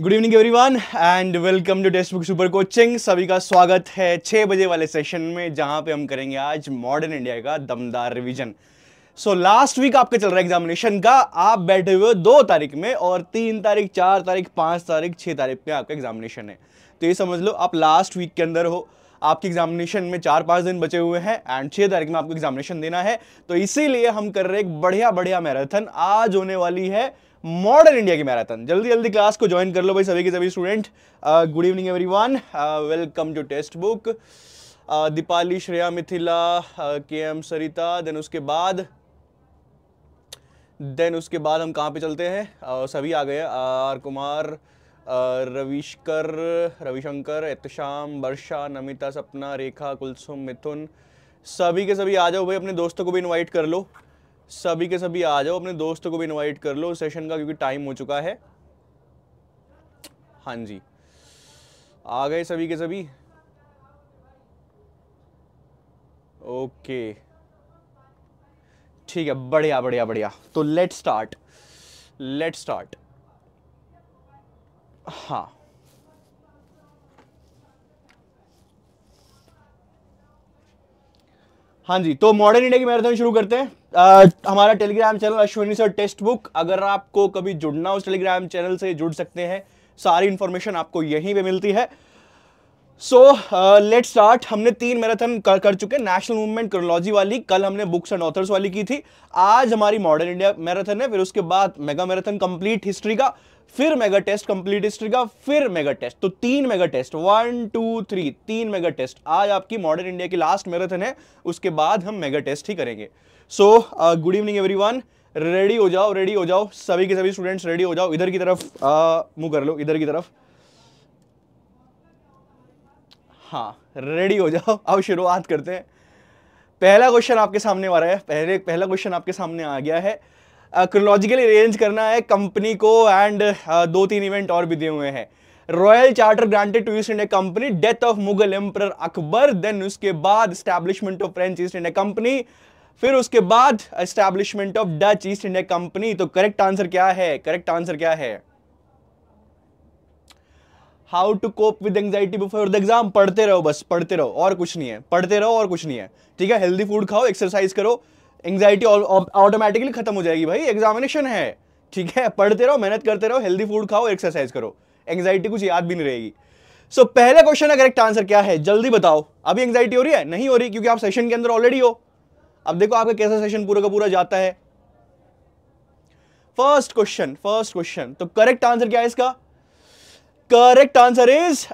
Good evening everyone and welcome to text book super coaching सभी का स्वागत है छः बजे वाले सेशन में जहां पे हम करेंगे आज मॉडर्न इंडिया का दमदार रिवीजन सो लास्ट वीक आपका चल रहा है एग्जामिनेशन का आप बैठे हुए दो तारीख में और तीन तारीख चार तारीख पाँच तारीख छः तारीख में आपका एग्जामिनेशन है तो ये समझ लो आप लास्ट वीक के अंदर हो आपके एग्जामिनेशन में चार पाँच दिन बचे हुए हैं एंड छः तारीख में आपको एग्जामिनेशन देना है तो इसीलिए हम कर रहे हैं एक बढ़िया बढ़िया मैराथन आज होने वाली है मॉडर्न इंडिया की मैराथन जल्दी जल्दी क्लास को ज्वाइन कर लो भाई सभी के सभी student good evening everyone welcome to test book Deepali Shreya Mithila K M Sarita then उसके बाद देन उसके बाद हम कहाँ पे चलते हैं uh, सभी आ गए आर कुमार रविशकर रविशंकर एहतशाम वर्षा नमिता सपना रेखा कुलसुम मिथुन सभी के सभी आ जाओ भाई अपने दोस्तों को भी इनवाइट कर लो सभी के सभी आ जाओ अपने दोस्तों को भी इनवाइट कर लो सेशन का क्योंकि टाइम हो चुका है हाँ जी आ गए सभी के सभी ओके ठीक है बढ़िया बढ़िया बढ़िया तो लेट स्टार्ट लेट स्टार्ट हाँ हाँ जी तो मॉडर्न इंडिया की मैराथन शुरू करते हैं आ, हमारा Telegram channel Ashwini sir test book अगर आपको कभी जुड़ना उस टेलीग्राम चैनल से जुड़ सकते हैं सारी इंफॉर्मेशन आपको यहीं पे मिलती है सो लेट स्टार्ट हमने तीन मैराथन कर, कर चुके नेशनल मूवमेंट क्रोनोलॉजी वाली कल हमने बुक्स एंड ऑथर्स वाली की थी आज हमारी मॉडर्न इंडिया मैराथन है फिर उसके बाद मेगा मैराथन कंप्लीट हिस्ट्री का फिर मेगा टेस्ट कंप्लीट हिस्ट्री का फिर मेगा टेस्ट तो तीन mega test one two three तीन मेगा टेस्ट आज आपकी मॉडर्न इंडिया की लास्ट मैराथन है उसके बाद हम मेगा टेस्ट ही करेंगे so good evening everyone ready हो जाओ रेडी हो जाओ सभी के सभी स्टूडेंट्स रेडी हो जाओ इधर की तरफ uh, मुँह कर लो इधर की तरफ हाँ रेडी हो जाओ अब शुरुआत करते हैं पहला क्वेश्चन आपके सामने आ रहा है पहले पहला क्वेश्चन आपके सामने आ गया है क्रोलॉजिकली uh, अरेंज करना है कंपनी को एंड दो तीन इवेंट और भी दिए हुए हैं royal charter granted to East India Company death of Mughal emperor Akbar then उसके बाद establishment of French East India Company फिर उसके बाद establishment of Dutch East India Company तो करेक्ट आंसर क्या है करेक्ट आंसर क्या है how to cope with anxiety before the exam पढ़ते रहो बस पढ़ते रहो और कुछ नहीं है पढ़ते रहो और कुछ नहीं है ठीक है हेल्दी फूड खाओ एक्सरसाइज करो एंगजाइटी ऑटोमेटिकली खत्म हो जाएगी भाई एग्जामिनेशन है ठीक है पढ़ते रहो मेहनत करते रहो हेल्दी फूड खाओ एक्सरसाइज करो एंग्जाइटी कुछ याद भी नहीं रहेगी सो so, पहला क्वेश्चन का करेक्ट आंसर क्या है जल्दी बताओ अभी एंग्जाइटी हो रही है नहीं हो रही क्योंकि आप सेशन के अंदर ऑलरेडी हो अब देखो आपका कैसा सेशन पूरा का पूरा जाता है फर्स्ट क्वेश्चन फर्स्ट क्वेश्चन तो करेक्ट आंसर क्या है इसका correct answer is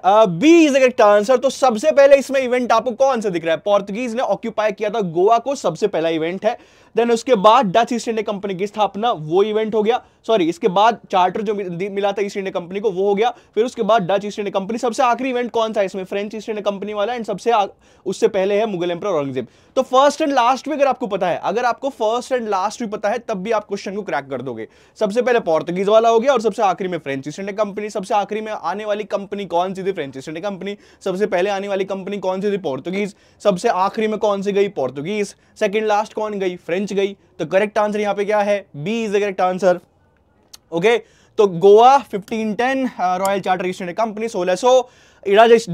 B is the correct answer तो सबसे पहले इसमें इवेंट आपको कौन सा दिख रहा है पोर्तुगीज ने ऑक्यूपाई किया था गोवा को सबसे पहला इवेंट है देन उसके बाद डच ईस्ट इंडिया कंपनी की स्थापना वो इवेंट हो गया सॉरी इसके बाद चार्टर जो मिला था ईस्ट इंडिया कंपनी को वो हो गया फिर उसके बाद डच ईस्ट इंडिया कंपनी सबसे आखिरी इवेंट कौन सा इसमें फ्रेंच ईस्ट इंडिया कंपनी वाला एंड सबसे उससे पहले है मुगल एम्पर औरंगजेब तो फर्स्ट एंड लास्ट भी अगर आपको पता है अगर आपको फर्स्ट एंड लास्ट भी पता है तब भी आप क्वेश्चन को क्रैक कर दोगे सबसे पहले पोर्तुगीज वाला हो गया और सबसे आखिरी में फ्रेंच ईस्ट इंडिया कंपनी सबसे आखिरी में आने वाली कंपनी कौन सी थी फ्रेंच ईस्ट इंडिया कंपनी सबसे पहले आने वाली कंपनी कौन सी थी पोर्तुगीज सबसे आखिरी में कौन सी गई पोर्तुगीज सेकेंड लास्ट कौन गई फ्रेंच पहुंच गई तो करेक्ट आंसर यहां पे क्या है B is the correct answer okay तो Goa 1510 royal charter India Company 1600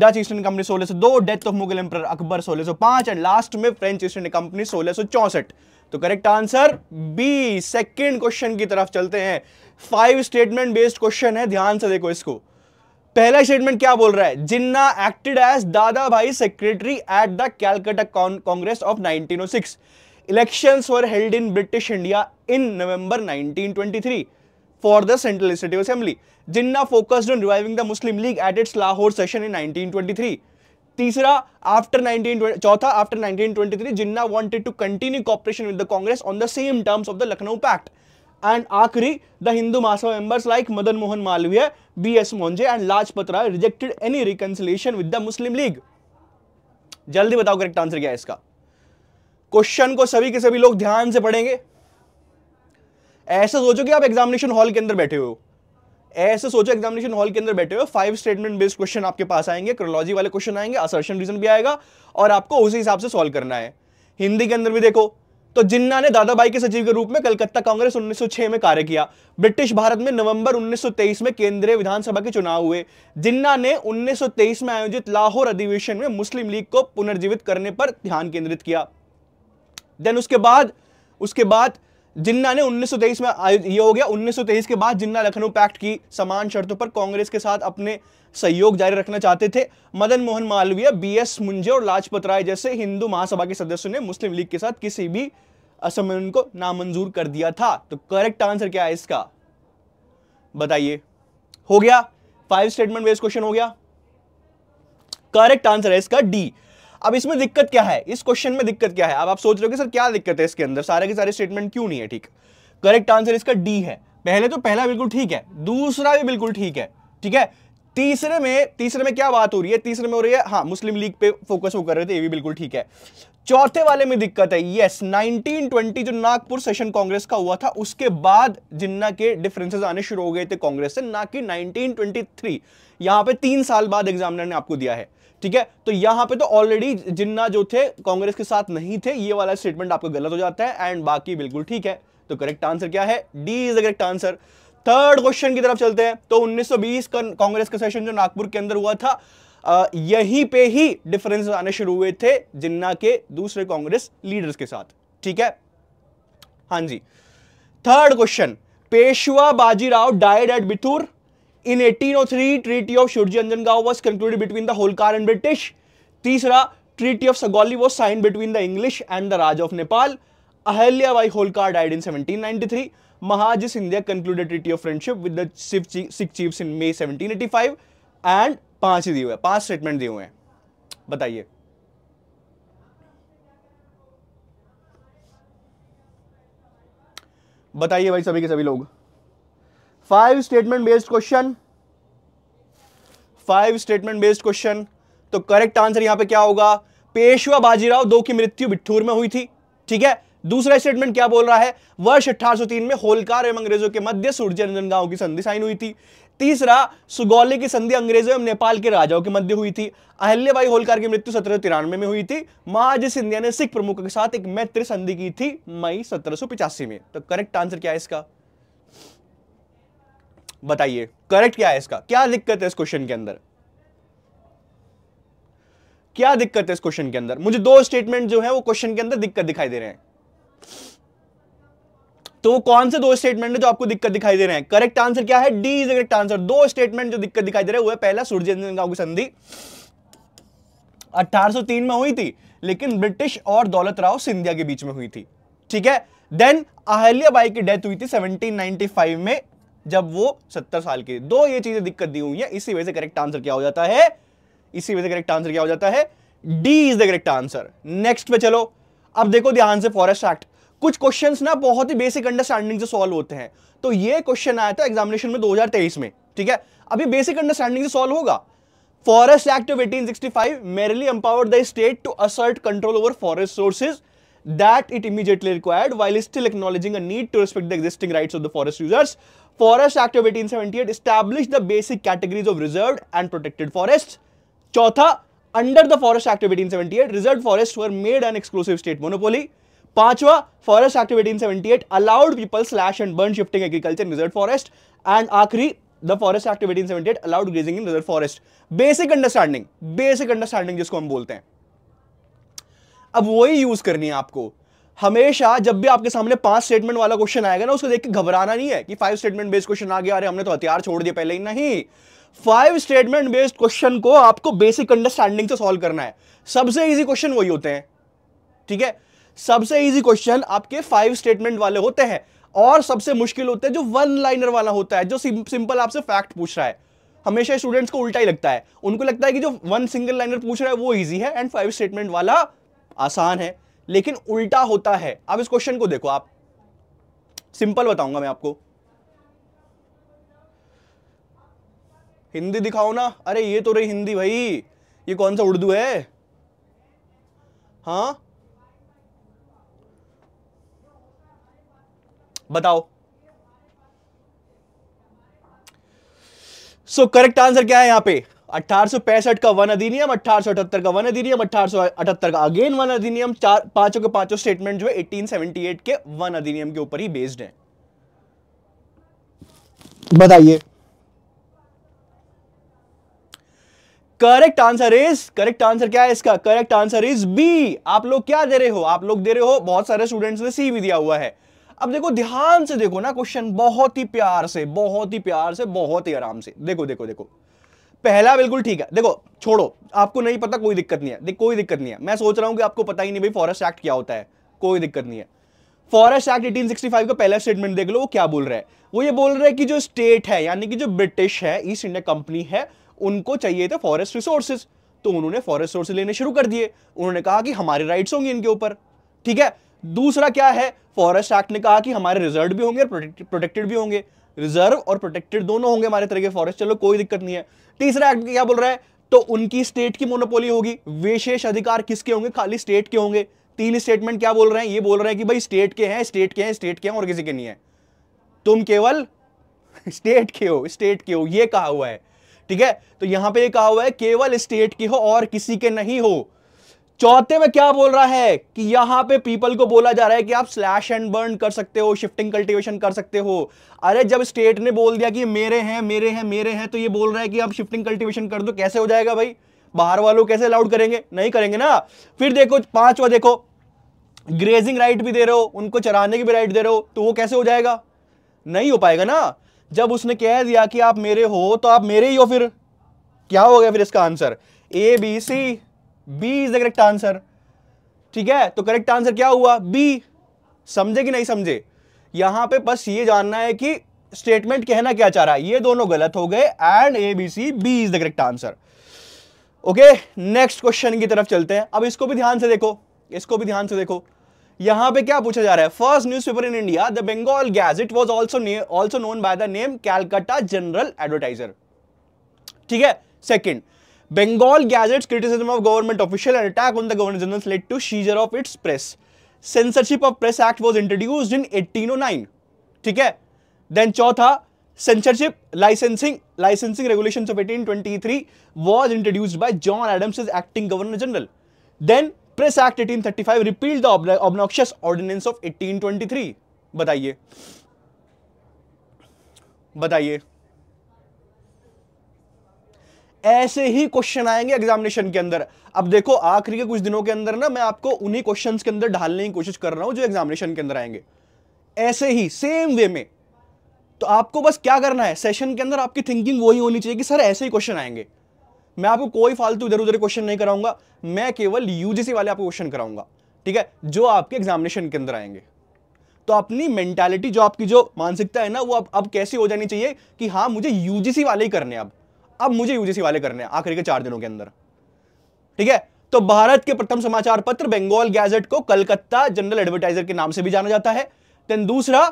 Dutch India Company दो death of Mughal emperor Akbar पांच एंड लास्ट में फ्रेंच इंडिया कंपनी चौसठ तो correct answer B second question की तरफ चलते हैं फाइव स्टेटमेंट बेस्ड क्वेश्चन है ध्यान से देखो इसको पहला स्टेटमेंट क्या बोल रहा है जिन्ना acted as Dada Bhai secretary at the Calcutta Congress of 1906 elections were held in British India in November 1923 for the Central Legislative Assembly Jinnah focused on reviving the Muslim League at its Lahore session in 1923. तीसरा आफ्टर 1920 चौथा after 1923 Jinnah wanted to continue cooperation with the Congress on the same terms of the Lucknow pact and आखिरी the Hindu Mahasabha members like Madan Mohan Malaviya B S Moonje and Lajpat Rai rejected any reconciliation with the Muslim League जल्दी बताओ correct answer क्या है इसका question को सभी के सभी लोग ध्यान से पढ़ेंगे ऐसा सोचो कि आप एग्जामिनेशन हॉल के अंदर बैठे हो ऐसे सोचो एग्जामिनेशन हॉल के अंदर बैठे हो फाइव स्टेटमेंट बेस्ड क्वेश्चन आपके पास आएंगे क्रोलॉजी वाले क्वेश्चन आएंगे असर्शन रीजन भी आएगा और आपको उसी हिसाब से सॉल्व करना है हिंदी के अंदर भी देखो तो जिन्ना ने दादाबाई के सचिव के रूप में कलकत्ता कांग्रेस 1906 में कार्य किया ब्रिटिश भारत में नवंबर 1923 में केंद्रीय विधानसभा के चुनाव हुए जिन्ना ने 1923 में आयोजित लाहौर अधिवेशन में मुस्लिम लीग को पुनर्जीवित करने पर ध्यान केंद्रित किया देन उसके बाद उसके बाद जिन्ना ने 1923 में ये हो गया 1923 के बाद जिन्ना लखनऊ पैक्ट की समान शर्तों पर कांग्रेस के साथ अपने सहयोग जारी रखना चाहते थे मदन मोहन मालवीय बी एस मुंजे और लाजपत राय जैसे हिंदू महासभा के सदस्यों ने मुस्लिम लीग के साथ किसी भी असमन को नामंजूर कर दिया था तो करेक्ट आंसर क्या है इसका बताइए हो गया फाइव स्टेटमेंट वेस्ट क्वेश्चन हो गया करेक्ट आंसर है इसका डी अब इसमें दिक्कत क्या है इस क्वेश्चन में दिक्कत क्या है अब आप सोच रहे हो कि सर क्या दिक्कत है इसके अंदर सारे के सारे स्टेटमेंट क्यों नहीं है ठीक करेक्ट आंसर इसका डी है पहले तो पहला बिल्कुल ठीक है दूसरा भी बिल्कुल ठीक है ठीक है तीसरे में तीसरे में क्या बात हो रही है तीसरे में हो रही है हाँ मुस्लिम लीग पे फोकस होकर कर रहे थे ये भी बिल्कुल ठीक है चौथे वाले में दिक्कत है यस 1920 जो नागपुर सेशन कांग्रेस का हुआ था उसके बाद जिन्ना के डिफरेंसेस आने शुरू हो गए थे कांग्रेस से ना कि 1923 यहां पे तीन साल बाद एग्जामिनर ने आपको दिया है ठीक है तो यहां पे तो ऑलरेडी जिन्ना जो थे कांग्रेस के साथ नहीं थे ये वाला स्टेटमेंट आपको गलत हो जाता है एंड बाकी बिल्कुल ठीक है तो करेक्ट आंसर क्या है D is the correct answer third question की तरफ चलते हैं तो 1920 का कांग्रेस का सेशन जो नागपुर के अंदर हुआ था यहीं पे ही डिफरेंस आने शुरू हुए थे जिन्ना के दूसरे कांग्रेस लीडर्स के साथ ठीक है हां जी third question Peshwa Bajirao died at Bithoor in 1803 treaty of Surji Anjangaon was concluded between the Holkar and British तीसरा treaty of Sagauli was sign between the English and the Raj of Nepal Ahilya Bai Holkar died in 1793 Mahadji Scindia concluded treaty of friendship with Sikh chiefs in May 1785 and पांच दिए हुए पांच statement दिए हुए हैं बताइए बताइए भाई सभी के सभी लोग five statement based question five statement based question तो करेक्ट आंसर यहां पे क्या होगा पेशवा बाजीराव दो की मृत्यु बिट्ठूर में हुई थी ठीक है दूसरा स्टेटमेंट क्या बोल रहा है वर्ष 1803 में होलकार एवं अंग्रेजों के मध्य सूर्य गांव की संधि साइन हुई थी तीसरा सुगौली की संधि अंग्रेजों एवं नेपाल के राजाओं के मध्य हुई थी अहल्यबाई होलकार की मृत्यु सत्रह तिरानवे में हुई थी महाज सिंधिया ने सिख प्रमुख के साथ एक मैत्री संधि की थी मई सत्रह में तो करेक्ट आंसर क्या है इसका बताइए करेक्ट क्या है इसका क्या दिक्कत है इस क्वेश्चन के अंदर क्या दिक्कत है इस क्वेश्चन के अंदर मुझे दो स्टेटमेंट जो है वो क्वेश्चन के अंदर दिक्कत दिखाई दे रहे हैं तो वो कौन से दो स्टेटमेंट है जो आपको दिक्कत दिखाई दे रहे हैं करेक्ट आंसर क्या है डी इज करेक्ट आंसर दो स्टेटमेंट जो दिक्कत दिखाई दे रहे हैं वो है पहला सूर्य संधि अठारह संधि 1803 में हुई थी लेकिन ब्रिटिश और दौलत राव सिंधिया के बीच में हुई थी ठीक है देन अहल्या बाई की डेथ हुई थी 1795 में जब वो सत्तर साल के दो ये चीजें दिक्कत दी हुई है इसी वजह से करेक्ट आंसर क्या हो जाता है इसी वजह से करेक्ट आंसर क्या हो जाता है D is the correct answer next पे चलो अब देखो ध्यान से फॉरेस्ट एक्ट कुछ क्वेश्चंस ना बहुत ही बेसिक अंडरस्टैंडिंग से सॉल्व होते हैं तो ये क्वेश्चन आया था एग्जामिनेशन में 2023 में ठीक है अभी बेसिक अंडरस्टैंडिंग से सॉल्व होगा forest act of 1865 merely empowered the state to assert control over forest sources that it immediately required while still acknowledging a need to respect the existing rights of the forest users. Forest Act of 1878 established the basic categories of reserved and protected forests. Chautha, under the Forest Act of 1878, reserved forests were made an exclusive state monopoly. Panchwa, Forest Act of 1878 allowed people slash and burn shifting agriculture in reserved forest. And and the Forest Act of 1878 allowed grazing in reserved forest. Basic understanding, basic understanding जिसको हम बोलते हैं अब वही use करनी है आपको हमेशा जब भी आपके सामने पांच स्टेटमेंट वाला क्वेश्चन आएगा ना उसको देख के घबराना नहीं है कि फाइव स्टेटमेंट बेस्ड क्वेश्चन आ गया अरे हमने तो हथियार छोड़ दिया पहले ही नहीं फाइव स्टेटमेंट बेस्ड क्वेश्चन को आपको बेसिक अंडरस्टैंडिंग से सॉल्व करना है सबसे इजी क्वेश्चन वही होते हैं ठीक है सबसे इजी क्वेश्चन आपके फाइव स्टेटमेंट वाले होते हैं और सबसे मुश्किल होते हैं जो वन लाइनर वाला होता है जो सिंपल आपसे फैक्ट पूछ रहा है हमेशा स्टूडेंट्स को उल्टा ही लगता है उनको लगता है कि जो वन सिंगल लाइनर पूछ रहा है वो ईजी है एंड फाइव स्टेटमेंट वाला आसान है लेकिन उल्टा होता है अब इस क्वेश्चन को देखो आप सिंपल बताऊंगा मैं आपको हिंदी दिखाओ ना अरे ये तो रही हिंदी भाई ये कौन सा उर्दू है हाँ बताओ सो करेक्ट आंसर क्या है यहां पे अठारह का वन अधिनियम अठारह का वन अधिनियम अठारह का अगेन वन अधिनियम चार पांचों के पांचों स्टेटमेंट जो है 1878 के वन अधिनियम के ऊपर ही बेस्ड है बताइए correct answer is correct answer क्या है इसका करेक्ट आंसर इज बी आप लोग क्या दे रहे हो आप लोग दे रहे हो बहुत सारे स्टूडेंट्स ने सी भी दिया हुआ है अब देखो ध्यान से देखो ना क्वेश्चन बहुत ही प्यार से बहुत ही प्यार से बहुत ही आराम से देखो देखो देखो पहला बिल्कुल ठीक है देखो छोड़ो आपको नहीं पता कोई दिक्कत नहीं है देख कोई दिक्कत नहीं है मैं सोच रहा हूं कि आपको पता ही नहीं भाई फॉरेस्ट एक्ट क्या होता है कोई दिक्कत नहीं है फॉरेस्ट एक्ट 1865 का पहला स्टेटमेंट देख लो वो क्या बोल रहा है वो ये बोल रहा है कि जो स्टेट है यानी कि जो ब्रिटिश है ईस्ट इंडिया कंपनी है उनको चाहिए थे फॉरेस्ट रिसोर्सेज तो उन्होंने फॉरेस्ट रिसोर्सेज लेने शुरू कर दिए उन्होंने कहा कि हमारे राइट्स होंगे इनके ऊपर ठीक है दूसरा क्या है फॉरेस्ट एक्ट ने कहा कि हमारे रिजर्व भी होंगे और प्रोटेक्टेड भी होंगे रिजर्व और प्रोटेक्टेड दोनों होंगे हमारे तरह के फॉरेस्ट चलो कोई दिक्कत नहीं है तीसरा एक्ट क्या बोल रहा है तो उनकी स्टेट की मोनोपोली होगी विशेष अधिकार किसके होंगे खाली स्टेट के होंगे तीन स्टेटमेंट क्या बोल रहे हैं ये बोल रहे हैं कि भाई स्टेट के हैं स्टेट के हैं स्टेट के हैं और किसी के नहीं है तुम केवल स्टेट के हो स्टेट के हो ये कहा हुआ है ठीक है तो यहां पे ये कहा हुआ है केवल स्टेट के हो और किसी के नहीं हो चौथे में क्या बोल रहा है कि यहां पे पीपल को बोला जा रहा है कि आप स्लैश एंड बर्न कर सकते हो शिफ्टिंग कल्टीवेशन कर सकते हो अरे जब स्टेट ने बोल दिया कि मेरे हैं मेरे हैं मेरे हैं तो ये बोल रहा है कि आप शिफ्टिंग कल्टीवेशन कर दो कैसे हो जाएगा भाई बाहर वालों कैसे अलाउड करेंगे नहीं करेंगे ना फिर देखो पांचवा देखो ग्रेजिंग राइट भी दे रहे हो उनको चराने की भी राइट दे रहे हो तो वो कैसे हो जाएगा नहीं हो पाएगा ना जब उसने कह दिया कि आप मेरे हो तो आप मेरे ही हो फिर क्या हो गया फिर इसका आंसर A B C B is the correct answer ठीक है तो करेक्ट आंसर क्या हुआ बी समझे कि नहीं समझे यहां पे बस ये जानना है कि स्टेटमेंट कहना क्या चाह रहा है ये दोनों गलत हो गए and A B C B is the correct answer okay next question की तरफ चलते हैं अब इसको भी ध्यान से देखो इसको भी ध्यान से देखो यहां पे क्या पूछा जा रहा है first newspaper in India the Bengal it was also also known by the name Calcutta general advertiser ठीक है second Bengal Gazette's criticism of government official and attack on the Governor General led to seizure of its press. Censorship of Press Act was introduced in 1809. ठीक है then चौथा censorship licensing licensing regulations of 1823 was introduced by john adams as acting governor general then press act 1835 repealed the obnoxious ordinance of 1823 बताइए बताइए ऐसे ही question आएंगे examination के अंदर अब देखो आखिरी के कुछ दिनों के अंदर ना मैं आपको उन्हीं क्वेश्चंस के अंदर ढालने की कोशिश कर रहा हूं जो एग्जामिनेशन के अंदर आएंगे ऐसे ही सेम वे में तो आपको बस क्या करना है सेशन के अंदर आपकी थिंकिंग वही होनी चाहिए कि सर ऐसे ही क्वेश्चन आएंगे मैं आपको कोई फालतू इधर उधर क्वेश्चन नहीं कराऊंगा मैं केवल यूजीसी वाले आपको क्वेश्चन कराऊंगा ठीक है जो आपके एग्जामिनेशन के अंदर आएंगे तो अपनी मेंटालिटी जो आपकी जो मानसिकता है ना वो अब अब कैसी हो जानी चाहिए कि हाँ मुझे यूजीसी वाले ही करने अब अब मुझे यूजीसी वाले करने हैं आखिरी के चार दिनों के अंदर ठीक है तो भारत के प्रथम समाचार पत्र बंगाल गैजेट को कलकत्ता जनरल एडवर्टाइजर के नाम से भी जाना जाता है देन दूसरा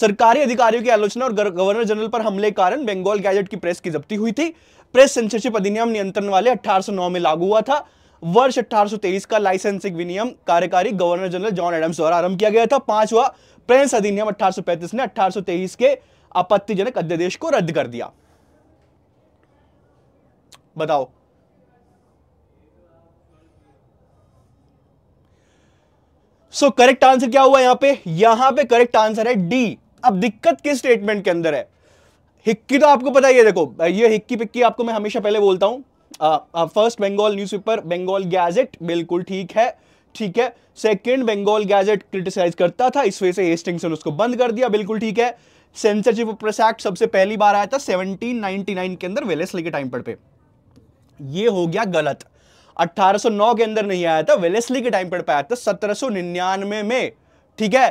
सरकारी अधिकारियों की आलोचना और गवर्नर जनरल पर हमले कारण बंगाल गैजेट की प्रेस की जब्ती हुई थी प्रेस सेंसरशिप अधिनियम नियंत्रण वाले 1809 में लागू हुआ था वर्ष 1823 का लाइसेंसिंग विनियम कार्यकारी गवर्नर जनरल जॉन एडम्स द्वारा आरंभ किया गया था पांचवा प्रेस अधिनियम अठारह ने अठारह के आपत्तिजनक अध्यादेश को रद्द कर दिया बताओ सो करेक्ट आंसर क्या हुआ यहां पे यहां पे करेक्ट आंसर है डी अब दिक्कत किस स्टेटमेंट के अंदर है हिक्की तो आपको पता ही है देखो ये हिक्की पिक्की आपको मैं हमेशा पहले बोलता हूं first Bengal newspaper Bengal gazette बिल्कुल ठीक है ठीक है सेकंड बंगाल गैजेट क्रिटिसाइज करता था इस वजह से उसको बंद कर दिया बिल्कुल ठीक है सेंसरशिप प्रेस एक्ट सबसे पहली बार आया था 1799 के अंदर वेलेस के टाइम पर पे ये हो गया गलत 1809 के अंदर नहीं आया था वेलेसली के टाइम पर पाया था सत्रह में ठीक है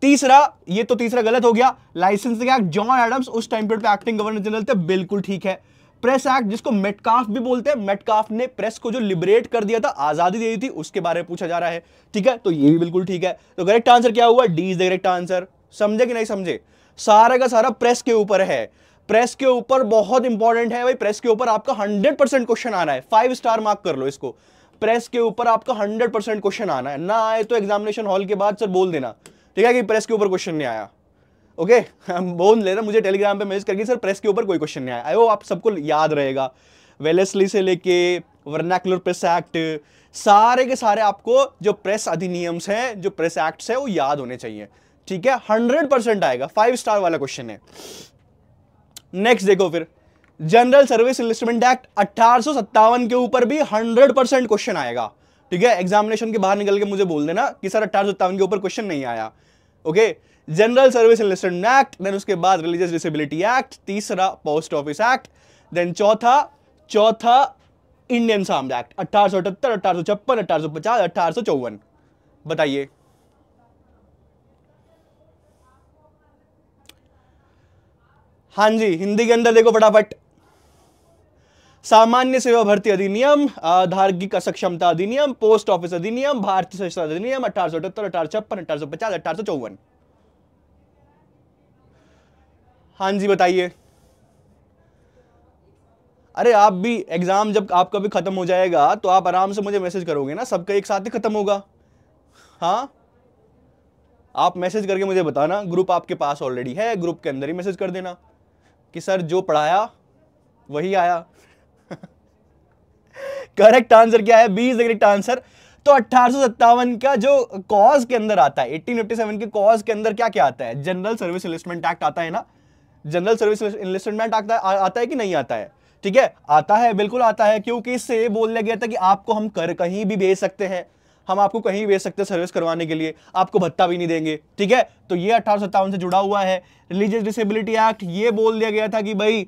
तीसरा ये तो तीसरा गलत हो गया लाइसेंस एक्ट जॉन एडम्स उस टाइम पर एक्टिंग गवर्नर जनरल थे बिल्कुल ठीक है प्रेस एक्ट जिसको मेटकाफ भी बोलते हैं मेटकाफ ने प्रेस को जो लिबरेट कर दिया था आजादी दे दी थी उसके बारे में पूछा जा रहा है ठीक है तो ये भी बिल्कुल ठीक है तो करेक्ट आंसर क्या हुआ D is the correct answer समझे कि नहीं समझे सारा का सारा प्रेस के ऊपर है प्रेस के ऊपर बहुत इंपॉर्टेंट है भाई प्रेस के ऊपर आपका 100 परसेंट क्वेश्चन आना है फाइव स्टार मार्क कर लो इसको प्रेस के ऊपर आपका 100 परसेंट क्वेश्चन आना है ना आए तो एग्जामिनेशन हॉल के बाद सर बोल देना ठीक है कि प्रेस के ऊपर क्वेश्चन नहीं आया ओके बोल लेना मुझे टेलीग्राम पे मैसेज करके सर प्रेस के ऊपर कोई क्वेश्चन नहीं आया आयो वो आप सबको याद रहेगा वेलेसली से लेके वर्नैकुलर प्रेस एक्ट सारे के सारे आपको जो प्रेस अधिनियम्स हैं जो प्रेस एक्ट्स है वो याद होने चाहिए ठीक है हंड्रेड परसेंट आएगा फाइव स्टार वाला क्वेश्चन है नेक्स्ट देखो फिर जनरल सर्विस इन्वेस्टमेंट एक्ट अट्ठारह के ऊपर भी 100 परसेंट क्वेश्चन आएगा ठीक है एग्जामिनेशन के बाहर निकल के मुझे बोल देना कि सर अट्ठारह के ऊपर क्वेश्चन नहीं आया okay general service investment act then उसके बाद रिलीजियस डिसेबिलिटी एक्ट तीसरा पोस्ट ऑफिस एक्ट देन चौथा चौथा इंडियन साम्ड एक्ट अट्ठारह सौ अठहत्तर अट्ठारह सौ छप्पन अट्ठारह सौ पचास अठारह सौ चौवन बताइए हाँ जी हिंदी के अंदर देखो फटाफट सामान्य सेवा भर्ती अधिनियम धार्मिक असक्षमता अधिनियम पोस्ट ऑफिस अधिनियम भारतीय सशस्त्र अधिनियम अठारह सौ अठहत्तर अठारह छप्पन अठारह सौ पचास अठारह सौ चौवन हाँ जी बताइए अरे आप भी एग्ज़ाम जब आपका भी ख़त्म हो जाएगा तो आप आराम से मुझे मैसेज करोगे ना सबका एक साथ ही ख़त्म होगा हाँ आप मैसेज करके मुझे बताना ग्रुप आपके पास ऑलरेडी है ग्रुप के अंदर ही मैसेज कर देना कि सर जो पढ़ाया वही आया करेक्ट आंसर क्या है B is the correct answer तो अट्ठारह का जो कॉज के अंदर आता है 1857 के कॉज के अंदर क्या क्या आता है जनरल सर्विस इन्वेस्टमेंट एक्ट आता है ना जनरल सर्विस इन्वेस्टमेंट एक्ट आता है कि नहीं आता है ठीक है आता है बिल्कुल आता है क्योंकि इससे बोल गया था कि आपको हम कर कहीं भी भेज सकते हैं हम आपको कहीं भेज सकते हैं सर्विस करवाने के लिए आपको भत्ता भी नहीं देंगे ठीक है तो ये अठारह से जुड़ा हुआ है रिलीजियस डिसेबिलिटी एक्ट ये बोल दिया गया था कि भाई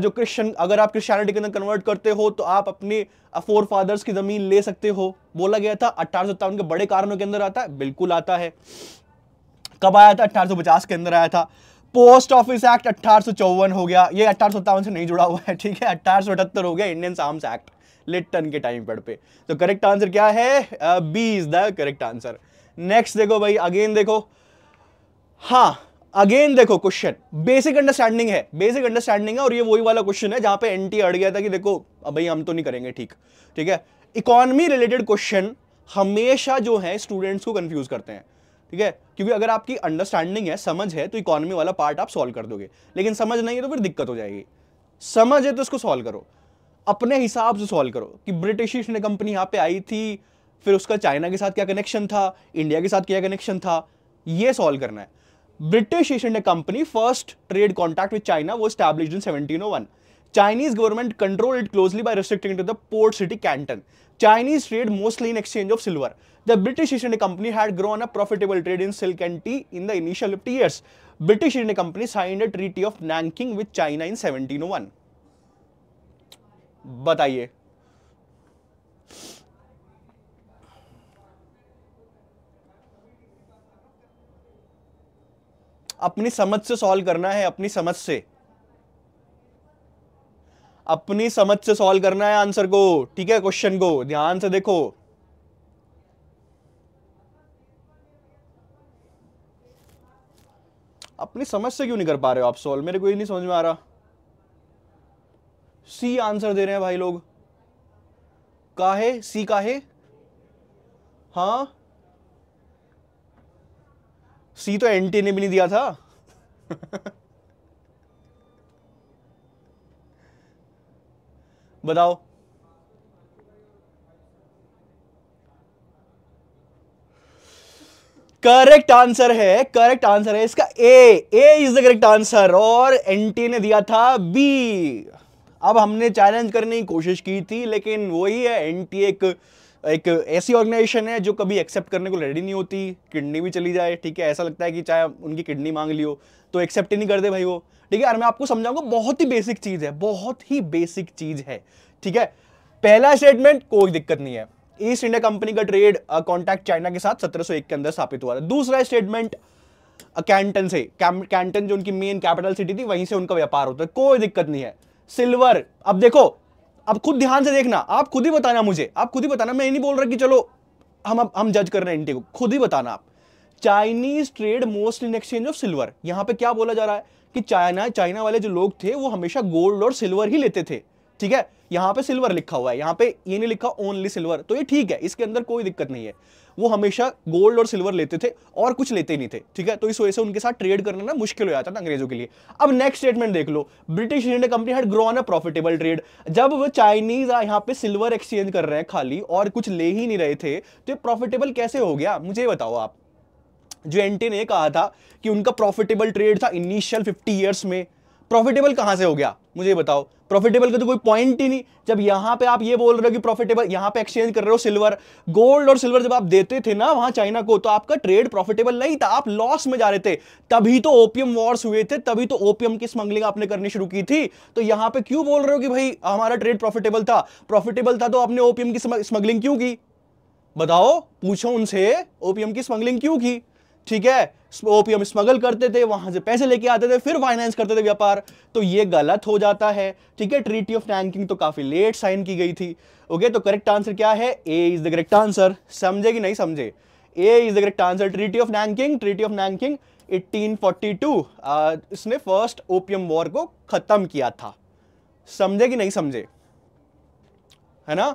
जो क्रिश्चियन अगर आप क्रिश्चियनिटी के अंदर कन्वर्ट करते हो तो आप अपने फोर फादर्स की ज़मीन ले सकते हो बोला गया था अट्ठारह के बड़े कारणों के अंदर आता है बिल्कुल आता है कब आया था अट्ठारह के अंदर आया था पोस्ट ऑफिस एक्ट अट्ठारह हो गया ये अट्ठारह से नहीं जुड़ा हुआ है ठीक है अट्ठारह हो गया इंडियन आर्म्स एक्ट लिट्टन के टाइम पैड पे तो करेक्ट आंसर क्या है B is the correct answer next देखो भाई अगेन देखो हाँ अगेन देखो क्वेश्चन बेसिक अंडरस्टैंडिंग है बेसिक अंडरस्टैंडिंग है और ये वही वाला क्वेश्चन है जहां पे एनटी अड़ गया था कि देखो अब भाई हम तो नहीं करेंगे ठीक ठीक है इकोनॉमी रिलेटेड क्वेश्चन हमेशा जो है स्टूडेंट्स को कंफ्यूज करते हैं ठीक है क्योंकि अगर आपकी अंडरस्टैंडिंग है समझ है तो इकोनॉमी वाला पार्ट आप सॉल्व कर दोगे लेकिन समझ नहीं है तो फिर दिक्कत हो जाएगी समझ है तो उसको सॉल्व करो अपने हिसाब से सॉल्व करो कि ब्रिटिश ईस्ट इंडिया कंपनी यहाँ पे आई थी फिर उसका चाइना के साथ क्या कनेक्शन था इंडिया के साथ क्या कनेक्शन था ये सॉल्व करना है British East India Company first trade contact with China वो establish in seventeen oh one Chinese government control it closely by restricting to the port city Canton Chinese trade mostly in exchange of silver the British East India Company had grown a profitable trade in silk and tea in the initial fifty years British India Company sign a treaty of Nanking with China in seventeen oh one बताइए अपनी समझ से solve करना है अपनी समझ से अपनी समझ से सॉल्व करना है आंसर को ठीक है क्वेश्चन को ध्यान से देखो अपनी समझ से क्यों नहीं कर पा रहे हो आप सॉल्व मेरे को ये नहीं समझ में आ रहा सी आंसर दे रहे हैं भाई लोग काहे सी काहे हाँ सी तो एनटी ने भी नहीं दिया था बताओ करेक्ट आंसर है करेक्ट आंसर है इसका A A is the correct answer और एनटी ने दिया था बी अब हमने चैलेंज करने की कोशिश की थी लेकिन वही है एन एक एक ऐसी ऑर्गेनाइजेशन है जो कभी एक्सेप्ट करने को रेडी नहीं होती किडनी भी चली जाए ठीक है ऐसा लगता है कि चाहे उनकी किडनी मांग लियो तो एक्सेप्ट ही नहीं करते भाई वो ठीक है यार मैं आपको समझाऊंगा बहुत ही बेसिक चीज़ है बहुत ही बेसिक चीज़ है ठीक है पहला स्टेटमेंट कोई दिक्कत नहीं है ईस्ट इंडिया कंपनी का ट्रेड कॉन्टैक्ट चाइना के साथ सत्रह के अंदर स्थापित हुआ था दूसरा स्टेटमेंट कैंटन से कैंटन जो उनकी मेन कैपिटल सिटी थी वहीं से उनका व्यापार होता है कोई दिक्कत नहीं है सिल्वर अब देखो अब खुद ध्यान से देखना आप खुद ही बताना मुझे आप खुद ही बताना मैं ये नहीं बोल रहा कि चलो हम हम जज कर रहे हैं इंडिया को खुद ही बताना आप Chinese trade most in exchange of silver यहां पे क्या बोला जा रहा है कि चाइना चाइना वाले जो लोग थे वो हमेशा गोल्ड और सिल्वर ही लेते थे ठीक है यहां पे सिल्वर लिखा हुआ है यहां पे ये नहीं लिखा ओनली सिल्वर तो ये ठीक है इसके अंदर कोई दिक्कत नहीं है वो हमेशा गोल्ड और सिल्वर लेते थे और कुछ लेते नहीं थे ठीक है तो इस वजह से उनके साथ ट्रेड करना ना मुश्किल हो जाता था अंग्रेजों के लिए अब नेक्स्ट स्टेटमेंट देख लो British India Company had grown a profitable trade जब वो चाइनीज यहाँ पे सिल्वर एक्सचेंज कर रहे हैं खाली और कुछ ले ही नहीं रहे थे तो प्रॉफिटेबल कैसे हो गया मुझे बताओ आप जो एंटी ने कहा था कि उनका प्रॉफिटेबल ट्रेड था इनिशियल 50 ईयर्स में प्रॉफिटेबल कहां से हो गया मुझे बताओ प्रॉफिटेबल का तो कोई पॉइंट ही नहीं जब यहाँ पे आप ये बोल रहे हो कि प्रॉफिटेबल यहाँ पे एक्सचेंज कर रहे हो सिल्वर गोल्ड और सिल्वर जब आप देते थे ना वहां चाइना को तो आपका ट्रेड प्रॉफिटेबल नहीं था आप लॉस में जा रहे थे तभी तो ओपियम वॉर्स हुए थे तभी तो ओपियम की स्मगलिंग आपने करनी शुरू की थी तो यहां पर क्यों बोल रहे हो कि भाई हमारा ट्रेड प्रॉफिटेबल था प्रॉफिटेबल था तो आपने ओपियम की स्मगलिंग क्यों की बताओ पूछो उनसे ओपीएम की स्मगलिंग क्यों की ठीक है ओपीएम स्मगल करते थे वहां से पैसे लेके आते थे फिर फाइनेंस करते थे व्यापार तो ये गलत हो जाता है ठीक है ट्रीटी ऑफ टैंकिंग तो काफी लेट साइन की गई थी ओके तो करेक्ट आंसर क्या है A is the correct answer समझे कि नहीं समझे A is the correct answer treaty of Nanking treaty of Nanking 1842 टू इसने फर्स्ट ओपियम वॉर को खत्म किया था समझे कि नहीं समझे है ना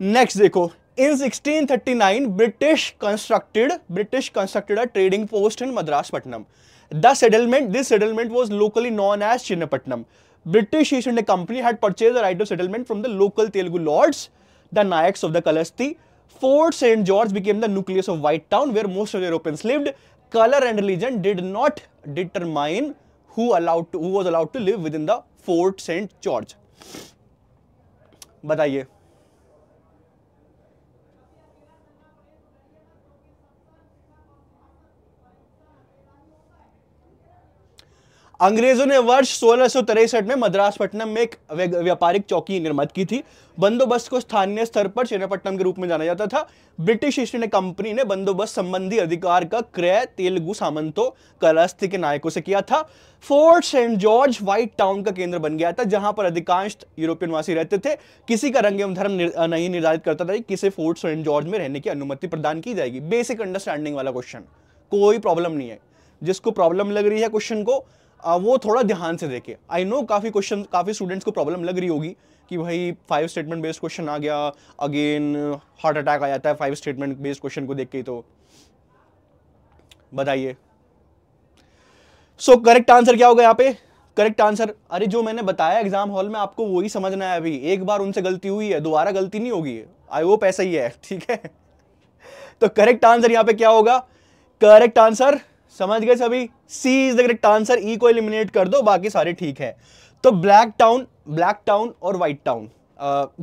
नेक्स्ट देखो In 1639, British constructed British constructed a trading post in Patnam. The settlement, this settlement was locally known as Chinnapatnam. British East India Company had purchased the right of settlement from the local Telugu lords, the Nayaks of the Kalasti. Fort St. George became the nucleus of White Town where most of the Europeans lived. Color and religion did not determine who, allowed to, who was allowed to live within the Fort St. George. बताइए अंग्रेजों ने वर्ष सोलह में मद्रास पट्टनम में एक व्यापारिक चौकी निर्मित की थी बंदोबस्त को स्थानीय स्तर पर चेनापट्टनम के रूप में जाना जाता था ब्रिटिश ईस्ट इंडिया कंपनी ने बंदोबस्त संबंधी अधिकार का क्रय तेलुगु सामंतों कलस्ती के नायकों से किया था Fort Saint George White Town का केंद्र बन गया था जहां पर अधिकांश यूरोपियन वासी रहते थे किसी का रंग एवं धर्म नहीं निर्धारित करता था किसे फोर्ट सेंट जॉर्ज में रहने की अनुमति प्रदान की जाएगी बेसिक अंडरस्टैंडिंग वाला क्वेश्चन कोई प्रॉब्लम नहीं है जिसको प्रॉब्लम लग रही है क्वेश्चन को वो थोड़ा ध्यान से देखे आई नो काफ़ी क्वेश्चन काफ़ी स्टूडेंट्स को प्रॉब्लम लग रही होगी कि भाई फाइव स्टेटमेंट बेस्ड क्वेश्चन आ गया अगेन हार्ट अटैक आ जाता है फाइव स्टेटमेंट बेस्ड क्वेश्चन को देख के तो बताइए सो करेक्ट आंसर क्या होगा यहाँ पे करेक्ट आंसर अरे जो मैंने बताया एग्जाम हॉल में आपको वही समझना है अभी एक बार उनसे गलती हुई है दोबारा गलती नहीं होगी आई होप ऐसा ही है ठीक है तो करेक्ट आंसर यहाँ पे क्या होगा करेक्ट आंसर समझ गए सभी C is the correct answer E को एलिमिनेट कर दो बाकी सारे ठीक है तो ब्लैक टाउन ब्लैक टाउन और white town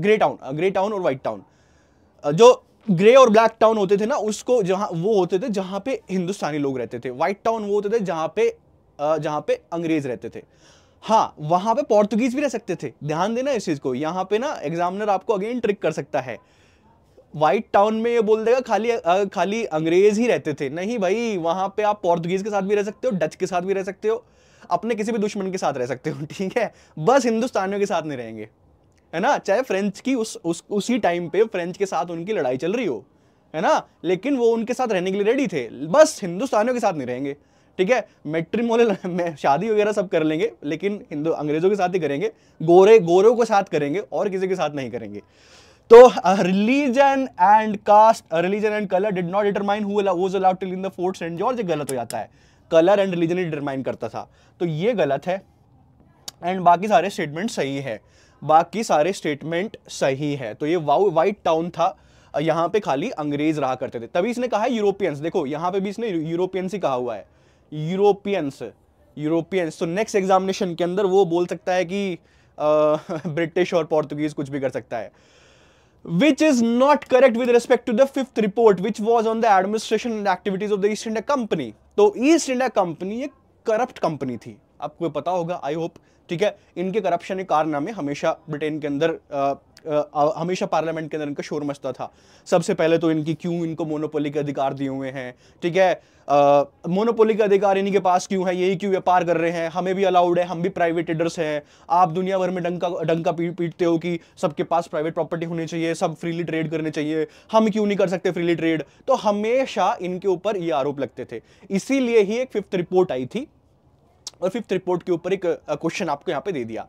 grey town grey town और वाइट टाउन जो ग्रे और ब्लैक टाउन होते थे ना उसको जहां वो होते थे जहां पे हिंदुस्तानी लोग रहते थे वाइट टाउन वो होते थे जहाँ पे जहां पे अंग्रेज रहते थे हाँ वहां पे पोर्तुगीज भी रह सकते थे ध्यान देना इस चीज़ को यहाँ पे ना एग्जामिनर आपको अगेन ट्रिक कर सकता है वाइट टाउन में ये बोल देगा खाली खाली अंग्रेज ही रहते थे नहीं भाई वहां पे आप पोर्तुगीज के साथ भी रह सकते हो डच के साथ भी रह सकते हो अपने किसी भी दुश्मन के साथ रह सकते हो ठीक है बस हिंदुस्तानियों के साथ नहीं रहेंगे है ना चाहे फ्रेंच की उस, उस उसी टाइम पे फ्रेंच के साथ उनकी लड़ाई चल रही हो है ना लेकिन वो उनके साथ रहने के लिए रेडी थे बस हिंदुस्तानियों के साथ नहीं रहेंगे ठीक है मेट्रीमोल शादी वगैरह सब कर लेंगे लेकिन हिंदू अंग्रेजों के साथ ही करेंगे गोरे गोरों के साथ करेंगे और किसी के साथ नहीं करेंगे तो religion and caste religion and colour did not determine who allowed in the Fort Saint George गलत हो जाता है कलर एंड रिलीजन ही डिटरमाइन करता था तो ये गलत है एंड बाकी सारे स्टेटमेंट सही है बाकी सारे स्टेटमेंट सही है तो ये वाउ वाइट टाउन था uh, यहाँ पे खाली अंग्रेज रहा करते थे तभी इसने कहा है यूरोपियंस देखो यहाँ पे भी इसने यूरोपियंस ही कहा हुआ है यूरोपियंस यूरोपियंस तो नेक्स्ट एग्जामिनेशन के अंदर वो बोल सकता है कि ब्रिटिश uh, और पोर्तुगीज कुछ भी कर सकता है which is not correct with respect to the fifth report which was on the administration and activities of the east india East so east india company a corrupt company thi aapko pata hoga i hope theek hai inke corruption ke corruption mein hamesha britain ke andar uh, हमेशा parliament के अंदर इनका शोर मचता था सबसे पहले तो इनकी क्यों इनको मोनोपोली के अधिकार दिए हुए हैं ठीक है मोनोपोली के अधिकार इन्हीं के पास क्यों है यही क्यों व्यापार कर रहे हैं हमें भी अलाउड है हम भी प्राइवेट ट्रेडर्स हैं आप दुनिया भर में डंका डंका पीट पीटते हो कि सबके पास प्राइवेट प्रॉपर्टी होनी चाहिए सब फ्रीली ट्रेड करने चाहिए हम क्यों नहीं कर सकते फ्रीली ट्रेड तो हमेशा इनके ऊपर ये आरोप लगते थे इसीलिए ही एक फिफ्थ रिपोर्ट आई थी और फिफ्थ रिपोर्ट के ऊपर एक क्वेश्चन आपको यहाँ पे दे दिया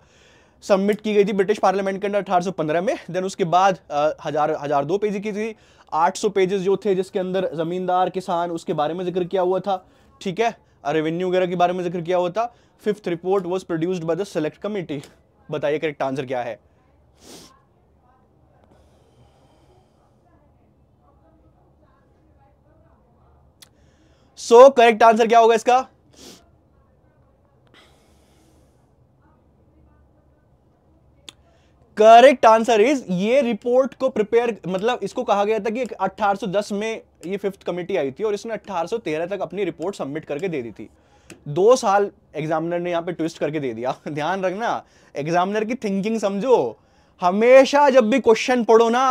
सबमिट की गई थी ब्रिटिश पार्लियामेंट के अंदर 1815 में देन उसके बाद आ, हजार हजार दो पेज की थी 800 पेजेस जो थे जिसके अंदर ज़मींदार किसान उसके बारे में जिक्र किया हुआ था ठीक है रेवेन्यू वगैरह के बारे में जिक्र किया हुआ था fifth report was produced by the select committee बताइए करेक्ट आंसर क्या है सो करेक्ट आंसर क्या होगा इसका करेक्ट आंसर इज ये रिपोर्ट को प्रिपेयर मतलब इसको कहा गया था कि 1810 में ये फिफ्थ कमेटी आई थी और इसने 1813 तक अपनी रिपोर्ट सबमिट करके दे दी थी दो साल एग्जामिनर ने यहाँ पे ट्विस्ट करके दे दिया ध्यान रखना एग्जामिनर की थिंकिंग समझो हमेशा जब भी क्वेश्चन पढ़ो ना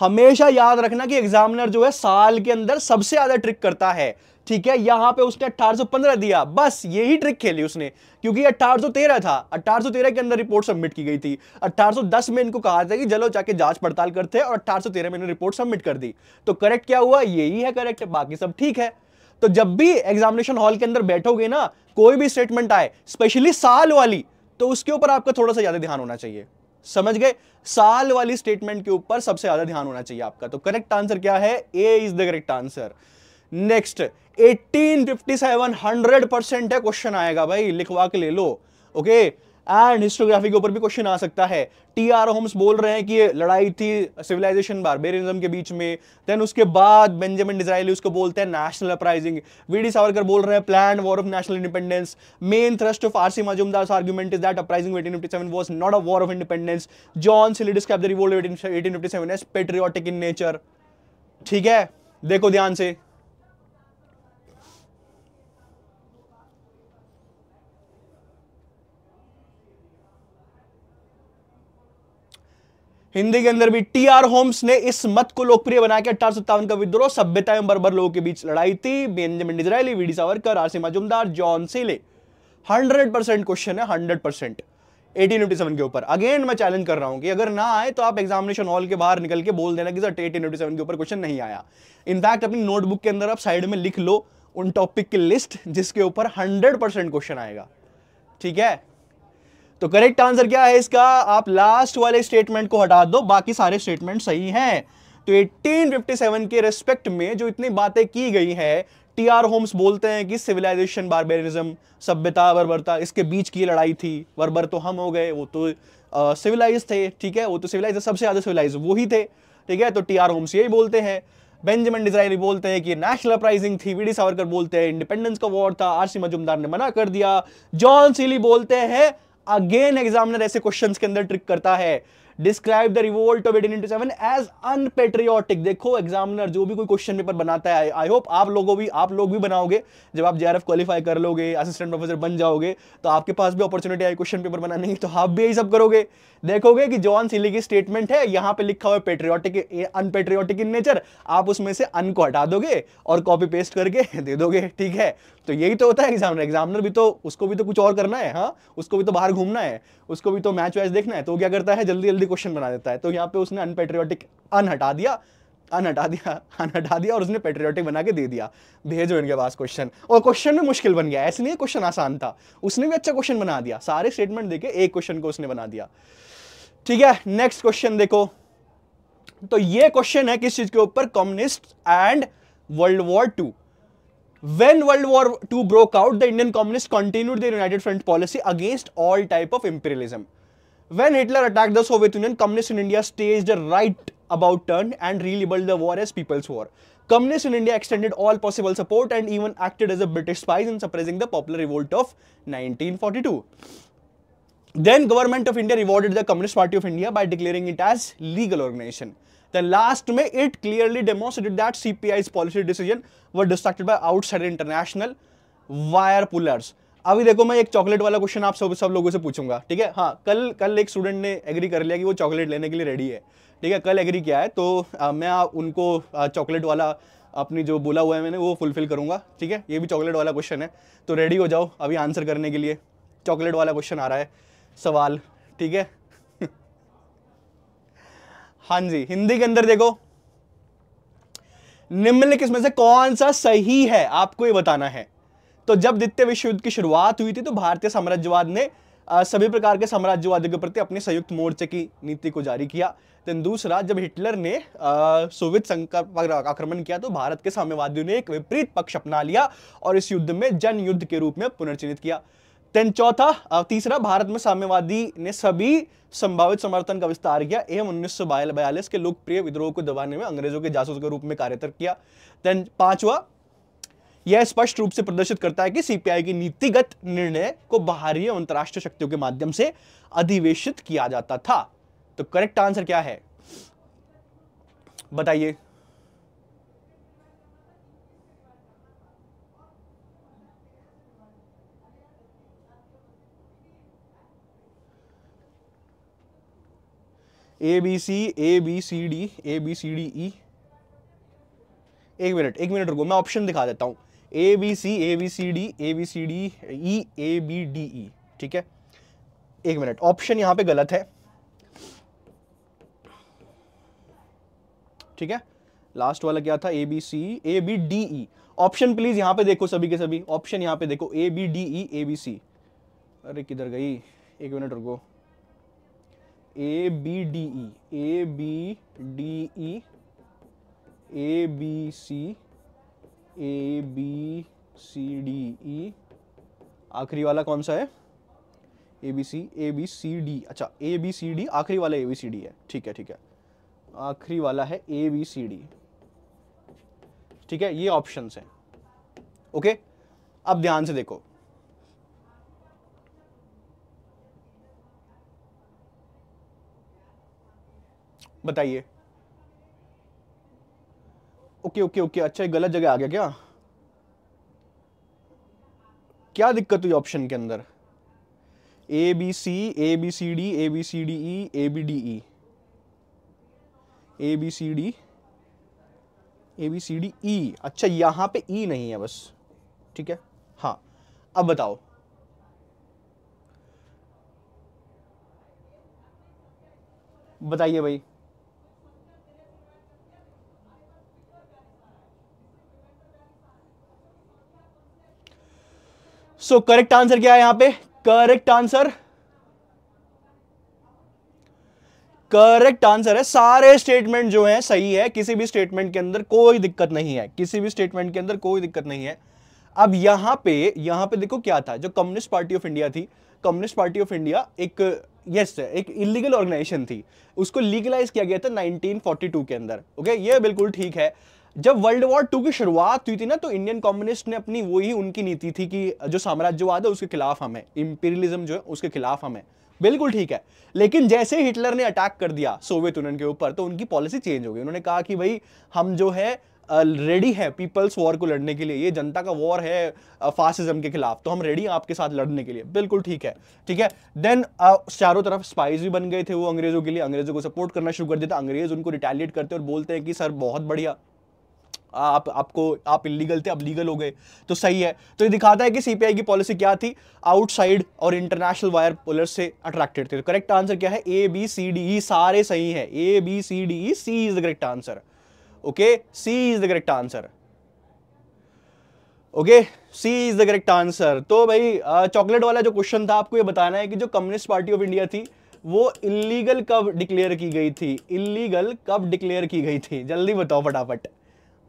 हमेशा याद रखना कि एग्जामिनर जो है साल के अंदर सबसे ज्यादा ट्रिक करता है ठीक है यहां पे उसने 1815 दिया बस यही ट्रिक खेली उसने क्योंकि 1813 था 1813 के अंदर रिपोर्ट सबमिट की गई थी 1810 में इनको कहा था कि चलो जाके जांच पड़ताल करते हैं और 1813 में इन्होंने रिपोर्ट सबमिट कर दी तो करेक्ट क्या हुआ यही है करेक्ट बाकी सब ठीक है तो जब भी एग्जामिनेशन हॉल के अंदर बैठोगे ना कोई भी स्टेटमेंट आए स्पेशली साल वाली तो उसके ऊपर आपका थोड़ा सा ज़्यादा ध्यान होना चाहिए समझ गए साल वाली स्टेटमेंट के ऊपर सबसे ज़्यादा ध्यान होना चाहिए आपका तो करेक्ट आंसर क्या है A is the correct answer next 1857 है क्वेश्चन आएगा भाई लिखवा के ले लो ओके एंड हिस्टोग्राफी के ऊपर भी क्वेश्चन आ सकता है टी आर होम्स बोल रहे हैं कि लड़ाई थी सिविलाइजेशन बारबेरिज्म के बीच में देन उसके बाद बेंजामिन डिजाइली उसको बोलते हैं national uprising V D Savarkar बोल रहे हैं plan war of national independence main thrust of R C Majumdar argument is that uprising 1857 was not a war of independence John Seeley describe the revolt 1857 as patriotic in nature ठीक है देखो ध्यान से हिंदी के अंदर भी टी आर होम्स ने इस मत को लोकप्रिय बना के अठारह का विद्रोह सभ्यता एवं बरबर लोगों के बीच लड़ाई थी Benjamin Disraeli V D Savarkar R C Majumdar John Seeley hundred percent question है hundred percent eighteen eighty seven के ऊपर अगेन मैं चैलेंज कर रहा हूं कि अगर ना आए तो आप एग्जामिनेशन हॉल के बाहर निकल के बोल देना कि सर एटीन एटी सेवन के ऊपर क्वेश्चन नहीं आया इनफैक्ट अपनी नोटबुक के अंदर आप साइड में लिख लो उन टॉपिक की लिस्ट जिसके ऊपर हंड्रेड परसेंट क्वेश्चन आएगा ठीक है तो करेक्ट आंसर क्या है इसका आप लास्ट वाले स्टेटमेंट को हटा दो बाकी सारे स्टेटमेंट सही हैं तो 1857 के रेस्पेक्ट में जो इतनी बातें की गई है टी आर होम्स बोलते हैं कि सिविलाइजेशन बारबेरिज्म सभ्यता वर्बरता इसके बीच की लड़ाई थी वर्बर तो हम हो गए वो तो सिविलाइज uh, थे ठीक है वो तो सिविलाइज सबसे ज़्यादा सिविलाइज वही थे ठीक है तो टी आर होम्स यही बोलते हैं बेंजामिन डिजाइनरी बोलते हैं कि नेशनल अपराइजिंग थी वीडी सावरकर बोलते हैं इंडिपेंडेंस का वॉर था आरसी मजुमदार ने मना कर दिया जॉन सीली बोलते हैं अगेन एग्जामिनर ऐसे क्वेश्चन के अंदर ट्रिक करता है describe the revolt of eighteen into seven as unpatriotic देखो एग्जामिनर जो भी कोई क्वेश्चन पेपर बनाता है आई होप आप लोगों भी आप लोग भी बनाओगे जब आप जे आर एफ क्वालिफाई कर लोगे असिस्टेंट प्रोफेसर बन जाओगे तो आपके पास भी अपॉर्चुनिटी आई क्वेश्चन पेपर बनाने की तो आप भी यही सब करोगे देखोगे कि जॉन सिली की स्टेटमेंट है यहाँ पे लिखा हुआ पेट्रियोटिक अनपेट्रियोटिक इन नेचर आप उसमें से अन को हटा दोगे और कॉपी पेस्ट करके दे दोगे ठीक है तो यही तो होता है एग्जामिनर एग्जामिनर भी तो उसको भी तो कुछ और करना है हाँ उसको भी तो बाहर घूमना है उसको भी तो मैच वैच देखना है तो क्या करता है जल्दी जल्दी क्वेश्चन बना देता है तो यहाँ पे उसने अनपेट्रियोटिक अन हटा दिया अन हटा दिया अन हटा दिया और उसने पेट्रियोटिक बना के दे दिया भेजो इनके पास क्वेश्चन और क्वेश्चन में मुश्किल बन गया ऐसे नहीं क्वेश्चन आसान था उसने भी अच्छा क्वेश्चन बना दिया सारे स्टेटमेंट देखे एक क्वेश्चन को उसने बना दिया ठीक है नेक्स्ट क्वेश्चन देखो तो ये क्वेश्चन है किस चीज के ऊपर communist and world war two when World War II broke out, the Indian communists continued their united front policy against all type of imperialism. When Hitler attacked the Soviet Union, communists in India staged a right about turn and relabeled the war as People's War. Communists in India extended all possible support and even acted as a British spies in suppressing the popular revolt of 1942. Then government of India rewarded the Communist Party of India by declaring it as legal organization. Then last May, it clearly demonstrated that CPI's policy decision were distracted by outside international wire pullers. अभी देखो मैं एक chocolate वाला question आप सब सब लोगों से पूछूंगा ठीक है हाँ कल कल एक स्टूडेंट ने एग्री कर लिया कि वो चॉकलेट लेने के लिए रेडी है ठीक है कल एग्री किया है तो आ, मैं आ, उनको चॉकलेट वाला अपनी जो बोला हुआ है मैंने वो फुलफिल करूंगा ठीक है ये भी चॉकलेट वाला क्वेश्चन है तो रेडी हो जाओ अभी आंसर करने के लिए चॉकलेट वाला क्वेश्चन आ रहा है सवाल ठीक है हाँ जी हिंदी के अंदर देखो निम्नलिखित में से कौन सा सही है आपको ये बताना है तो जब द्वितीय विश्व युद्ध की शुरुआत हुई थी तो भारतीय साम्राज्यवाद ने सभी प्रकार के साम्राज्यवादियों के प्रति अपने संयुक्त मोर्चे की नीति को जारी किया देन दूसरा जब हिटलर ने सोवियत संघ का आक्रमण किया तो भारत के साम्यवादियों ने एक विपरीत पक्ष अपना लिया और इस युद्ध में जन युद्ध के रूप में पुनर्चिन्हित किया देन चौथा तीसरा भारत में साम्यवादी ने सभी संभावित समर्थन का विस्तार किया एवं उन्नीस बयालीस के लोकप्रिय विद्रोह को दबाने में अंग्रेजों के जासूस के रूप में कार्यतर किया देन पांचवा यह स्पष्ट रूप से प्रदर्शित करता है कि सीपीआई की नीतिगत निर्णय को बाहरी और अंतर्राष्ट्रीय शक्तियों के माध्यम से अधिवेशित किया जाता था तो करेक्ट आंसर क्या है बताइए A B C A B C D A B C D E एक मिनट एक मिनट रुको मैं ऑप्शन दिखा देता हूँ A B C A B C D A B C D E A B D E ठीक है एक मिनट ऑप्शन यहाँ पे गलत है ठीक है लास्ट वाला क्या था A B C A B D E option please यहाँ पे देखो सभी के सभी ऑप्शन यहाँ पे देखो A B D E A B C अरे किधर गई एक मिनट रुको A B D E A B D E A B C A B C D E आखिरी वाला कौन सा है A B C A B C D अच्छा ए बी सी डी आखिरी वाला ए बी सी डी है ठीक है ठीक है आखिरी वाला है ए बी सी डी ठीक है ये ऑप्शंस हैं ओके अब ध्यान से देखो बताइए ओके ओके ओके अच्छा गलत जगह आ गया क्या क्या दिक्कत हुई ऑप्शन के अंदर A B C A B C D A B C D E A B D E A B C D A B C D E अच्छा यहां पे ई e नहीं है बस ठीक है हाँ अब बताओ बताइए भाई सो करेक्ट आंसर क्या है यहां पे करेक्ट आंसर करेक्ट आंसर है सारे स्टेटमेंट जो है सही है किसी भी स्टेटमेंट के अंदर कोई दिक्कत नहीं है किसी भी स्टेटमेंट के अंदर कोई दिक्कत नहीं है अब यहां पे यहां पे देखो क्या था जो कम्युनिस्ट पार्टी ऑफ इंडिया थी कम्युनिस्ट पार्टी ऑफ इंडिया एक यस yes, एक इलीगल ऑर्गेनाइजेशन थी उसको लीगलाइज किया गया था 1942 के अंदर ओके ये बिल्कुल ठीक है जब वर्ल्ड वॉर टू की शुरुआत हुई थी ना तो इंडियन कम्युनिस्ट ने अपनी वही उनकी नीति थी कि जो साम्राज्यवाद है उसके खिलाफ हमें इंपीरियलिज्म जो है उसके खिलाफ हमें बिल्कुल ठीक है लेकिन जैसे हिटलर ने अटैक कर दिया सोवियत यूनियन के ऊपर तो उनकी पॉलिसी चेंज हो गई उन्होंने कहा कि भाई हम जो है रेडी है पीपल्स वॉर को लड़ने के लिए ये जनता का वॉर है फासिज्म के खिलाफ तो हम रेडी हैं आपके साथ लड़ने के लिए बिल्कुल ठीक है ठीक है देन चारों तरफ स्पाइस भी बन गए थे वो अंग्रेजों के लिए अंग्रेजों को सपोर्ट करना शुरू कर देता अंग्रेज उनको रिटेलिएट करते और बोलते हैं कि सर बहुत बढ़िया आप आपको आप इलीगल थे अब लीगल हो गए तो सही है तो ये दिखाता है कि सीपीआई की पॉलिसी क्या थी आउटसाइड और इंटरनेशनल वायर पुलर से अट्रैक्टेड थे तो करेक्ट आंसर क्या है ए बी सी डी ई सारे सही है A B C D E C is the correct answer okay C is the correct answer okay C is the correct answer तो भाई चॉकलेट वाला जो क्वेश्चन था आपको ये बताना है कि जो कम्युनिस्ट पार्टी ऑफ इंडिया थी वो इलीगल कब डिक्लेयर की गई थी इलीगल कब डिक्लेयर की गई थी जल्दी बताओ फटाफट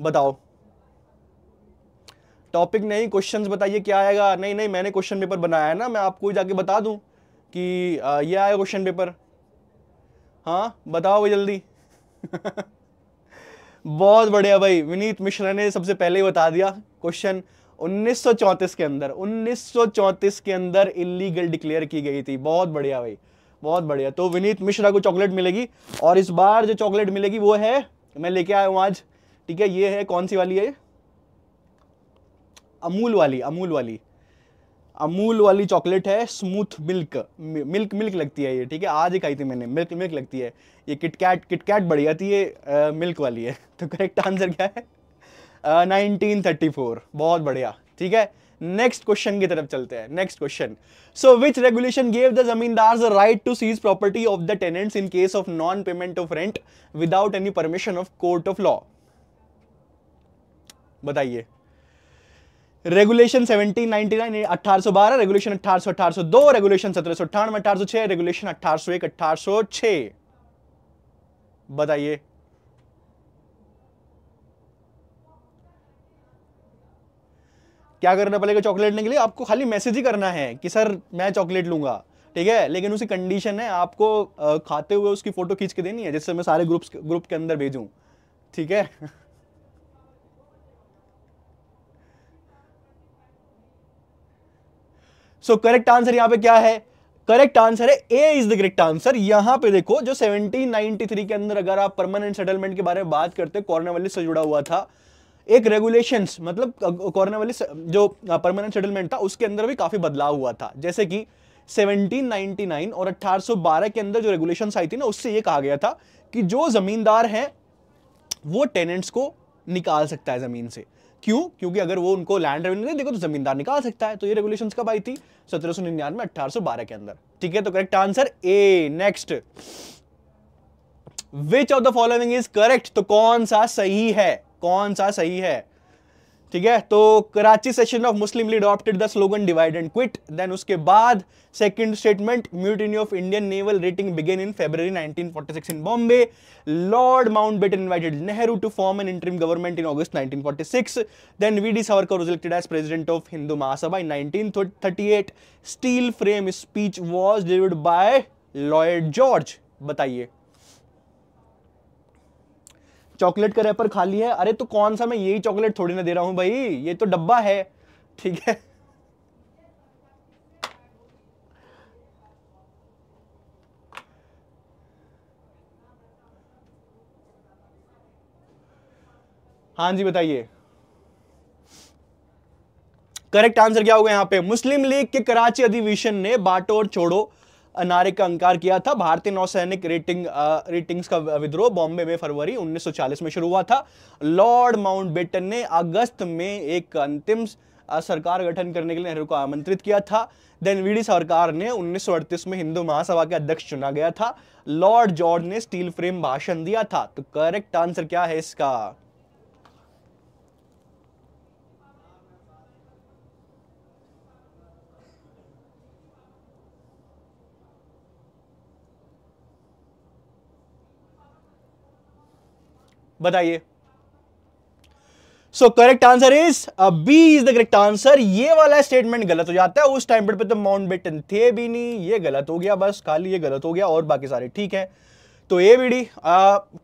बताओ टॉपिक नहीं क्वेश्चंस बताइए क्या आएगा नहीं नहीं मैंने क्वेश्चन पेपर बनाया है ना मैं आपको जाके बता दूं कि ये आया क्वेश्चन पेपर हाँ बताओ भाई जल्दी बहुत बढ़िया भाई विनीत मिश्रा ने सबसे पहले ही बता दिया क्वेश्चन 1934 के अंदर 1934 के अंदर इलीगल डिक्लेयर की गई थी बहुत बढ़िया भाई बहुत बढ़िया तो विनीत मिश्रा को चॉकलेट मिलेगी और इस बार जो चॉकलेट मिलेगी वो है मैं लेके आया हूँ आज ठीक है ये है कौन सी वाली है अमूल वाली अमूल वाली अमूल वाली चॉकलेट है स्मूथ मिल्क मिल्क मिल्क लगती है ये ठीक है आज ही खाई थी मैंने मिल्क मिल्क लगती है ये किटकैट किटकैट बढ़िया थी ये आ, मिल्क वाली है तो करेक्ट आंसर क्या है नाइनटीन थर्टी फोर बहुत बढ़िया ठीक है नेक्स्ट क्वेश्चन की तरफ चलते हैं next question so which regulation gave the zamindar right to seize property of the tenants in case of non payment of rent without any permission of court of law बताइए regulation 1799 1812 regulation 1800 1802 regulation सत्रह सौ अठानवे अठारह सौ छह regulation अठारह सौ एक अठारह सौ छह बताइए क्या करना पड़ेगा चॉकलेट लेने के लिए आपको खाली मैसेज ही करना है कि सर मैं चॉकलेट लूंगा ठीक है लेकिन उसी कंडीशन है आपको खाते हुए उसकी फोटो खींच के देनी है जिससे मैं सारे ग्रुप्स ग्रुप के अंदर भेजूं ठीक है सो करेक्ट आंसर यहां पे क्या है करेक्ट आंसर है A is the correct answer यहां पे देखो जो 1793 के अंदर अगर आप परमानेंट सेटलमेंट के बारे में बात करते कॉर्नवालिस से जुड़ा हुआ था एक रेगुलेशन मतलब कॉर्नवालिस जो परमानेंट सेटलमेंट था उसके अंदर भी काफी बदलाव हुआ था जैसे कि 1799 और 1812 के अंदर जो रेगुलेशन आई थी ना उससे ये कहा गया था कि जो जमींदार हैं वो टेनेंट्स को निकाल सकता है जमीन से क्यों क्योंकि अगर वो उनको लैंड रेवेन्यू नहीं देखो तो जमींदार निकाल सकता है तो ये रेगुलेशन कब आई थी सत्रह सौ निन्यानवे अठारह सौ बारह के अंदर ठीक है तो correct answer A next which of the following is correct तो कौन सा सही है कौन सा सही है ठीक है तो Karachi session of Muslim league adopted the slogan divide and quit then उसके बाद second statement mutiny of Indian naval rating began in February 1946 in Bombay Lord Mountbatten invited Nehru to form an interim government in August 1946 then D Savarkar was elected as president of Hindu Mahasabha in nineteen steel frame speech was delivered by Lloyd George बताइए chocolate का wrapper खाली है अरे तो कौन सा मैं यही चॉकलेट थोड़ी ना दे रहा हूं भाई ये तो डब्बा है ठीक है हाँ जी बताइए करेक्ट आंसर क्या होगा यहां पे मुस्लिम लीग के कराची अधिवेशन ने बाटो और छोड़ो नारे का अंकार किया था भारतीय नौसैनिक रेटिंग रेटिंग्स का विद्रोह बॉम्बे में फरवरी 1940 में शुरू हुआ था लॉर्ड माउंट बेटन ने अगस्त में एक अंतिम सरकार गठन करने के लिए नेहरू को आमंत्रित किया था देन वीडी सरकार ने उन्नीस में हिंदू महासभा के अध्यक्ष चुना गया था लॉर्ड जॉर्ज ने स्टील फ्रेम भाषण दिया था तो करेक्ट आंसर क्या है इसका बताइए so correct answer is B is the correct answer ये वाला स्टेटमेंट गलत हो जाता है उस टाइम पर तो माउंट बेटन थे भी नहीं ये गलत हो गया बस खाली ये गलत हो गया और बाकी सारे ठीक है तो ए बी डी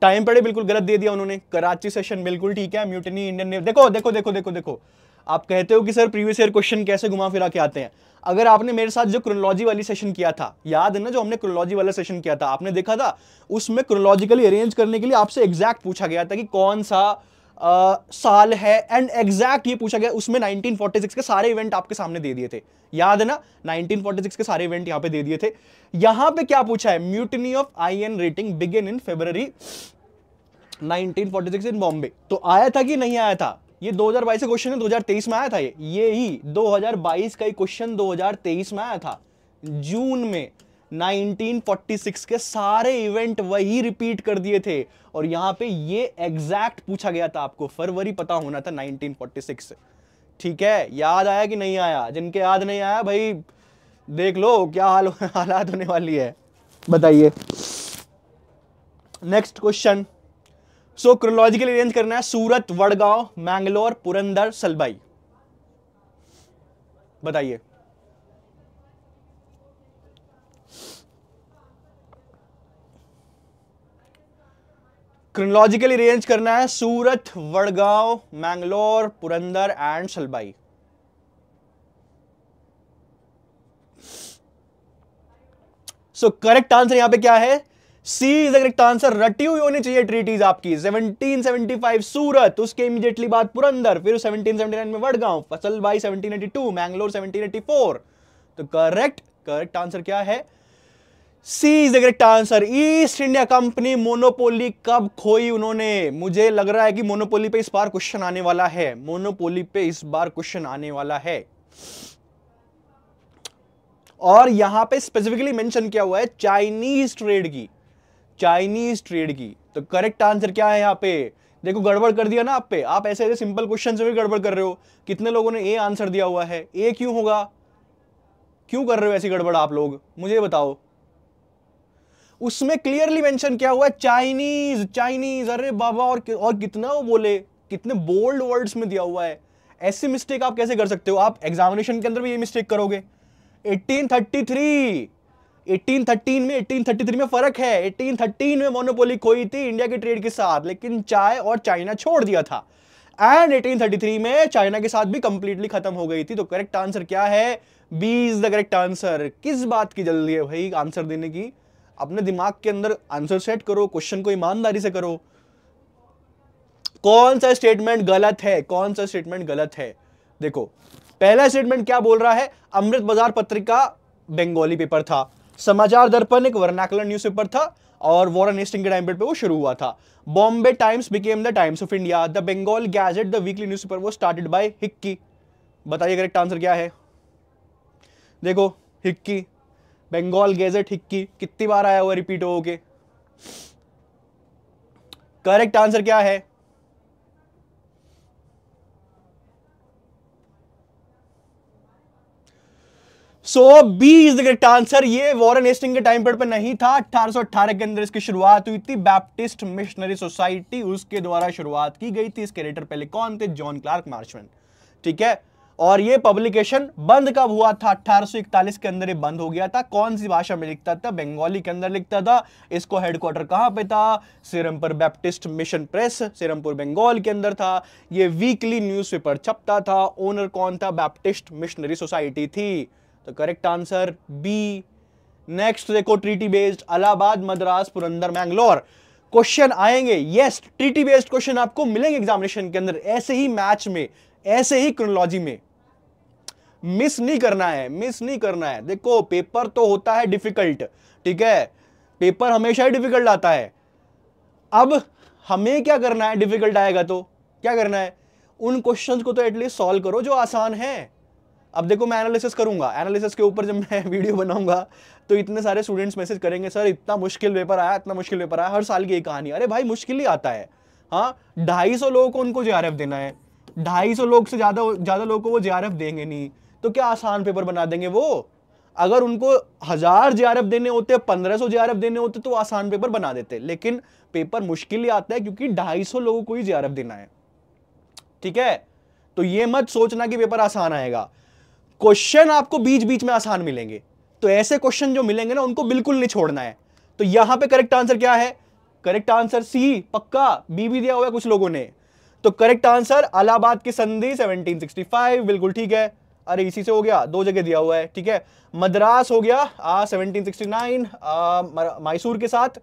टाइम पड़े बिल्कुल गलत दे दिया उन्होंने कराची सेशन बिल्कुल ठीक है म्यूटनी इंडियन ने देखो देखो देखो देखो देखो आप कहते हो कि सर प्रीवियस ईयर क्वेश्चन कैसे घुमा फिरा के आते हैं अगर आपने मेरे साथ जो क्रोनोलॉजी वाली सेशन किया था याद है ना जो हमने क्रोनोलॉजी वाला सेशन किया था आपने देखा था उसमें क्रोनोलॉजिकली अरेंज करने के लिए आपसे एग्जैक्ट पूछा गया था कि कौन सा आ, साल है एंड एग्जैक्ट ये पूछा गया उसमें 1946 के सारे इवेंट आपके सामने दे दिए थे याद है ना 1946 के सारे इवेंट यहाँ पे दे दिए थे यहां पे क्या पूछा है mutiny of I N rating begin in February 1946 in Bombay तो आया था कि नहीं आया था ये 2022 का क्वेश्चन है 2023 में आया था ये ये ही 2022 का ही क्वेश्चन 2023 में आया था जून में 1946 के सारे इवेंट वही रिपीट कर दिए थे और यहाँ पे ये एग्जैक्ट पूछा गया था आपको फरवरी पता होना था 1946 ठीक है याद आया कि नहीं आया जिनके याद नहीं आया भाई देख लो क्या हाल हालात होने वाली है बताइए next question so chronologically arrange करना है सूरत वड़गांव मैंगलोर पुरंदर सलबाई बताइए क्रोनोलॉजिकली अरेंज करना है Surat Wadgaon Mangalore Purandar and Salbai so correct answer यहां पे क्या है सी इज करेक्ट आंसर रटी हुई होनी चाहिए ट्रीटीज आपकी 1775 सूरत उसके इमीडिएटली बाद पुरंदर फिर 1779 में वडगांव फसल बाई 1782 मैंगलोर 1784 तो करेक्ट करेक्ट आंसर क्या है C is correct answer East India company monopoly कब खोई उन्होंने मुझे लग रहा है कि मोनोपोली पे इस बार क्वेश्चन आने वाला है मोनोपोली पे इस बार क्वेश्चन आने वाला है और यहां पे स्पेसिफिकली मेंशन किया हुआ है चाइनीज ट्रेड की चाइनीज ट्रेड की तो करेक्ट आंसर क्या है यहाँ पे देखो गड़बड़ कर दिया ना आप पे आप ऐसे ऐसे सिंपल क्वेश्चन से भी गड़बड़ कर रहे हो कितने लोगों ने ए आंसर दिया हुआ है ए क्यों होगा क्यों कर रहे हो ऐसी गड़बड़ आप लोग मुझे बताओ उसमें क्लियरली मेंशन क्या हुआ चाइनीज चाइनीज अरे बाबा और और कितना वो बोले कितने बोल्ड वर्ड्स में दिया हुआ है ऐसी मिस्टेक आप कैसे कर सकते हो आप एग्जामिनेशन के अंदर भी ये मिस्टेक करोगे 1833 1813 में 1833 में फर्क है 1813 में मोनोपोली खोई थी इंडिया की ट्रेड के साथ लेकिन चाय और चाइना छोड़ दिया था एंड 1833 में चाइना के साथ भी कंप्लीटली खत्म हो गई थी तो करेक्ट आंसर क्या है B is the correct answer किस बात की जल्दी है भाई आंसर देने की अपने दिमाग के अंदर आंसर सेट करो क्वेश्चन को ईमानदारी से करो कौन सा स्टेटमेंट गलत है कौन सा स्टेटमेंट गलत है देखो पहला स्टेटमेंट क्या बोल रहा है अमृत बाजार पत्रिका बंगाली पेपर था समाचार दर्पण एक वर्नाकुलर न्यूज़पेपर था और वॉरन एस्टिंग के टाइम पर वो शुरू हुआ था Bombay Times became the Times of India the Bengal Gazette the weekly news paper वो स्टार्टेड बाई हिक्की बताइए करेक्ट आंसर क्या है देखो हिक्की बंगाल गैजेट हिक्की कितनी बार आया हुआ रिपीट होके करेक्ट आंसर क्या है so B is the correct answer ये वॉरन एस्टिंग के टाइम पीरियड पे नहीं था 1818 के अंदर इसकी शुरुआत हुई थी बैप्टिस्ट मिशनरी सोसाइटी उसके द्वारा शुरुआत की गई थी इसके रेटर पहले कौन थे जॉन क्लार्क मार्चमैन ठीक है और ये पब्लिकेशन बंद कब हुआ था 1841 के अंदर ये बंद हो गया था कौन सी भाषा में लिखता था बंगाली के अंदर लिखता था इसको हेडक्वार्टर कहां पे था Serampore Baptist mission press Serampore Bengal के अंदर था ये वीकली न्यूज़पेपर छपता था ओनर कौन था बैप्टिस्ट मिशनरी सोसाइटी थी तो करेक्ट आंसर बी नेक्स्ट देखो treaty based Allahabad Madras Purandar Mangalore question आएंगे यस ट्रीटी बेस्ड क्वेश्चन आपको मिलेंगे एग्जामिनेशन के अंदर ऐसे ही मैच में ऐसे ही क्रोनोलॉजी में मिस नहीं करना है मिस नहीं करना है देखो पेपर तो होता है डिफिकल्ट ठीक है पेपर हमेशा ही डिफिकल्ट आता है अब हमें क्या करना है डिफिकल्ट आएगा तो क्या करना है उन क्वेश्चंस को तो एटलीस्ट सॉल्व करो जो आसान है अब देखो मैं एनालिसिस करूंगा एनालिसिस के ऊपर जब मैं वीडियो बनाऊंगा तो इतने सारे स्टूडेंट्स मैसेज करेंगे सर इतना मुश्किल पेपर आया इतना मुश्किल पेपर आया हर साल की एक कहानी अरे भाई मुश्किल ही आता है हाँ ढाई सौ लोगों को उनको जे देना है ढाई सौ लोग से ज़्यादा ज़्यादा लोगों को वो जे देंगे नहीं तो क्या आसान पेपर बना देंगे वो अगर उनको हज़ार जे देने होते पंद्रह सौ जे देने होते तो आसान पेपर बना देते लेकिन पेपर मुश्किल ही आता है क्योंकि ढाई सौ लोगों को ही जे देना है ठीक है तो ये मत सोचना कि पेपर आसान आएगा क्वेश्चन आपको बीच बीच में आसान मिलेंगे तो ऐसे क्वेश्चन जो मिलेंगे ना उनको बिल्कुल नहीं छोड़ना है तो यहां पे करेक्ट आंसर क्या है करेक्ट आंसर सी पक्का बी भी दिया हुआ है कुछ लोगों ने तो करेक्ट आंसर अलाहाबाद की संधि 1765 बिल्कुल ठीक है अरे इसी से हो गया दो जगह दिया हुआ है ठीक है मद्रास हो गया आ 1769 आ, मैसूर के साथ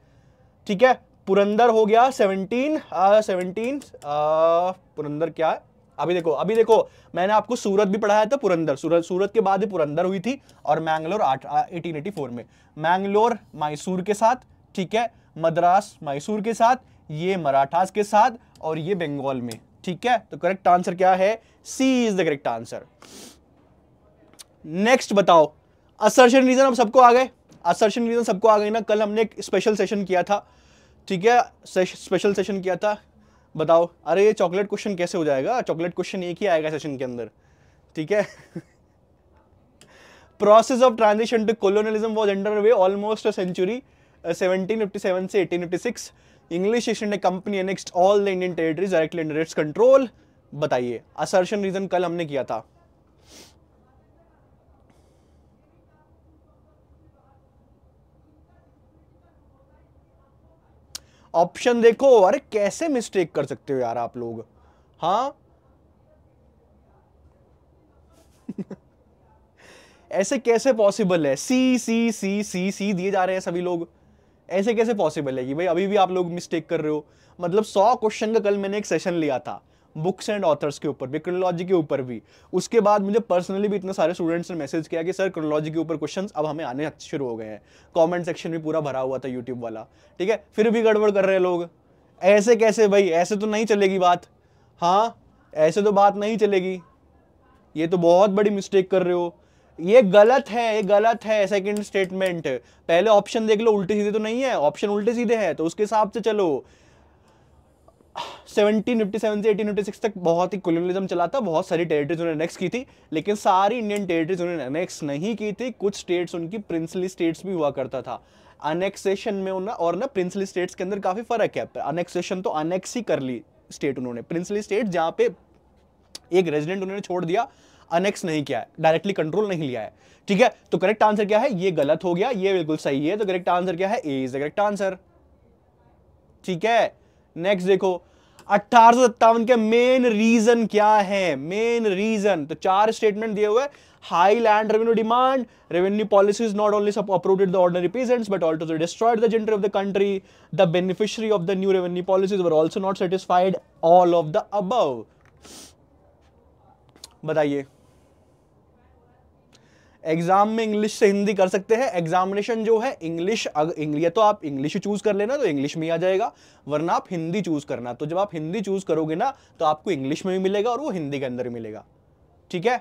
ठीक है पुरंदर हो गया 17 आ, 17 आ, पुरंदर क्या है अभी देखो अभी देखो मैंने आपको सूरत भी पढ़ाया था पुरंदर सूरत सूरत के बाद ही पुरंदर हुई थी और मैंगलोर आठ एटीन एटी फोर में मैंगलोर मैसूर के साथ ठीक है मद्रास मैसूर के साथ ये मराठास के साथ और ये बंगाल में ठीक है तो करेक्ट आंसर क्या है C is the correct answer next बताओ असर्शन रीजन अब सबको आ गए असर्शन रीजन सबको आ गए ना कल हमने एक स्पेशल सेशन किया था ठीक है स्पेशल सेशन किया था बताओ अरे ये चॉकलेट क्वेश्चन कैसे हो जाएगा चॉकलेट क्वेश्चन एक ही आएगा सेशन के अंदर ठीक है process of transition to colonialism was underway almost a century uh, 1757 से 1856 English East India company annexed all the Indian territories directly under its control बताइए असर्शन रीजन कल हमने किया था ऑप्शन देखो अरे कैसे मिस्टेक कर सकते हो यार आप लोग हाँ ऐसे कैसे पॉसिबल है सी सी सी सी सी दिए जा रहे हैं सभी लोग ऐसे कैसे पॉसिबल है कि भाई अभी भी आप लोग मिस्टेक कर रहे हो मतलब सौ क्वेश्चन का कल मैंने एक सेशन लिया था बुक्स एंड ऑथर्स के ऊपर भी क्रोनोलॉजी के ऊपर भी उसके बाद मुझे पर्सनली भी इतने सारे स्टूडेंट्स ने मैसेज किया कि सर क्रोनोलॉजी के ऊपर क्वेश्चन अब हमें आने शुरू हो गए हैं कॉमेंट सेक्शन भी पूरा भरा हुआ था यूट्यूब वाला ठीक है फिर भी गड़बड़ कर रहे हैं लोग ऐसे कैसे भाई ऐसे तो नहीं चलेगी बात हाँ ऐसे तो बात नहीं चलेगी ये तो बहुत बड़ी मिस्टेक कर रहे हो ये गलत है ये गलत है सेकंड स्टेटमेंट पहले ऑप्शन देख लो उल्टे सीधे तो नहीं है ऑप्शन उल्टे सीधे है तो उसके हिसाब से चलो 1757 से 1856 तक बहुत ही कोलोनिज्म चला था बहुत सारी टेरिटरीज उन्होंने अनेक्स की थी लेकिन सारी इंडियन टेरिटरीज उन्होंने अनेक्स नहीं की थी कुछ स्टेट्स उनकी प्रिंसली स्टेट्स भी हुआ करता था अनेक्सेशन में उन्हें और ना प्रिंसली स्टेट्स के अंदर काफ़ी फ़र्क है अनेक्सेशन तो अनेक्स ही कर ली स्टेट उन्होंने प्रिंसली स्टेट जहाँ पे एक रेजिडेंट उन्होंने छोड़ दिया अनेक्स नहीं किया है डायरेक्टली कंट्रोल नहीं लिया है ठीक है तो करेक्ट आंसर क्या है ये गलत हो गया ये बिल्कुल सही है तो करेक्ट आंसर क्या है A is the correct answer ठीक है नेक्स्ट देखो के मेन रीजन क्या है मेन रीजन तो चार स्टेटमेंट दिए हुए high land revenue demand revenue policies not only uprooted the ordinary peasants but also destroyed the of the country the beneficiary of the new revenue policies were also not satisfied all of the above बताइए exam में English से हिंदी कर सकते हैं examination जो है English English तो आप इंग्लिश चूज़ कर लेना तो इंग्लिश में ही आ जाएगा वरना आप हिंदी चूज़ करना तो जब आप हिंदी चूज़ करोगे ना तो आपको इंग्लिश में भी मिलेगा और वो हिंदी के अंदर मिलेगा ठीक है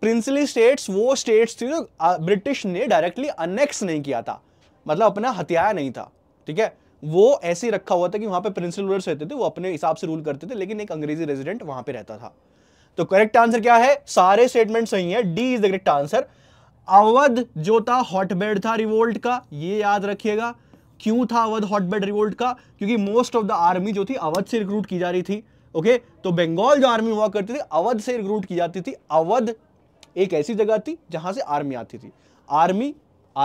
प्रिंसली स्टेट्स वो स्टेट्स थी जो ब्रिटिश ने डायरेक्टली अनेक्स नहीं किया था मतलब अपना हथियार नहीं था ठीक है वो ऐसे ही रखा हुआ था कि वहां पर प्रिंसिपल रूलर्स रहते थे वो अपने हिसाब से रूल करते थे लेकिन एक अंग्रेजी रेजिडेंट वहां पर रहता था तो करेक्ट आंसर क्या है सारे स्टेटमेंट सही है D is the correct answer Awadh जो था हॉटबेड था रिवोल्ट का ये याद रखिएगा क्यों था अवध हॉटबेड रिवोल्ट का क्योंकि मोस्ट ऑफ द आर्मी जो थी अवध से रिक्रूट की जा रही थी ओके तो बंगाल जो आर्मी हुआ करती थी अवध से रिक्रूट की जाती थी अवध एक ऐसी जगह थी जहां से आर्मी आती थी आर्मी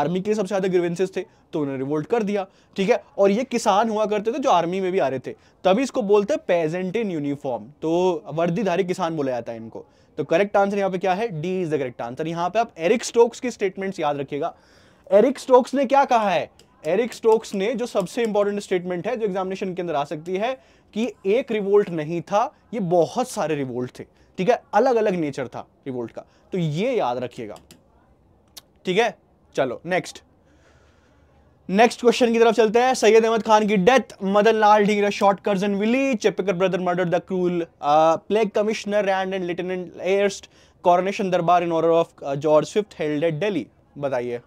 आर्मी के सबसे ज़्यादा ग्रीवेंसेस थे तो उन्होंने रिवोल्ट कर दिया ठीक है और ये किसान हुआ करते थे जो आर्मी में भी आ रहे थे तभी इसको बोलते हैं पेजेंट इन यूनिफॉर्म तो वर्दीधारी किसान बोला जाता है इनको तो करेक्ट आंसर यहाँ पे क्या है D is the correct answer यहाँ पे आप एरिक स्टोक्स की स्टेटमेंट्स याद रखिएगा एरिक स्टोक्स ने क्या कहा है एरिक स्टोक्स ने जो सबसे इंपॉर्टेंट स्टेटमेंट है जो एग्जामिनेशन के अंदर आ सकती है कि एक रिवोल्ट नहीं था ये बहुत सारे रिवोल्ट थे ठीक है अलग अलग नेचर था रिवोल्ट का तो ये याद रखिएगा ठीक है चलो नेक्स्ट नेक्स्ट क्वेश्चन की तरफ चलते हैं सैयद अहमद खान की death Madan Lal Dhingra shot Curzon Wyllie Chapekar brother murder the cruel plague commissioner and and lieutenant Ayerst coronation durbar in order of George fifth held at Delhi बताइए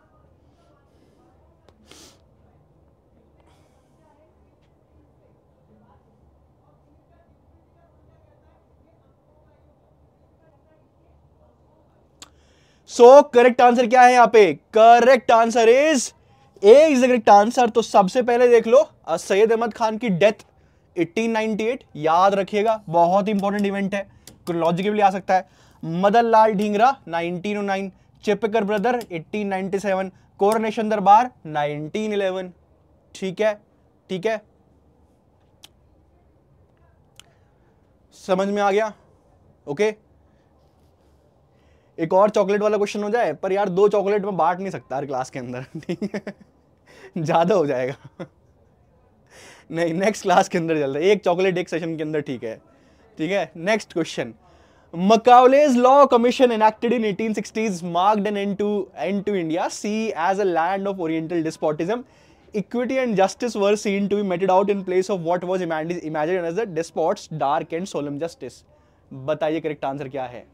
सो करेक्ट आंसर क्या है यहां पे करेक्ट आंसर इज ए एक करेक्ट आंसर तो सबसे पहले देख लो सैयद अहमद खान की डेथ 1898 याद रखिएगा बहुत इंपॉर्टेंट इवेंट है क्रोलॉजिकली आ सकता है मदन लाल ढींगरा 1909 चिपकर ब्रदर 1897 कोरोनेशन दरबार 1911 ठीक है ठीक है समझ में आ गया ओके एक और चॉकलेट वाला क्वेश्चन हो जाए पर यार दो चॉकलेट में बांट नहीं सकता हर क्लास के अंदर ठीक है ज़्यादा हो जाएगा नहीं नेक्स्ट क्लास के अंदर चलते एक चॉकलेट एक सेशन के अंदर ठीक है ठीक है next question Macaulay's law commission enacted in eighteen sixties marked an end to end to India see as a land of oriental despotism equity and justice were seen to be meted out in place of what was imagine as the despots dark and solemn justice बताइए correct answer क्या है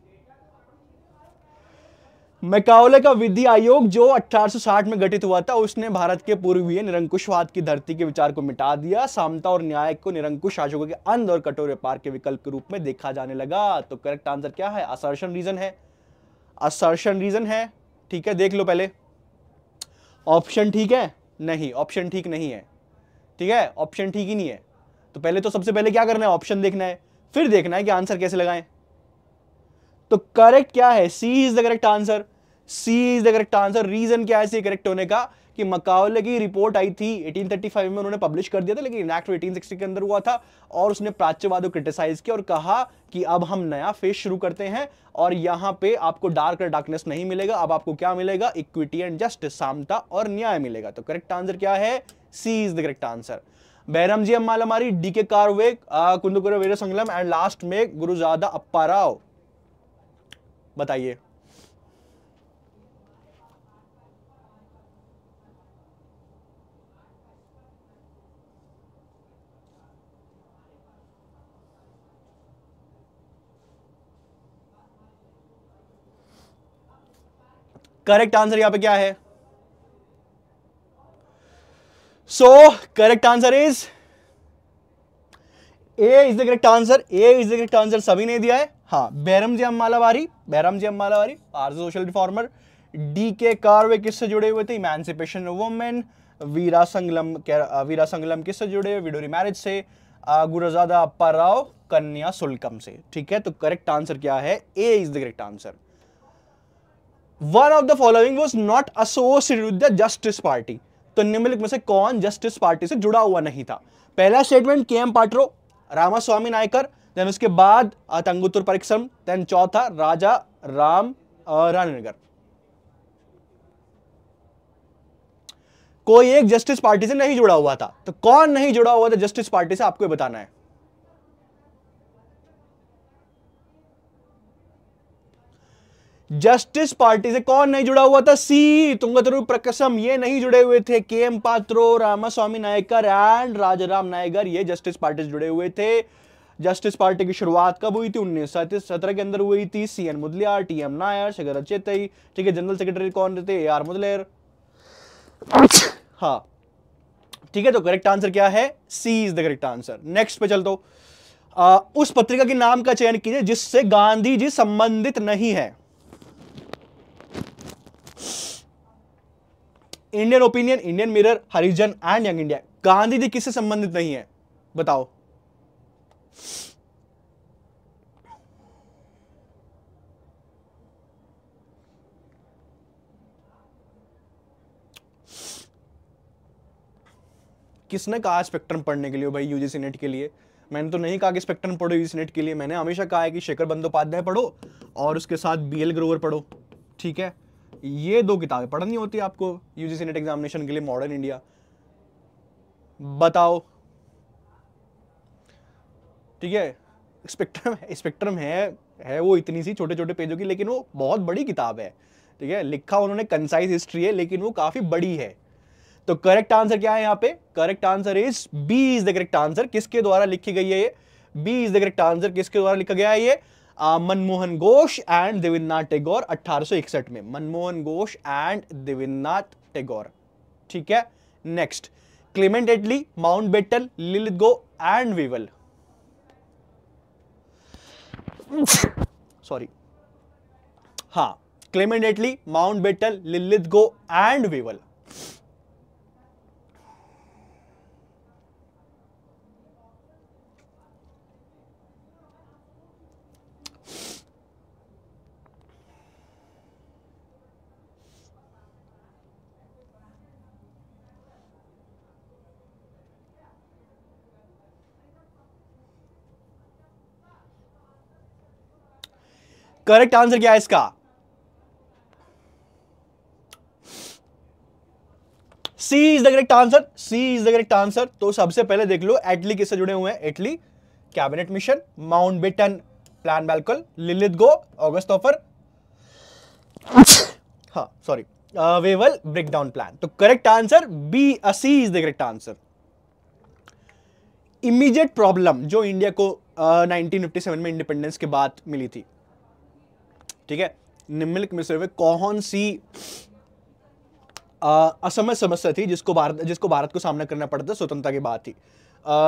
मैकाओले का विधि आयोग जो 1860 में गठित हुआ था उसने भारत के पूर्वीय निरंकुशवाद की धरती के विचार को मिटा दिया सामता और न्याय को निरंकुश शासकों के अंध और कटोरे व्यापार के विकल्प के रूप में देखा जाने लगा तो करेक्ट आंसर क्या है असर्शन रीजन है असर्शन रीजन है ठीक है देख लो पहले ऑप्शन ठीक है नहीं ऑप्शन ठीक नहीं है ठीक है ऑप्शन ठीक ही नहीं है तो पहले तो सबसे पहले क्या करना है ऑप्शन देखना है फिर देखना है कि आंसर कैसे लगाएं तो करेक्ट क्या है C is the correct answer C is the correct answer reason क्या है सी करेक्ट होने का कि मकावले की रिपोर्ट आई थी 1835 में उन्होंने पब्लिश कर दिया था लेकिन एक्ट 1860 के अंदर हुआ था और उसने प्राच्यवाद को क्रिटिसाइज किया और कहा कि अब हम नया फेस शुरू करते हैं और यहां पे आपको डार्क डार्कनेस नहीं मिलेगा अब आपको क्या मिलेगा इक्विटी एंड जस्टिस सामता और न्याय मिलेगा तो करेक्ट आंसर क्या है C is the correct answer जी अम्मा डी के कारवे कुंदुकुर संगलम एंड लास्ट में गुरुजादा अप्पा राव बताइए करेक्ट आंसर यहां पे क्या है so correct answer is A is the correct answer A is the correct answer सभी ने दिया है हाँ Behram ji Malabari Behram ji Malabari are social reformer D K Karve किससे जुड़े हुए थे इमेंसिपेशन वुमेन वीरा संगलम वीरा संगलम किससे जुड़े हुए विडोरी मैरिज से गुरजादा अप्पा राव कन्या सुलकम से ठीक है तो करेक्ट आंसर क्या है A is the correct answer one of the following was not associated with the justice party तो निम्नलिखित में से कौन जस्टिस पार्टी से जुड़ा हुआ नहीं था पहला statement K M Patro Ramaswamy Naicker then उसके बाद तंगुतुर परिक्रम देन चौथा राजा राम रानगर कोई एक जस्टिस पार्टी से नहीं जुड़ा हुआ था तो कौन नहीं जुड़ा हुआ था जस्टिस पार्टी से आपको बताना है जस्टिस पार्टी से कौन नहीं जुड़ा हुआ था सी तुंगतुरु प्रकसम ये नहीं जुड़े हुए थे K M Patro Ramaswamy Naicker and Rajaram Naicker ये जस्टिस पार्टी से जुड़े हुए थे जस्टिस पार्टी की शुरुआत कब हुई थी उन्नीस सत्रह के अंदर हुई थी C N Mudaliar T M Nair Shekhar अचेत ठीक है जनरल सेक्रेटरी कौन थे ए आर मुदलेर हाँ ठीक है तो करेक्ट आंसर क्या है C is the correct answer next पे चल दो तो, आ, उस पत्रिका के नाम का चयन कीजिए जिससे गांधी जी संबंधित नहीं है Indian opinion Indian mirror Harijan and young India Gandhi ji किससे संबंधित नहीं है बताओ किसने कहा स्पेक्ट्रम पढ़ने के लिए भाई यूजीसी नेट के लिए मैंने तो नहीं कहा कि स्पेक्ट्रम पढ़ो यूजीसी नेट के लिए मैंने हमेशा कहा है कि शेखर बंदोपाध्याय पढ़ो और उसके साथ बीएल ग्रोवर पढ़ो ठीक है ये दो किताबें पढ़नी होती है आपको यूजीसी नेट एग्जामिनेशन के लिए मॉडर्न इंडिया बताओ ठीक है स्पेक्ट्रम स्पेक्ट्रम है है वो इतनी सी छोटे छोटे पेजों की लेकिन वो बहुत बड़ी किताब है ठीक है लिखा उन्होंने कंसाइज हिस्ट्री है लेकिन वो काफ़ी बड़ी है तो करेक्ट आंसर क्या है यहां पे correct answer is B is the correct answer किसके द्वारा लिखी गई है ये B is the correct answer किसके द्वारा लिखा गया है ये मनमोहन घोष एंड देविन्द्रनाथ टैगोर अट्ठारह में मनमोहन घोष एंड देविन्द्रनाथ टैगोर ठीक है next Clement Attlee Mountbatten go and Wavell sorry हा Clement Attlee Mountbatten Linlithgow and Wavell correct answer क्या है इसका C is the correct answer C is the correct answer तो सबसे पहले देख लो एटली किससे जुड़े हुए हैं Attlee cabinet mission Mountbatten plan बैल्कल लिलित गो ऑगस्ट ऑफर हा सॉरी वेवल ब्रेकडाउन प्लान तो correct answer B C is the correct answer immediate problem जो इंडिया को uh, 1957 में इंडिपेंडेंस के बाद मिली थी ठीक है निम्नलिखित में से कौन सी असमय समस्या थी जिसको भारत जिसको भारत को सामना करना पड़ता था स्वतंत्रता के बाद ही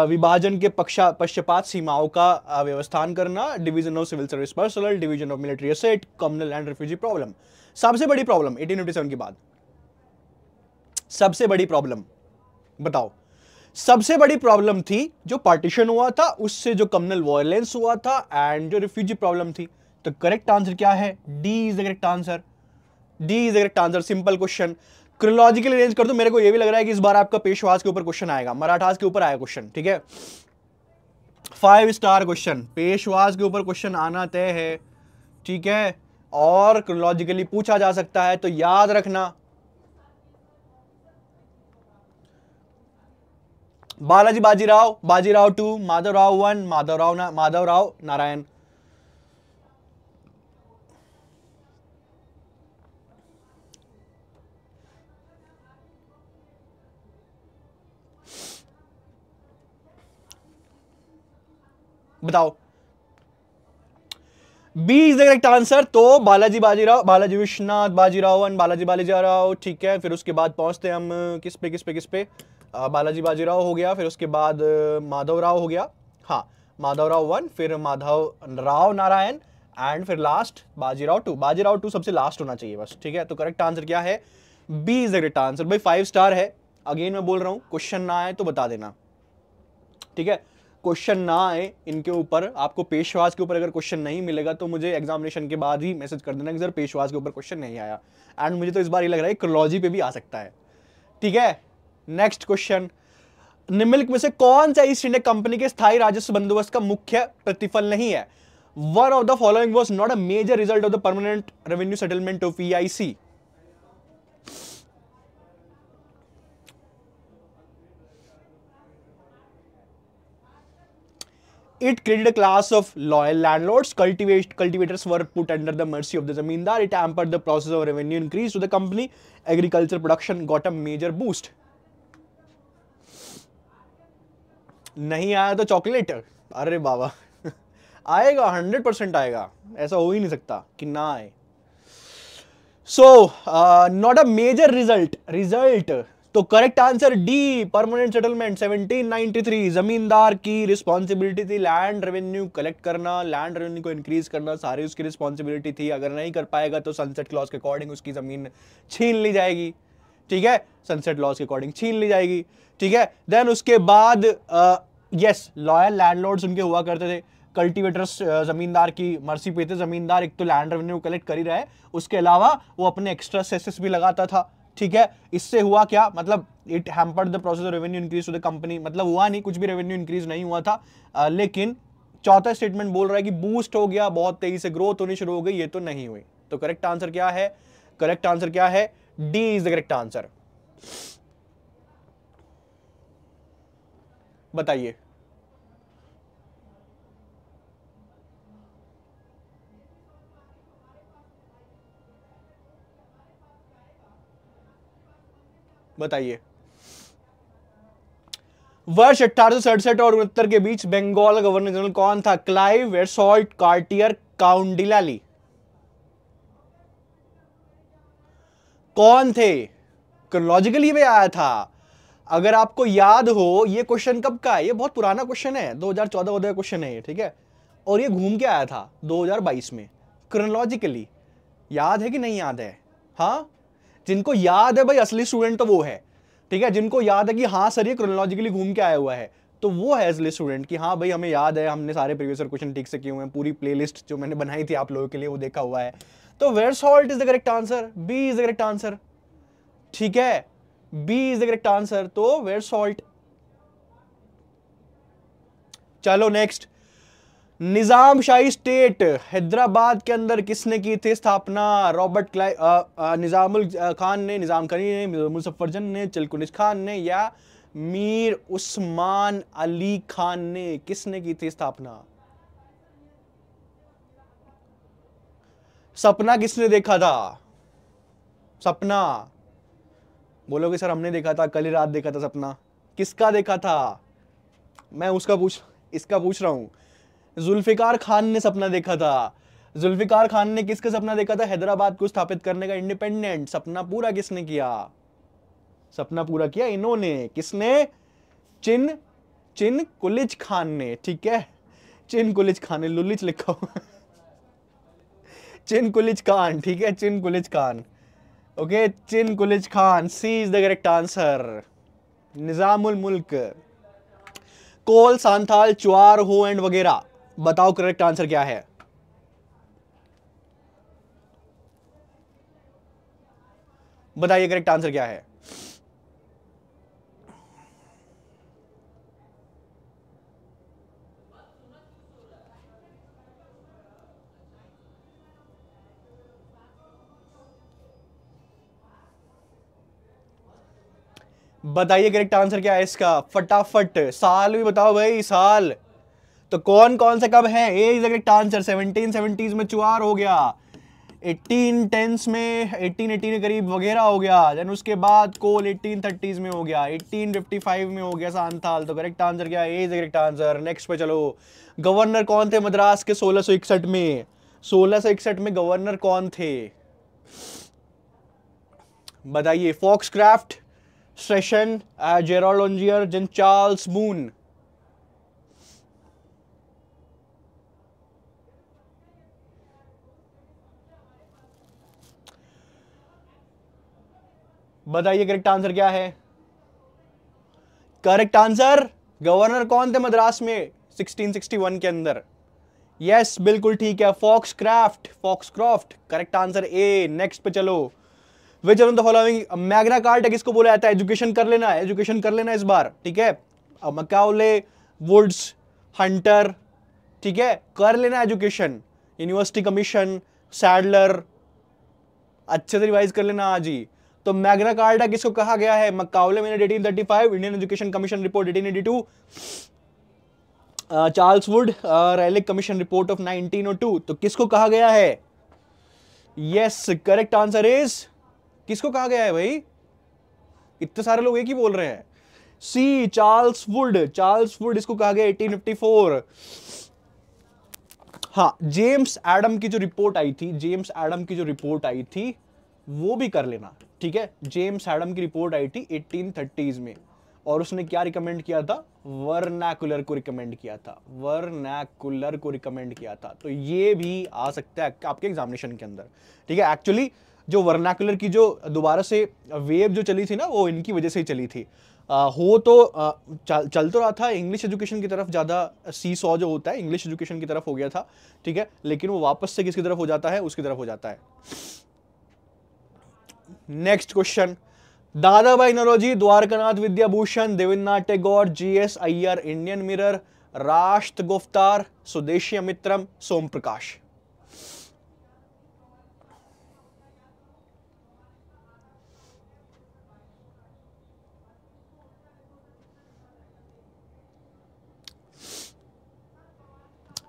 विभाजन के पक्षा पश्चपात सीमाओं का व्यवस्थान करना division of civil service personnel division of military asset communal and refugee problem सबसे बड़ी प्रॉब्लम एटीन के बाद सबसे बड़ी प्रॉब्लम बताओ सबसे बड़ी प्रॉब्लम थी जो पार्टीशन हुआ था उससे जो कम्युनल वायलेंस हुआ था एंड जो रिफ्यूजी प्रॉब्लम थी तो करेक्ट आंसर क्या है D is the correct answer D is the correct answer simple question chronological arrange कर दो मेरे को ये भी लग रहा है कि इस बार आपका पेशवास के ऊपर क्वेश्चन आएगा मराठास के ऊपर आया क्वेश्चन ठीक है फाइव स्टार क्वेश्चन पेशवास के ऊपर क्वेश्चन आना तय है ठीक है और क्रोलॉजिकली पूछा जा सकता है तो याद रखना बालाजी बाजीराव बाजीराव टू माधवराव वन माधवराव ना माधवराव नारायण बताओ B is the correct answer तो बालाजी बाजीराव बालाजी विश्वनाथ बाजीराव एंड बालाजी राव ठीक है फिर उसके बाद पहुंचते हम किस पे किस पे किस पे बालाजी बाजीराव हो गया फिर उसके बाद माधव राव हो गया हाँ माधव राव वन फिर माधव राव नारायण एंड फिर last Bajirao two Bajirao two सबसे लास्ट होना चाहिए बस ठीक है तो करेक्ट आंसर क्या है B is the correct answer भाई फाइव स्टार है अगेन मैं बोल रहा हूँ क्वेश्चन ना आए तो बता देना ठीक है क्वेश्चन ना आए इनके ऊपर आपको पेशवास के ऊपर अगर क्वेश्चन नहीं मिलेगा तो मुझे एग्जामिनेशन के बाद ही मैसेज कर देना कि सर पेशवाज के ऊपर क्वेश्चन नहीं आया एंड मुझे तो इस बार ये लग रहा है क्रोलॉजी पे भी आ सकता है ठीक है नेक्स्ट क्वेश्चन निम्नलिखित में से कौन सा ईस्ट इंडिया कंपनी के स्थायी राजस्व बंदोबस्त का मुख्य प्रतिफल नहीं है one of the following was not a major result of the permanent revenue settlement of ई It created a class of loyal landlords. Cultivate, cultivators were put under the mercy of the zamindar. It hampered the process of revenue increase to the company. Agriculture production got a major boost. नहीं आया तो chocolate अरे बाबा आएगा hundred percent आएगा ऐसा हो ही नहीं सकता कि ना आए so not a major result result तो correct answer D permanent settlement 1793 जमींदार की रिस्पॉन्सिबिलिटी थी लैंड रेवेन्यू कलेक्ट करना लैंड रेवेन्यू को इंक्रीज करना सारी उसकी रिस्पॉन्सिबिलिटी थी अगर नहीं कर पाएगा तो सनसेट क्लॉज के अकॉर्डिंग उसकी जमीन छीन ली जाएगी ठीक है सनसेट लॉज के अकॉर्डिंग छीन ली जाएगी ठीक है देन उसके बाद यस लॉयल लैंड उनके हुआ करते थे कल्टीवेटर्स जमींदार की मर्सी पे थे जमींदार एक तो लैंड रेवेन्यू कलेक्ट कर ही रहे उसके अलावा वो अपने एक्स्ट्रा सेसेस भी लगाता था ठीक है इससे हुआ क्या मतलब it hampered the process of revenue increase to the company मतलब हुआ नहीं कुछ भी रेवेन्यू इंक्रीज नहीं हुआ था आ, लेकिन चौथा स्टेटमेंट बोल रहा है कि बूस्ट हो गया बहुत तेजी से ग्रोथ होनी शुरू हो गई ये तो नहीं हुई तो करेक्ट आंसर क्या है करेक्ट आंसर क्या है D is the correct answer बताइए बताइए वर्ष अठारह और उनहत्तर के बीच बंगाल का गवर्नर जनरल कौन था क्लाइव एसॉल्ट कार्टियर काउंडिलाली कौन थे क्रोलॉजिकली भी आया था अगर आपको याद हो ये क्वेश्चन कब का है ये बहुत पुराना क्वेश्चन है 2014 का क्वेश्चन है ये ठीक है और ये घूम के आया था 2022 में क्रोनोलॉजिकली याद है कि नहीं याद है हाँ जिनको याद है भाई असली स्टूडेंट तो वो है ठीक है जिनको याद है कि हाँ सर ये क्रोनोलॉजिकली घूम के आया हुआ है तो वो है एजली स्टूडेंट कि हाँ भाई हमें याद है हमने सारे प्रीवियस क्वेश्चन ठीक से किए हुए हैं पूरी प्ले जो मैंने बनाई थी आप लोगों के लिए वो देखा हुआ है तो where salt is the correct answer B is the correct answer ठीक है B is the correct answer तो वेयर सॉल्ट चलो नेक्स्ट निज़ाम शाही स्टेट हैदराबाद के अंदर किसने की थी स्थापना रॉबर्ट क्लाइ निज़ामुल खान ने निज़ाम करी ने मुजफ्फरजन ने चिलकुनिश खान ने या मीर उस्मान अली खान ने किसने की थी स्थापना सपना किसने देखा था सपना बोलोगे सर हमने देखा था कल ही रात देखा था सपना किसका देखा था मैं उसका पूछ इसका पूछ रहा हूं जुल्फिकार खान ने सपना देखा था जुल्फिकार खान ने किसका सपना देखा था हैदराबाद को स्थापित करने का इंडिपेंडेंट सपना पूरा किसने किया सपना पूरा किया इन्होंने किसने चिन चिन कुलिच खान ने ठीक है चिन कुलिच खान ने लुलिच लिखा चिन कुलिच खान ठीक है Chin Qulich Khan okay Chin Qulich Khan C is the correct answer Nizamul Mulk Kol Santhal चुआर हो एंड वगैरह बताओ करेक्ट आंसर क्या है बताइए करेक्ट आंसर क्या है बताइए करेक्ट आंसर क्या है इसका फटाफट साल भी बताओ भाई साल तो कौन कौन से कब है A is correct answer seventeen seventies में चुआर हो गया एटीन टेंस में एटीन एटीन के करीब वगैरह हो गया देन उसके बाद कोल एटीन थर्टीज में हो गया एटीन फिफ्टी फाइव में हो गया सांथाल तो करेक्ट आंसर क्या A is correct answer next पे चलो गवर्नर कौन थे मद्रास के सोलह सौ इकसठ में सोलह सौ इकसठ में गवर्नर कौन थे बताइए फॉक्सक्राफ्ट सेशन जेरोलॉन्जियर जिन चार्ल्स मून बताइए करेक्ट आंसर क्या है करेक्ट आंसर गवर्नर कौन थे मद्रास में 1661 के अंदर यस yes, बिल्कुल ठीक है Foxcroft Foxcroft correct answer A next पे चलो वे चलो द फॉलोइंग मैग्ना कार्टा किसको बोला जाता है एजुकेशन कर लेना एजुकेशन कर लेना इस बार ठीक है मकाउले वुड्स हंटर ठीक है कर लेना एजुकेशन यूनिवर्सिटी कमीशन सैडलर अच्छे से रिवाइज कर लेना आज ही तो मैग्ना कार्डा किसको कहा गया है मकावले में five Indian education commission report two Charles Wood Raleigh commission report of two तो किसको कहा गया है यस करेक्ट आंसर इज किसको कहा गया है भाई इतने सारे लोग एक ही बोल रहे हैं C Charles Wood Charles Wood इसको कहा गया फिफ्टी फोर हाँ जेम्स एडम की जो रिपोर्ट आई थी जेम्स एडम की जो रिपोर्ट आई थी वो भी कर लेना ठीक है जेम्स एडम की रिपोर्ट आई थी एटीन में और उसने क्या रिकमेंड किया था वर्नैकुलर को रिकमेंड किया था वर्नैकुलर को रिकमेंड किया था तो ये भी आ सकता है आपके एग्जामिनेशन के अंदर ठीक है एक्चुअली जो वर्नैकुलर की जो दोबारा से वेव जो चली थी ना वो इनकी वजह से ही चली थी आ, हो तो आ, चल चल तो रहा था इंग्लिश एजुकेशन की तरफ ज़्यादा सी सौ जो होता है इंग्लिश एजुकेशन की तरफ हो गया था ठीक है लेकिन वो वापस से किसकी तरफ हो जाता है उसकी तरफ हो जाता है नेक्स्ट क्वेश्चन दादा भाई Naoroji Dwarkanath Vidyabhushan Devendranath Tagore G S Iyer Indian Mirror Rast Goftar स्वदेशी मित्रम सोम प्रकाश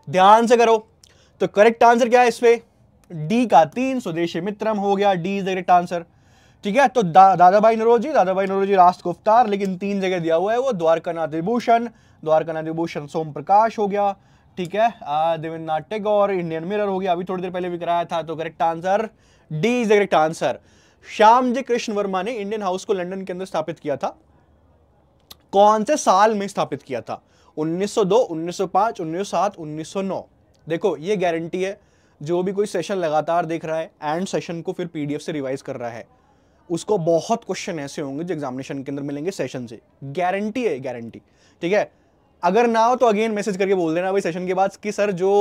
ध्यान से करो तो करेक्ट आंसर क्या है इसमें डी का तीन स्वदेशी मित्रम हो गया D is the correct answer ठीक है तो दा, दादा भाई नरोजी दादा भाई नरोजी रास्त गुफ्तार लेकिन तीन जगह दिया हुआ है वो द्वारकानाथ विभूषण द्वारकानाथ विभूषण सोम प्रकाश हो गया ठीक है देवेंद्र नाथ टैगोर इंडियन मिरर हो गया अभी थोड़ी देर पहले भी कराया था तो correct answer D is the correct answer Shyam ji Krishna Varma ने इंडियन हाउस को लंडन के अंदर स्थापित किया था कौन से साल में स्थापित किया था 1902, 1905, 1907, 1909 देखो ये गारंटी है जो भी कोई सेशन लगातार देख रहा है एंड सेशन को फिर पीडीएफ से रिवाइज कर रहा है उसको बहुत क्वेश्चन ऐसे होंगे जो एग्जामिनेशन के अंदर मिलेंगे सेशन से गारंटी है गारंटी ठीक है अगर ना हो तो अगेन मैसेज करके बोल देना भाई सेशन के बाद कि सर जो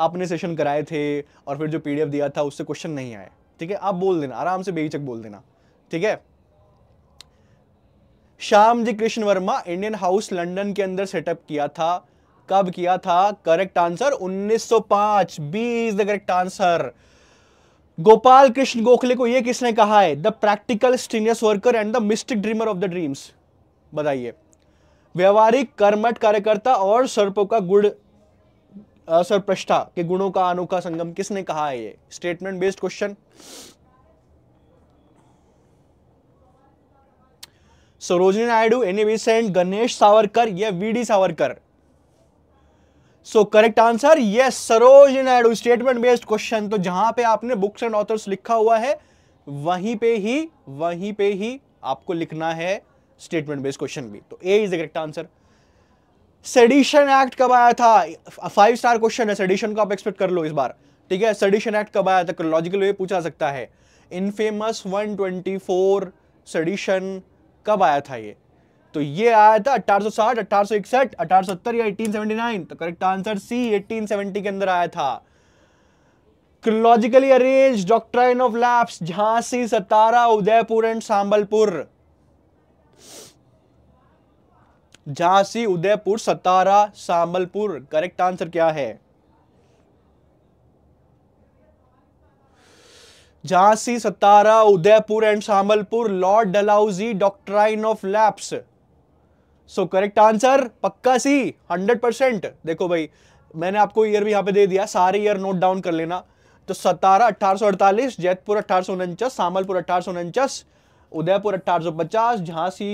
आपने सेशन कराए थे और फिर जो पीडीएफ दिया था उससे क्वेश्चन नहीं आए ठीक है आप बोल देना आराम से बेचक बोल देना ठीक है Shyam ji Krishna Varma Indian House London के अंदर सेटअप किया था कब किया था correct answer 1905 B is the correct answer Gopal Krishna Gokhale को यह किसने कहा है the practical strenuous worker and the mystic dreamer of the dreams बताइए व्यवहारिक कर्मठ कार्यकर्ता और सर्पों का गुण सर्प्रष्टा के गुणों का अनोखा संगम किसने कहा है ये statement based question Sarojini Naidu Annie Besant Ganesh Savarkar या VD Savarkar so correct answer ये Saroj Naidu statement based question तो जहां पे आपने बुक्स एंड ऑथर्स लिखा हुआ है वहीं पे ही वहीं पे ही आपको लिखना है स्टेटमेंट बेस्ड क्वेश्चन भी तो A is the correct answer sedition act कब आया था फाइव स्टार क्वेश्चन है सेडिशन को आप एक्सपेक्ट कर लो इस बार ठीक है सेडिशन एक्ट कब आया था लॉजिकल वे पूछा सकता है इनफेमस फोर सेडिशन कब आया था ये तो ये आया था 1860, 1861, 1870 या 1879 तो करेक्ट आंसर सी 1870 के अंदर आया था chronologically arrange doctrine of lapse Jhansi Satara Udaipur and Sambalpur Jhansi Udaipur Satara Sambalpur correct answer क्या है Jhansi Satara Udaipur and Sambalpur Lord Dalhousie doctrine of lapse so correct answer पक्का सी 100 परसेंट देखो भाई मैंने आपको ईयर भी यहाँ पे दे दिया सारे ईयर नोट डाउन कर लेना तो सतारा अट्ठारह जैतपुर अट्ठारह सामलपुर अट्ठारह उदयपुर 1850 झांसी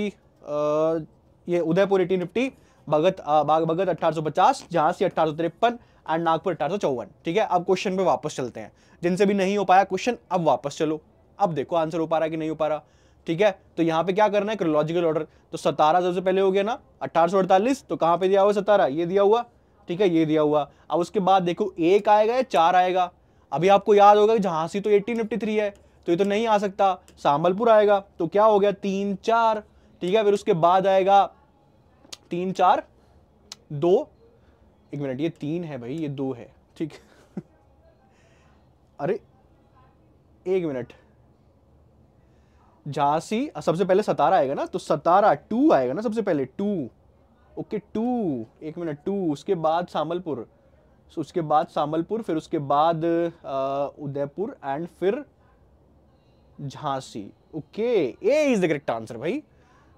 ये उदयपुर 1850 भगत बाग भगत 1850 झांसी अट्ठारह एंड नागपुर चौवन ठीक है अब क्वेश्चन पे वापस चलते हैं जिनसे भी नहीं हो पाया क्वेश्चन अब वापस चलो अब देखो आंसर हो पा रहा कि नहीं हो पा रहा ठीक है तो यहाँ पे क्या करना है क्रोलॉजिकल ऑर्डर तो सतारा सबसे पहले हो गया ना अट्ठारह तो कहाँ पे दिया हुआ सतारा ये दिया हुआ ठीक है ये दिया हुआ अब उसके बाद देखो एक आएगा या चार आएगा अभी आपको याद होगा कि झांसी तो एट्टीन है तो ये तो नहीं आ सकता सांबलपुर आएगा तो क्या हो गया तीन चार ठीक है फिर उसके बाद आएगा तीन चार दो एक मिनट ये तीन है भाई ये दो है ठीक अरे एक मिनट झांसी सबसे पहले सतारा आएगा ना तो सतारा टू आएगा ना सबसे पहले टू ओके टू एक मिनट टू उसके बाद सामलपुर सो उसके बाद सामलपुर फिर उसके बाद उदयपुर एंड फिर Jhansi okay A is the correct answer भाई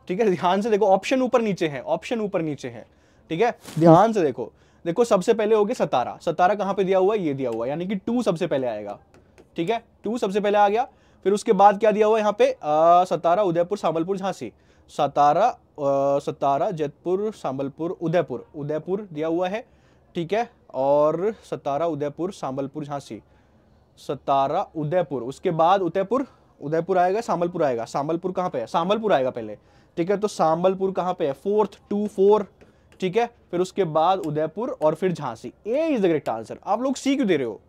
ठीक है ध्यान से देखो ऑप्शन ऊपर नीचे है ऑप्शन ऊपर नीचे है ठीक है ध्यान से देखो देखो सबसे पहले हो गया सतारा सतारा कहां पे दिया हुआ है ये दिया हुआ है यानी कि टू सबसे पहले आएगा ठीक है टू सबसे पहले आ गया फिर उसके बाद क्या दिया हुआ यहाँ पे आ, सतारा उदयपुर सांबलपुर झांसी सतारा आ, सतारा जयपुर सांबलपुर उदयपुर उदयपुर दिया हुआ है ठीक है और सतारा उदयपुर सांबलपुर झांसी सतारा उदयपुर उसके बाद उदयपुर उदयपुर आएगा सांबलपुर आएगा सांबलपुर कहाँ पे है सांबलपुर आएगा पहले ठीक है तो सांबलपुर कहाँ पे है फोर्थ टू फोर ठीक है फिर उसके बाद उदयपुर और फिर Jhansi A is the correct answer आप लोग सी क्यों दे रहे हो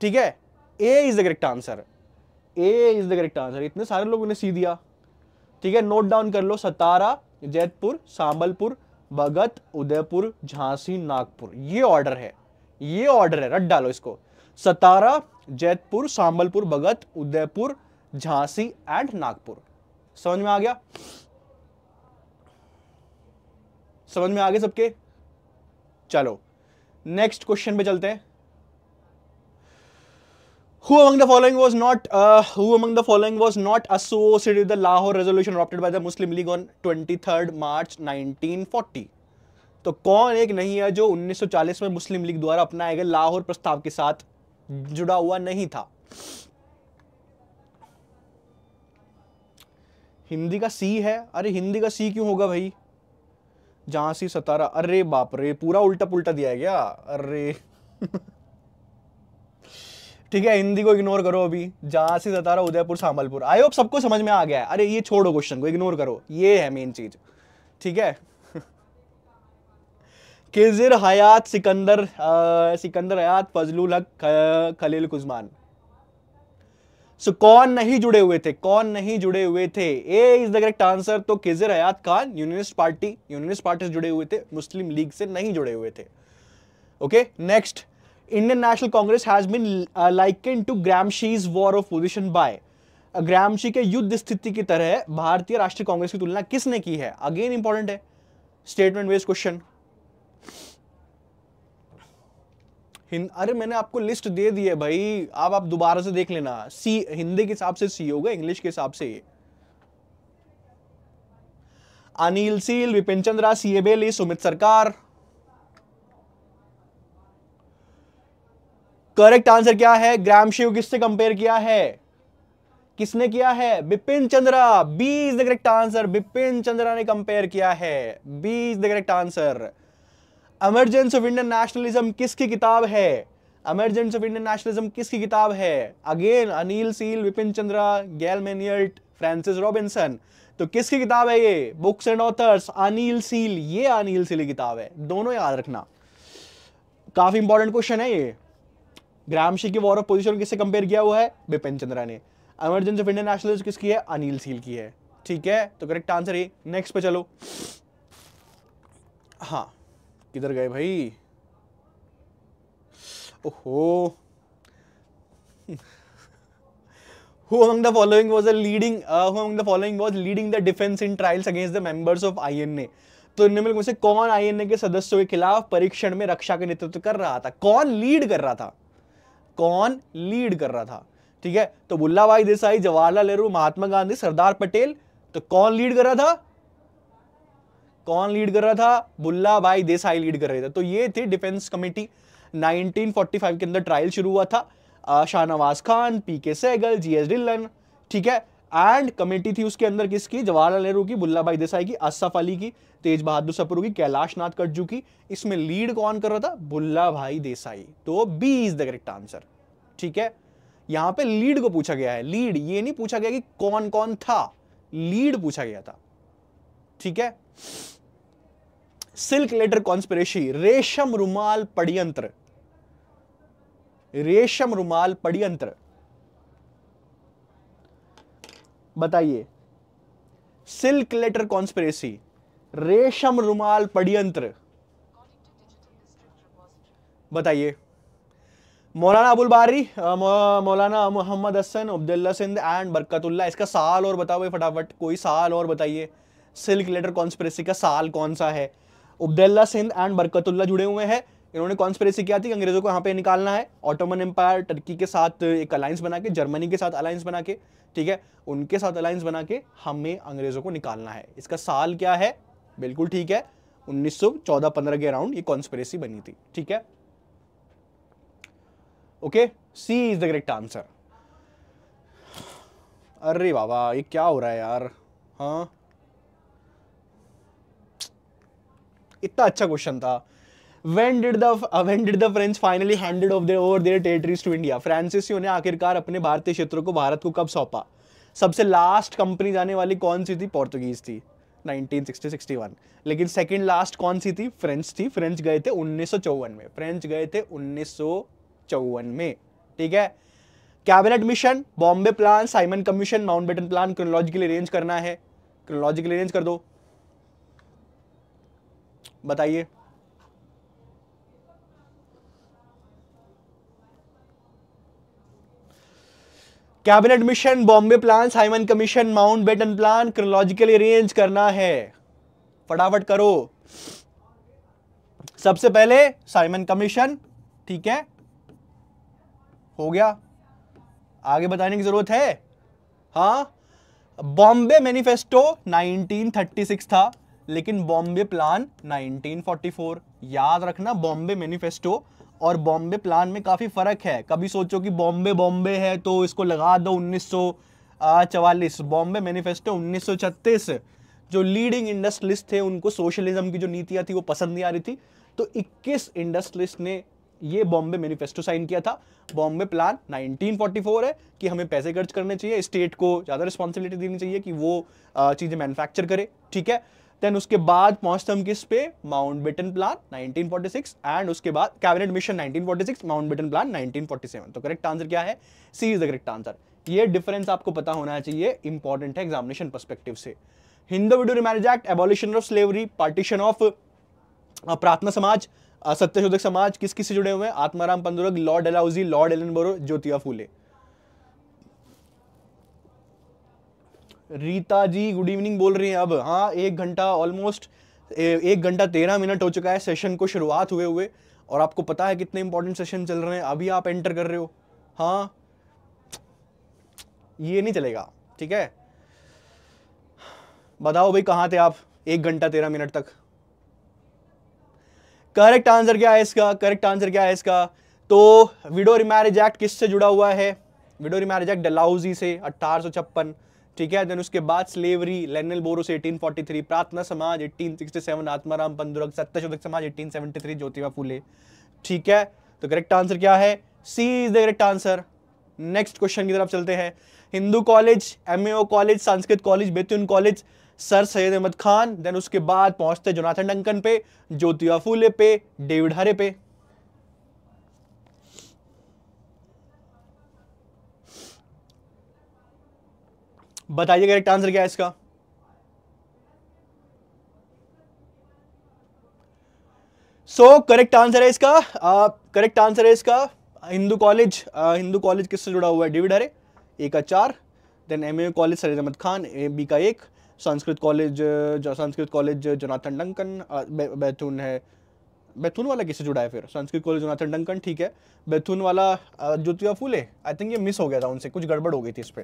ठीक है A is the correct answer A is the correct answer इतने सारे लोगों ने सी दिया ठीक है नोट डाउन कर लो सतारा जैतपुर सांबलपुर भगत उदयपुर झांसी नागपुर ये ऑर्डर है ये ऑर्डर है रट डालो इसको सतारा जैतपुर सांबलपुर भगत उदयपुर झांसी एंड नागपुर समझ में आ गया समझ में आ गए सबके चलो नेक्स्ट क्वेश्चन पे चलते हैं Who among the following was not uh, who among the following was not associated with the Lahore resolution adopted by the Muslim League on 23rd March 1940? तो कौन एक नहीं है जो 1940 में मुस्लिम लीग द्वारा अपनाए गए लाहौर प्रस्ताव के साथ जुड़ा हुआ नहीं था हिंदी का सी है अरे हिंदी का सी क्यों होगा भाई झांसी सतारा अरे बाप रे पूरा उल्टा पुल्टा दिया है क्या अरे ठीक है हिंदी को इग्नोर करो अभी झांसी सतारा उदयपुर सांबलपुर आई होप सबको समझ में आ गया है अरे ये छोड़ो क्वेश्चन को इग्नोर करो ये है मेन चीज ठीक है किजिर हयात सिकंदर आ, सिकंदर हयात फजलुल हक खलील कुजमान सो so, कौन नहीं जुड़े हुए थे कौन नहीं जुड़े हुए थे A is the correct answer तो Khizar Hayat Khan Unionist party Unionist party से जुड़े हुए थे मुस्लिम लीग से नहीं जुड़े हुए थे okay okay, next Indian National Congress has been uh, likened to Gramsci's war of position by Gramsci uh, के युद्ध स्थिति की तरह भारतीय राष्ट्रीय कांग्रेस की तुलना किसने की है अगेन इंपॉर्टेंट है स्टेटमेंट बेस्ड क्वेश्चन अरे मैंने आपको लिस्ट दे दी है भाई आप आप दोबारा से देख लेना सी हिंदी के हिसाब से सी होगा इंग्लिश के हिसाब से Anil Seal Vipin Chandra C A Bayly Sumit Sarkar correct answer क्या है ग्राम शिव किससे कंपेयर किया है किसने किया है Bipin Chandra B is the correct answer Bipin Chandra ने कंपेयर किया है B is the correct answer emergence of Indian nationalism किसकी किताब है अमरजेंस ऑफ इंडियन नेशनलिज्म किसकी किताब है again Anil Seal Vipin Chandra Gail Minault Francis Robinson तो किसकी किताब है ये books and authors Anil Seal ये अनिल सील की किताब है दोनों याद रखना काफी इंपॉर्टेंट क्वेश्चन है ये ग्रामशी की वॉर ऑफ पोजिशन किससे कंपेयर किया हुआ है बिपिन चंद्रा ने एमरजेंसी ऑफ इंडियन नेशनल किसकी है अनिल सील की है ठीक है तो करेक्ट आंसर ये नेक्स्ट पे चलो हाँ किधर गए भाई ओहो who among the following was a leading uh, who among the following was leading the defense in trials against the members of INA तो निम्नलिखित में से कौन आईएनए के सदस्यों के खिलाफ परीक्षण में रक्षा का नेतृत्व कर रहा था कौन लीड कर रहा था कौन लीड कर रहा था ठीक है तो बुल्ला भाई देसाई जवाहरलाल नेहरू महात्मा गांधी सरदार पटेल तो कौन लीड कर रहा था कौन लीड कर रहा था बुल्ला भाई देसाई लीड कर रहे थे तो ये थी डिफेंस कमेटी 1945 के अंदर ट्रायल शुरू हुआ था शाहनवाज खान पी के सहगल जी एस ठीक है एंड कमेटी थी उसके अंदर किसकी जवाहरलाल नेहरू की बुल्ला भाई देसाई की असफ अली की तेज बहादुर सपरू की कैलाश नाथ कटजू की इसमें लीड कौन कर रहा था बुल्ला भाई देसाई तो B is the correct answer ठीक है यहां पे लीड को पूछा गया है लीड ये नहीं पूछा गया कि कौन कौन था लीड पूछा गया था ठीक है सिल्क लेटर कॉन्स्पिरेसी रेशम रुमाल पड़यंत्र रेशम रुमाल पड़यंत्र बताइए सिल्क लेटर कॉन्स्पिरेसी रेशम रुमाल पड़यंत्र बताइए मौलाना अबुल बारी मौलाना मोहम्मद हसन अब्दुल्ला सिंध एंड बरकतुल्ला इसका साल और बताओ फटाफट कोई साल और बताइए सिल्क लेटर कॉन्स्परेसी का साल कौन सा है अब्दुल्ला सिंध एंड बरकतुल्ला जुड़े हुए हैं इन्होंने कॉन्स्परेसी किया थी कि अंग्रेज़ों को यहाँ पे निकालना है ऑटोमन एम्पायर टर्की के साथ एक अलायंस बना के जर्मनी के साथ अलायंस बना के ठीक है उनके साथ अलायंस बना के हमें अंग्रेज़ों को निकालना है इसका साल क्या है बिल्कुल ठीक है 1914 सौ के अराउंड ये कॉन्स्परेसी बनी थी ठीक है okay C is the correct answer अरे बाबा ये क्या हो रहा है यार हाँ इतना अच्छा क्वेश्चन था when did the uh, when did the French finally handed off their over their territories to India? फ्रांसिसियो ने आखिरकार अपने भारतीय क्षेत्रों को भारत को कब सौंपा सबसे लास्ट कंपनी जाने वाली कौन सी थी पोर्तुगीज थी 1960-61 लेकिन सेकेंड लास्ट कौन सी थी फ्रेंच थी फ्रेंच गए थे उन्नीस में फ्रेंच गए थे उन्नीस में ठीक है cabinet mission Bombay plan Simon commission Mount plan chronologically arrange करना है क्रोनोलॉजिकली अरेंज कर दो बताइए cabinet mission Bombay plan Simon commission Mountbatten plan chronologically arrange करना है फटाफट करो सबसे पहले साइमन कमीशन ठीक है हो गया आगे बताने की जरूरत है हा बॉम्बे मैनिफेस्टो 1936 था लेकिन बॉम्बे प्लान 1944 याद रखना बॉम्बे मैनिफेस्टो और बॉम्बे प्लान में काफ़ी फ़र्क है कभी सोचो कि बॉम्बे बॉम्बे है तो इसको लगा दो उन्नीस चवालीस बॉम्बे मैनिफेस्टो उन्नीस जो लीडिंग इंडस्ट्रलिस्ट थे उनको सोशलिज्म की जो नीतियाँ थी वो पसंद नहीं आ रही थी तो 21 इंडस्ट्रलिस्ट ने ये बॉम्बे मैनिफेस्टो साइन किया था बॉम्बे प्लान 1944 है कि हमें पैसे खर्च करने चाहिए स्टेट को ज़्यादा रिस्पॉन्सिबिलिटी देनी चाहिए कि वो चीज़ें मैन्युफैक्चर करे ठीक है देन उसके बाद पहुंचते हम किस पे Mountbatten plan nineteen and उसके बाद cabinet mission Mountbatten plan nineteen तो करेक्ट आंसर क्या है C is the correct answer ये डिफरेंस आपको पता होना चाहिए इंपॉर्टेंट है एग्जामिनेशन परस्पेक्टिव से Hindu widow remarriage act abolition of slavery partition of Prarthana Samaj uh, Satyashodhak समाज किस किस से जुड़े हुए हैं Atmaram Pandurang Lord Dalhousie Lord Ellen Jyotiba Phule Rita ji good evening बोल रही हैं अब हाँ एक घंटा ऑलमोस्ट एक घंटा तेरह मिनट हो चुका है सेशन को शुरुआत हुए हुए और आपको पता है कितने इंपॉर्टेंट सेशन चल रहे हैं अभी आप एंटर कर रहे हो हाँ ये नहीं चलेगा ठीक है बताओ भाई कहाँ थे आप एक घंटा तेरह मिनट तक करेक्ट आंसर क्या है इसका करेक्ट आंसर क्या है इसका तो विडो रिमैरिज एक्ट किससे जुड़ा हुआ है विडो रिमैरिज एक्ट डलाउजी से अट्ठारह ठीक है देन उसके बाद स्लेवरी लेनल बोरोस 1843 प्रार्थना समाज 1867 आत्माराम पंदुरग सत्यशोधक समाज 1873 ज्योतिबा फूले ठीक है तो करेक्ट आंसर क्या है C is the correct answer next question की तरफ चलते हैं Hindu college MAO college Sanskrit college Bethune college sir Syed Ahmad Khan then उसके बाद पहुंचते जोनाथन डंकन पे ज्योतिबा फूले पे डेविड हरे पे बताइए करेक्ट आंसर क्या है इसका सो करेक्ट आंसर है इसका करेक्ट आंसर है इसका हिंदू कॉलेज हिंदू कॉलेज किससे जुड़ा हुआ है डेविड हरे ए का चार देन एम कॉलेज सरद अहमद खान ए बी का एक Sanskrit college Sanskrit college Jonathan Duncan Bethune है बैथून वाला किससे जुड़ा है फिर संस्कृत कॉलेज जोनाथन डंकन ठीक है बैथून वाला ज्योतिबा फूले आई थिंक ये मिस हो गया था उनसे कुछ गड़बड़ हो गई थी इस पर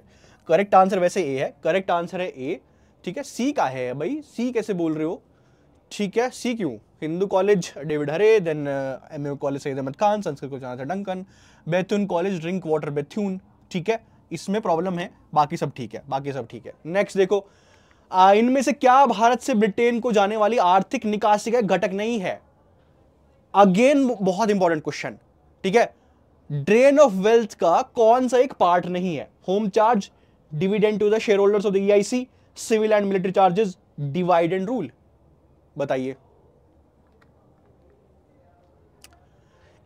करेक्ट आंसर वैसे ए है करेक्ट आंसर है ए ठीक है सी का है भाई सी कैसे बोल रहे हो ठीक है C Q Hindu college David Hare then M college Syed Ahmad Khan Sanskrit college Jonathan Duncan Bethune college drink water Bethune ठीक है इसमें प्रॉब्लम है बाकी सब ठीक है बाकी सब ठीक है नेक्स्ट देखो इनमें से क्या भारत से ब्रिटेन को जाने वाली आर्थिक निकासी का घटक नहीं है अगेन बहुत इंपॉर्टेंट क्वेश्चन ठीक है ड्रेन ऑफ वेल्थ का कौन सा एक पार्ट नहीं है home charge dividend to the shareholders of the EIC civil and military charges divide and rule बताइए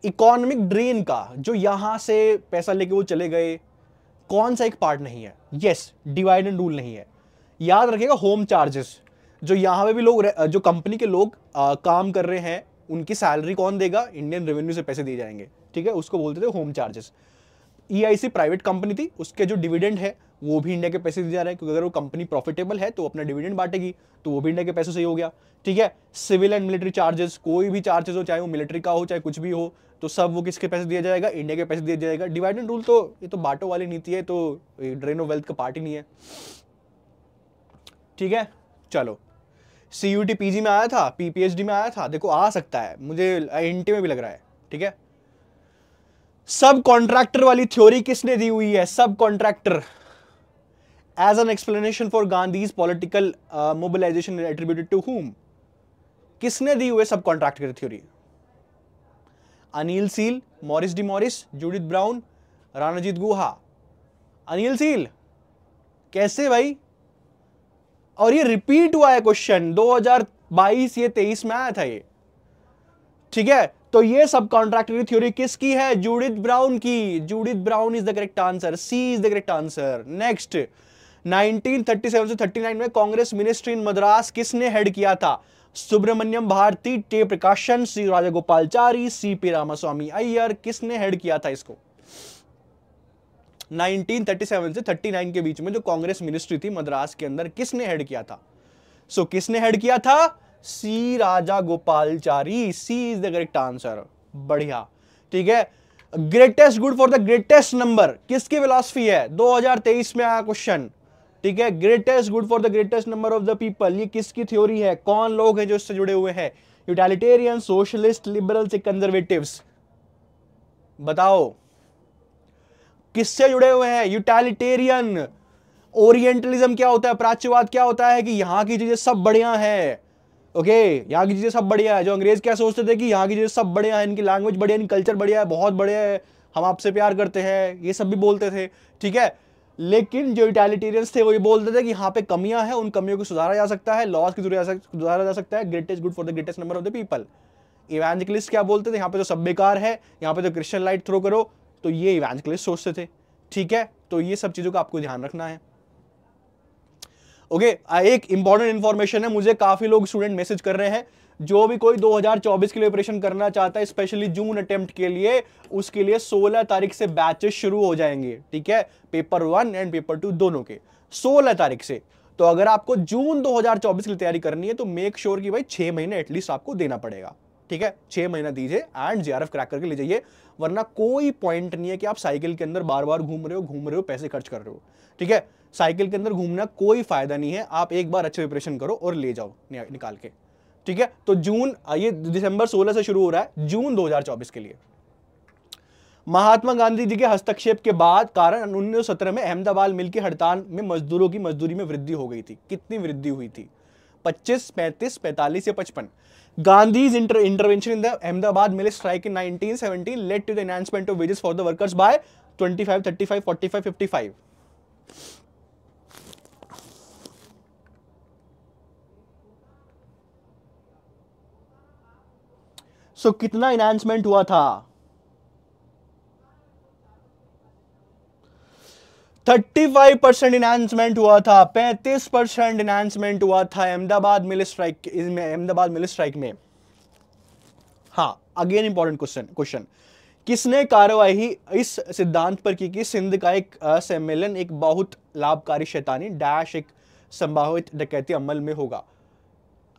इकोनॉमिक ड्रेन का जो यहां से पैसा लेके वो चले गए कौन सा एक पार्ट नहीं है यस डिवाइड एंड रूल नहीं है याद रखेगा होम चार्जेस जो यहां पे भी लोग जो कंपनी के लोग आ, काम कर रहे हैं उनकी सैलरी कौन देगा इंडियन रेवेन्यू से पैसे दिए जाएंगे ठीक है उसको बोलते थे होम चार्जेस ई प्राइवेट कंपनी थी उसके जो डिविडेंड है वो भी इंडिया के पैसे दिए जा रहे हैं क्योंकि अगर वो कंपनी प्रॉफिटेबल है तो अपना डिविडेंड बांटेगी तो वो भी इंडिया के पैसों से ही हो गया ठीक है सिविल एंड मिलिट्री चार्जेस कोई भी चार्जेस हो चाहे वो मिलिट्री का हो चाहे कुछ भी हो तो सब वो किसके पैसे दिया जाएगा इंडिया के पैसे दिया जाएगा डिवाइडेंड रूल तो ये तो बाटो वाली नीति है तो ड्रेन ऑफ वेल्थ का पार्ट ही नहीं है ठीक है चलो C U T P G में आया था पी पी एच डी में आया था देखो आ सकता है मुझे एन टी में भी लग रहा है ठीक है सब कॉन्ट्रैक्टर वाली थ्योरी किसने दी हुई है सब contractor as an explanation for Gandhi's political mobilization attributed to whom किसने दी हुई सब contractor theory Anil Seal Morris D Morris Judith Brown Ranajit Guha Anil Seal कैसे भाई और ये रिपीट हुआ है क्वेश्चन 2022 ये 23 में आया था ये ठीक है तो ये सब कॉन्ट्रैक्टरी थ्योरी किसकी है जूडिथ ब्राउन की Judith Brown is the correct answer C is the correct answer next 1937 से 39 में कांग्रेस मिनिस्ट्री इन मद्रास किसने हेड किया था सुब्रमण्यम भारती टे प्रकाशन C Rajagopalachari C P Ramaswamy Iyer किसने हेड किया था इसको 1937 से 39 के बीच में जो कांग्रेस मिनिस्ट्री थी मद्रास के अंदर किसने हेड किया था सो so, किसने हेड किया था C Rajagopalachari C is the correct answer बढ़िया ठीक है greatest good for the greatest number किसकी फिलोसफी है 2023 में आया क्वेश्चन ठीक है greatest good for the greatest number of the people ये किसकी थ्योरी है कौन लोग हैं जो इससे जुड़े हुए हैं यूटालिटेरियन सोशलिस्ट लिबरल्स कंजर्वेटिव बताओ किससे जुड़े हुए हैं यूटैलिटेरियन ओरिएंटलिज्म क्या होता है प्राच्यवाद क्या होता है कि यहाँ की चीज़ें सब बढ़िया है ओके okay, यहाँ की चीज़ें सब बढ़िया है जो अंग्रेज़ क्या सोचते थे कि यहाँ की चीज़ें सब बढ़िया है इनकी लैंग्वेज बढ़िया इनकी कल्चर बढ़िया है बहुत बढ़िया है हम आपसे प्यार करते हैं ये सब भी बोलते थे ठीक है लेकिन जो इटैलिटेरियंस थे वो ये बोलते थे कि यहाँ पे कमियां हैं उन कमियों को सुधारा जा सकता है लॉस के थ्रू सुधारा जा सकता है greatest good for the greatest number of the people evangelicalist क्या बोलते थे यहाँ पे जो तो सब बेकार है यहाँ पे जो क्रिश्चियन लाइट थ्रो करो तो ये इवेंजलिस्ट सोचते थे ठीक है तो ये सब चीज़ों का आपको ध्यान रखना है ओके okay, एक इंपॉर्टेंट इंफॉर्मेशन है मुझे काफ़ी लोग स्टूडेंट मैसेज कर रहे हैं जो भी कोई 2024 के लिए ऑपरेशन करना चाहता है स्पेशली जून अटेम्प्ट के लिए उसके लिए 16 तारीख से बैचेस शुरू हो जाएंगे ठीक है paper one and paper two दोनों के 16 तारीख से तो अगर आपको जून 2024 के लिए तैयारी करनी है तो मेक श्योर sure कि भाई छह महीने एटलीस्ट आपको देना पड़ेगा ठीक है छह महीना दीजिए एंड जे क्रैक करके ले जाइए वरना कोई पॉइंट नहीं है कि आप साइकिल के अंदर बार बार घूम रहे हो घूम रहे हो पैसे खर्च कर रहे हो ठीक है साइकिल के अंदर घूमना कोई फायदा नहीं है आप एक बार अच्छे प्रिपरेशन करो और ले जाओ निकाल के ठीक है तो जून ये दिसंबर 16 से शुरू हो रहा है जून 2024 के लिए महात्मा गांधी जी के हस्तक्षेप के बाद कारण 1917 में अहमदाबाद मिल की हड़ताल में मजदूरों की मजदूरी में वृद्धि हो गई थी कितनी वृद्धि हुई थी 25, 35, 45 या 55 Gandhi's inter intervention in the Ahmedabad mill strike in 1917 led to the enhancement of wages for the workers by 25, 35, 45, 55. So so, कितना इनहांसमेंट हुआ था 35 परसेंट इन्हांसमेंट हुआ था 35 परसेंट इन्हांसमेंट हुआ था अहमदाबाद मिल स्ट्राइक में अहमदाबाद मिल स्ट्राइक में हाँ अगेन इंपॉर्टेंट क्वेश्चन क्वेश्चन किसने कार्रवाई इस सिद्धांत पर की कि सिंध का एक सम्मेलन एक बहुत लाभकारी शैतानी डैश एक संभावित डकैती अमल में होगा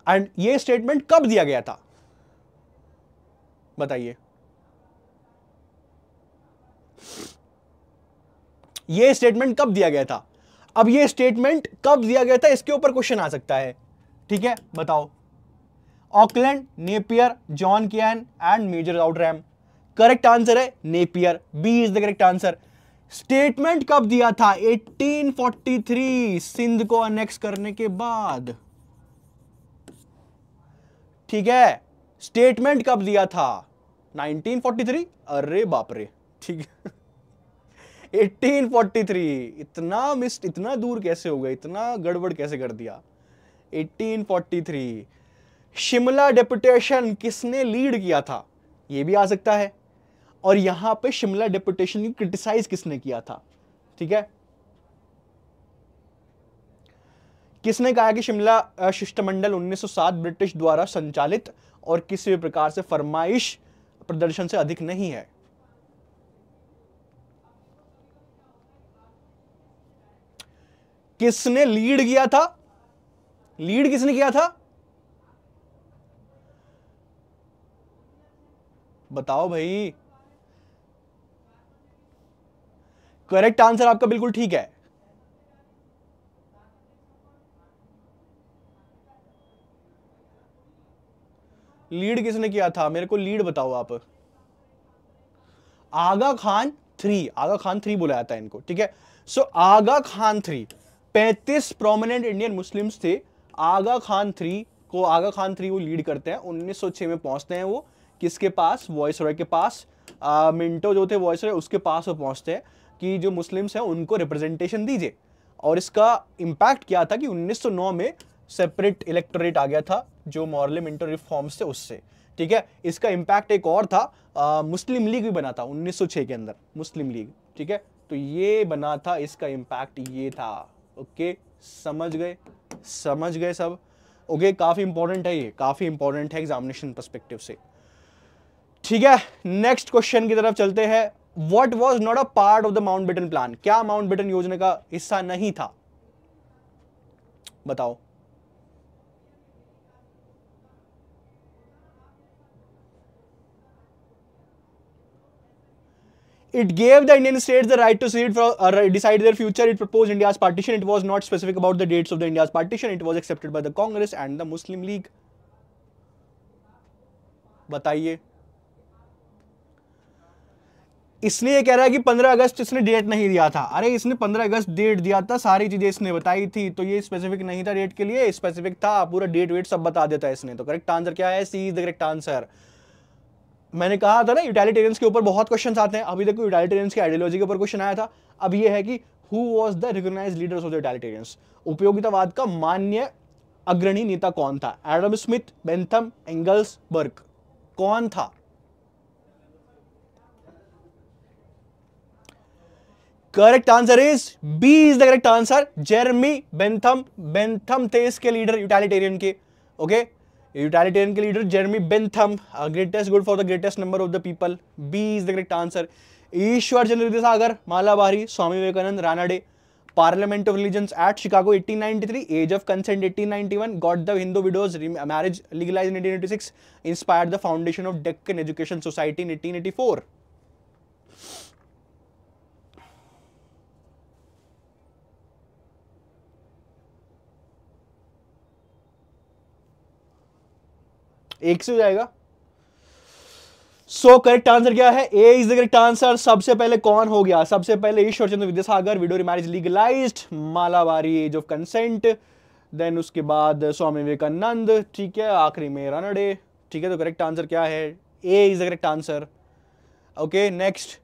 एंड ये स्टेटमेंट कब दिया गया था बताइए ये स्टेटमेंट कब दिया गया था अब ये स्टेटमेंट कब दिया गया था इसके ऊपर क्वेश्चन आ सकता है ठीक है बताओ Auckland Napier John Kane and Major Ram correct answer है Napier B is the correct answer statement कब दिया था 1843 सिंध को अनेक्स करने के बाद ठीक है स्टेटमेंट कब दिया था 1943 अरे बाप रे ठीक है 1843 इतना मिस्ड इतना दूर कैसे हो गया इतना गड़बड़ कैसे कर दिया 1843 शिमला डेपुटेशन किसने लीड किया था ये भी आ सकता है और यहां पे शिमला डेपुटेशन की क्रिटिसाइज किसने किया था ठीक है किसने कहा कि शिमला शिष्टमंडल 1907 ब्रिटिश द्वारा संचालित और किसी भी प्रकार से फरमाइश प्रदर्शन से अधिक नहीं है किसने लीड किया था लीड किसने किया था बताओ भाई करेक्ट आंसर आपका बिल्कुल ठीक है लीड किसने किया था मेरे को लीड बताओ आप आगा खान थ्री आगा खान थ्री बुलाया था इनको ठीक है सो आगा खान थ्री पैंतीस प्रोमिनेंट इंडियन मुस्लिम्स थे आगा खान थ्री को आगा खान थ्री वो लीड करते हैं 1906 में पहुंचते हैं वो किसके पास वॉइस रॉय के पास मिंटो जो थे वॉइस रॉय उसके पास वो पहुंचते हैं कि जो मुस्लिम्स हैं उनको रिप्रेजेंटेशन दीजिए और इसका इम्पैक्ट क्या था कि 1909 में सेपरेट इलेक्टोरेट आ गया था जो मॉरले मिंटो रिफॉर्म्स थे उससे ठीक है इसका इम्पैक्ट एक और था आ, मुस्लिम लीग भी बना था 1906 के अंदर मुस्लिम लीग ठीक है तो ये बना था इसका इम्पैक्ट ये था ओके समझ गए समझ गए सब ओके काफ़ी इंपॉर्टेंट है ये काफ़ी इंपॉर्टेंट है एग्जामिनेशन परस्पेक्टिव से ठीक है नेक्स्ट क्वेश्चन की तरफ चलते हैं what was not a part of the Mountbatten plan क्या माउंट बेटन योजना का हिस्सा नहीं था बताओ it gave the Indian state the right to seat for decide their future it propose India partition it was not specific about the dates of the India partition it was accepted by the Congress and the मुस्लिम लीग बताइए इसने ये कह रहा है कि 15 अगस्त इसने date नहीं दिया था अरे इसने 15 अगस्त डेट दिया था सारी चीजें इसने बताई थी तो ये स्पेसिफिक नहीं था डेट के लिए स्पेसिफिक था पूरा डेट वेट सब बता देता है इसने तो करेक्ट आंसर क्या है C is the correct answer मैंने कहा था ना यूटालिटेरियंस के ऊपर बहुत क्वेश्चन आते हैं अभी देखो यूटालिटेरियंस की आइडियोलॉजी के ऊपर क्वेश्चन आया था अब ये है कि who was the recognize leaders of the utilitarians उपयोगितावाद का मान्य अग्रणी नेता कौन था Adam Smith Bentham Engels Burke कौन था correct answer is B is the correct answer Jeremy Bentham Bentham थे इसके लीडर यूटालिटेरियन के okay okay? Utilitarian leader Jeremy Bentham, "A greatest good for the greatest number of the people. B is the correct answer. Ishwar Chandradhisagar, Malabari, Swami Vivekanand, Rana Day. Parliament of Religions at Chicago 1893, Age of Consent 1891, got the Hindu widows marriage legalized in 1886, inspired the foundation of Deccan Education Society in 1884. एक से हो जाएगा सो correct answer क्या है A is the correct answer सबसे पहले कौन हो गया सबसे पहले Ishwar Chandra Vidyasagar widow marriage legalize Malabari age of consent then उसके बाद स्वामी विवेकानंद ठीक है आखिरी में रनडे ठीक है तो करेक्ट आंसर क्या है A is the correct answer okay next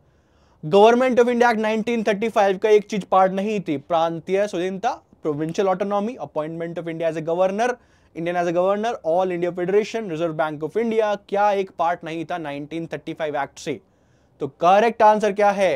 Government of India Act 1935 का एक चीज पार्ट नहीं थी प्रांतीय स्वतंत्रता provincial autonomy appointment of India as a governor Indian as a governor all India federation Reserve Bank of India क्या एक part नहीं था 1935 एक्ट से तो करेक्ट आंसर क्या है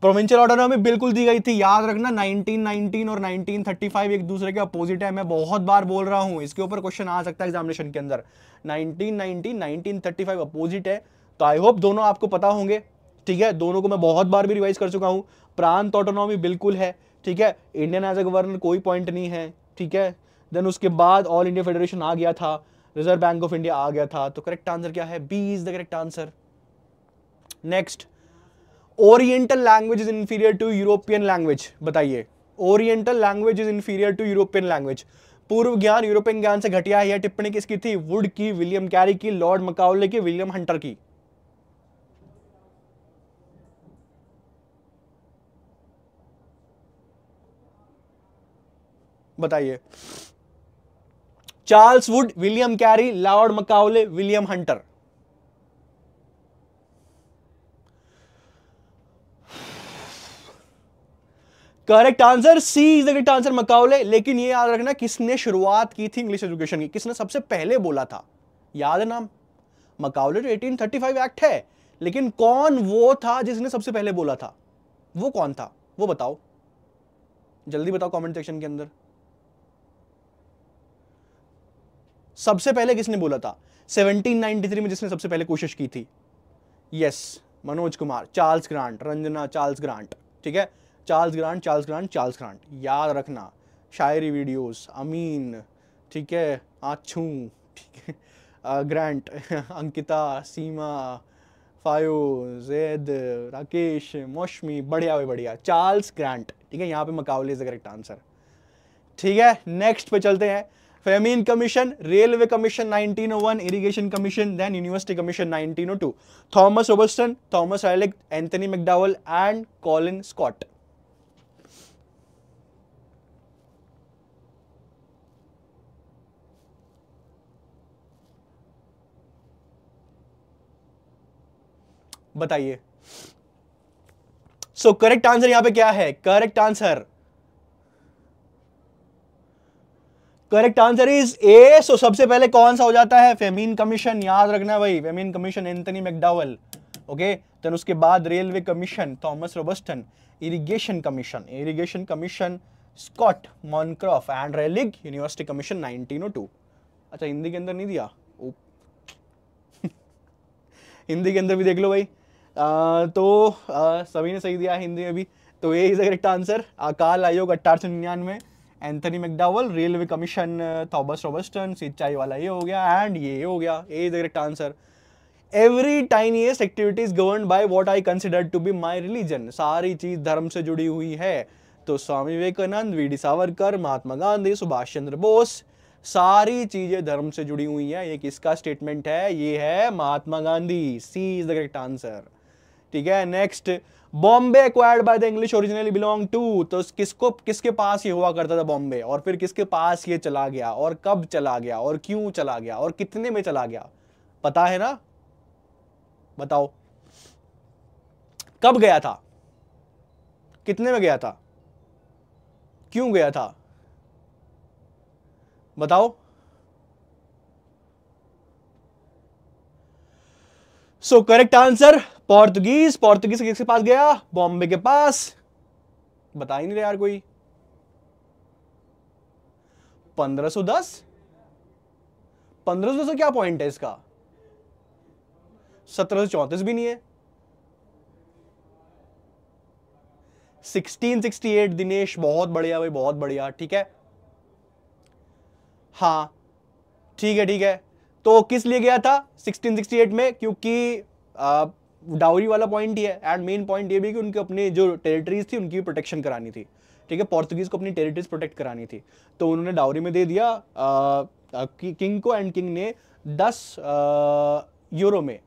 प्रोविंशियल ऑर्डर हमें बिल्कुल दी गई थी याद रखना 1919 और 1935 एक दूसरे के अपोजिट है मैं बहुत बार बोल रहा हूं इसके ऊपर क्वेश्चन आ सकता है एग्जामिनेशन के अंदर 1919 1935 अपोजिट है तो आई होप दोनों आपको पता होंगे ठीक है दोनों को मैं बहुत बार भी रिवाइज कर चुका हूं प्रांत ऑटोनॉमी बिल्कुल है ठीक है इंडियन एज ए गवर्नर कोई पॉइंट नहीं है ठीक है देन उसके बाद ऑल इंडिया फेडरेशन आ गया था रिजर्व बैंक ऑफ इंडिया आ गया था तो करेक्ट आंसर क्या है B is the correct answer next oriental language is inferior to European language बताइए oriental language is inferior to European language पूर्व ज्ञान यूरोपियन ज्ञान से घटिया है यह टिप्पणी किसकी थी वुड की विलियम कैरी की लॉर्ड मकाउले की विलियम हंटर की बताइए Charles Wood William Carey Lord Macaulay William Hunter correct answer C is the correct answer Macaulay लेकिन ये याद रखना किसने शुरुआत की थी इंग्लिश एजुकेशन की किसने सबसे पहले बोला था याद है नाम मकाउले तो 1835 एक्ट है लेकिन कौन वो था जिसने सबसे पहले बोला था वो कौन था वो बताओ जल्दी बताओ कमेंट सेक्शन के अंदर सबसे पहले किसने बोला था 1793 में जिसने सबसे पहले कोशिश की थी yes yes, Manoj Kumar Charles Grant Ranjana Charles Grant ठीक है Charles Grant Charles Grant Charles Grant याद रखना शायरी वीडियोस अमीन ठीक है आछू ठीक है ग्रांट अंकिता सीमा फायो जैद राकेश मौशमी बढ़िया भाई बढ़िया चार्ल्स ग्रांट ठीक है यहाँ पे Macaulay is the correct answer ठीक है नेक्स्ट पे चलते हैं famine commission railway commission 1901 irrigation commission then university commission 1902 Thomas Robertson Thomas Alec Anthony MacDonnell and Colin Scott बताइए सो करेक्ट आंसर यहां पे क्या है correct answer correct answer is A so सबसे पहले कौन सा हो जाता है फेमिन कमीशन याद रखना भाई famine commission Anthony MacDonnell okay then उसके बाद railway commission Thomas Robertson irrigation commission irrigation commission Scott Moncrieff and Raleigh university commission 1902 अच्छा हिंदी के अंदर नहीं दिया हिंदी के अंदर भी देख लो भाई आ, तो आ, सभी ने सही दिया हिंदी में भी तो ये इज द करेक्ट आंसर अकाल आयोग अट्ठारह सौ निन्यानवे Anthony MacDonnell railway commission Thomas Robertson सिंचाई वाला ये हो गया एंड ये हो गया A is the correct answer every tiniest activity is govern by what I consider to be my religion सारी चीज़ धर्म से जुड़ी हुई है तो स्वामी विवेकानंद वी डी सावरकर महात्मा गांधी सुभाष चंद्र बोस सारी चीज़ें धर्म से जुड़ी हुई हैं ये किसका स्टेटमेंट है ये है Mahatma Gandhi C is the correct answer ठीक है next Bombay acquired by the English originally belong to तो किसको किसके पास ये हुआ करता था बॉम्बे और फिर किसके पास ये चला गया और कब चला गया और क्यों चला गया और कितने में चला गया पता है ना बताओ कब गया था कितने में गया था क्यों गया था बताओ so correct answer Portuguese Portuguese किसके पास गया बॉम्बे के पास बता ही नहीं रहा यार कोई 1510 1510 क्या पॉइंट है इसका सत्रह भी नहीं है 1668 दिनेश बहुत बढ़िया भाई बहुत बढ़िया ठीक है हाँ ठीक है ठीक है तो किस लिए गया था 1668 में क्योंकि डाउरी वाला पॉइंट ही है एंड मेन पॉइंट ये भी कि उनके अपने जो टेरिटरीज थी उनकी प्रोटेक्शन करानी थी ठीक है पोर्तुगीज़ को अपनी टेरिटरीज प्रोटेक्ट करानी थी तो उन्होंने डाउरी में दे दिया किंग को एंड किंग ने दस यूरो में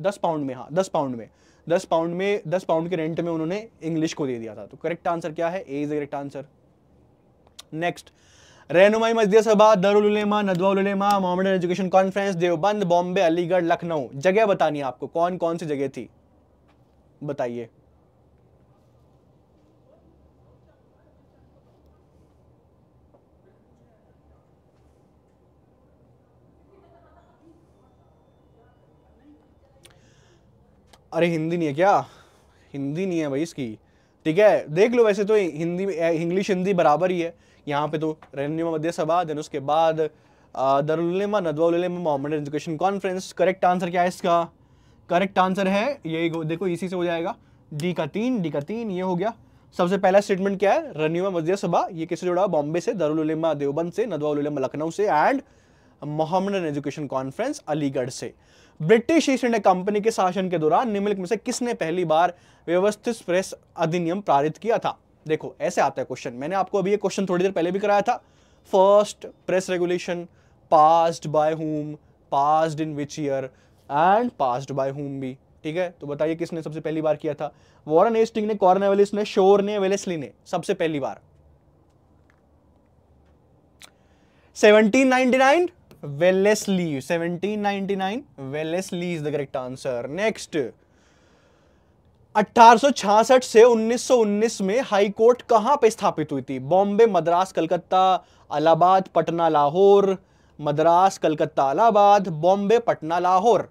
दस पाउंड में हाँ दस पाउंड में दस पाउंड में दस पाउंड के रेंट में उन्होंने इंग्लिश को दे दिया था तो करेक्ट आंसर क्या है A is the correct answer next Rahnumai Masjid Sabha Darulma Nadwaulama Mohammad education conference Deoband Bombay Aligarh Lucknow जगह बतानी है आपको कौन कौन सी जगह थी बताइए अरे हिंदी नहीं है क्या हिंदी नहीं है भाई इसकी ठीक है देख लो वैसे तो हिंदी इंग्लिश हिंदी बराबर ही है यहाँ पे तो रहनुमा सभा देन उसके बाद Darulma Nadwama Mohammad education conference correct answer क्या है इसका करेक्ट आंसर है ये देखो इसी से हो जाएगा डी का तीन डी का तीन ये हो गया सबसे पहला स्टेटमेंट क्या है रनिमा मस्जिद सभा ये किससे जुड़ा बॉम्बे से दरुलमा देवबंद से नदवामा लखनऊ से and Mohammad education conference Aligarh से ब्रिटिश ईस्ट इंडिया कंपनी के शासन के दौरान निम्नलिखित में से किसने पहली बार व्यवस्थित प्रेस अधिनियम पारित किया था देखो ऐसे आता है क्वेश्चन मैंने आपको अभी ये क्वेश्चन थोड़ी देर पहले भी कराया था first press regulation passed by whom passed in which year and passed by whom भी ठीक है तो बताइए किसने सबसे पहली बार किया था वॉरन एस्टिंग ने कॉर्नेवेलिस ने शोर ने वेलेसली ने सबसे पहली बार 1799 Wellesley 1799 Wellesley is the correct answer next 1866 से 1919 में हाई कोर्ट कहाँ पे स्थापित हुई थी बॉम्बे मद्रास कलकत्ता अलाहाबाद पटना लाहौर मद्रास कलकत्ता अलाहाबाद बॉम्बे पटना लाहौर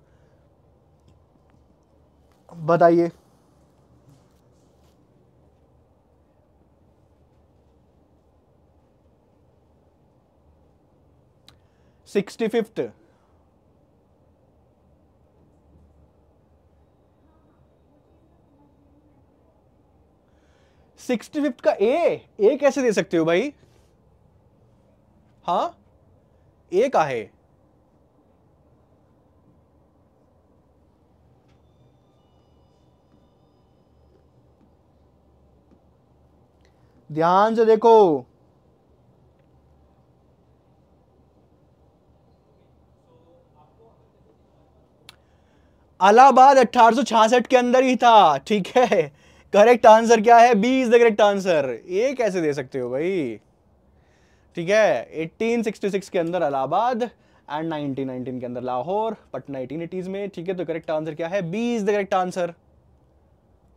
बताइए सिक्सटी फिफ्थ सिक्सटी फिफ्थ का ए ए कैसे दे सकते हो भाई हाँ ए का है ध्यान से देखो अलाहाबाद अठारह के अंदर ही था ठीक है करेक्ट आंसर क्या है B is the correct answer ये कैसे दे सकते हो भाई ठीक है 1866 के अंदर अलाहाबाद एंड 1919 के अंदर लाहौर बट 1980s में ठीक है तो करेक्ट आंसर क्या है B is the correct answer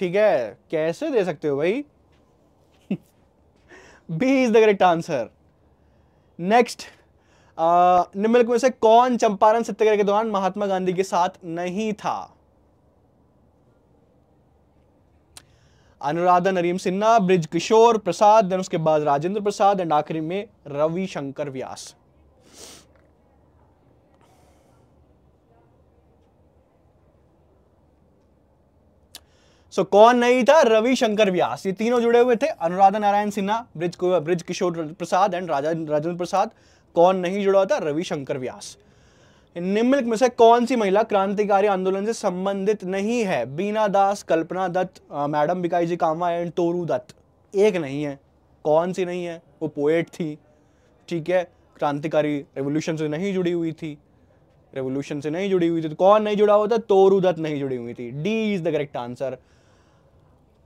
ठीक है कैसे दे सकते हो भाई B is the correct answer next निम्नलिखित में से कौन चंपारण सत्याग्रह के दौरान महात्मा गांधी के साथ नहीं था अनुराधा नरीम सिन्हा ब्रिज किशोर प्रसाद देन उसके बाद राजेंद्र प्रसाद एंड आखिरी में रविशंकर व्यास सो so, कौन नहीं था रविशंकर व्यास ये तीनों जुड़े हुए थे अनुराधा नारायण सिन्हा ब्रिज ब्रिज किशोर प्रसाद एंड राजा राजेंद्र प्रसाद कौन नहीं जुड़ा था रविशंकर व्यास निम्नलिखित में से कौन सी महिला क्रांतिकारी आंदोलन से संबंधित नहीं है बीना दास कल्पना दत्त मैडम बिकाई जी कामा एंड तोरू दत्त एक नहीं है कौन सी नहीं है वो पोएट थी ठीक है क्रांतिकारी रेवोल्यूशन से नहीं जुड़ी हुई थी रेवोल्यूशन से नहीं जुड़ी हुई थी तो कौन नहीं जुड़ा हुआ था तोरू दत्त नहीं जुड़ी हुई थी D is the correct answer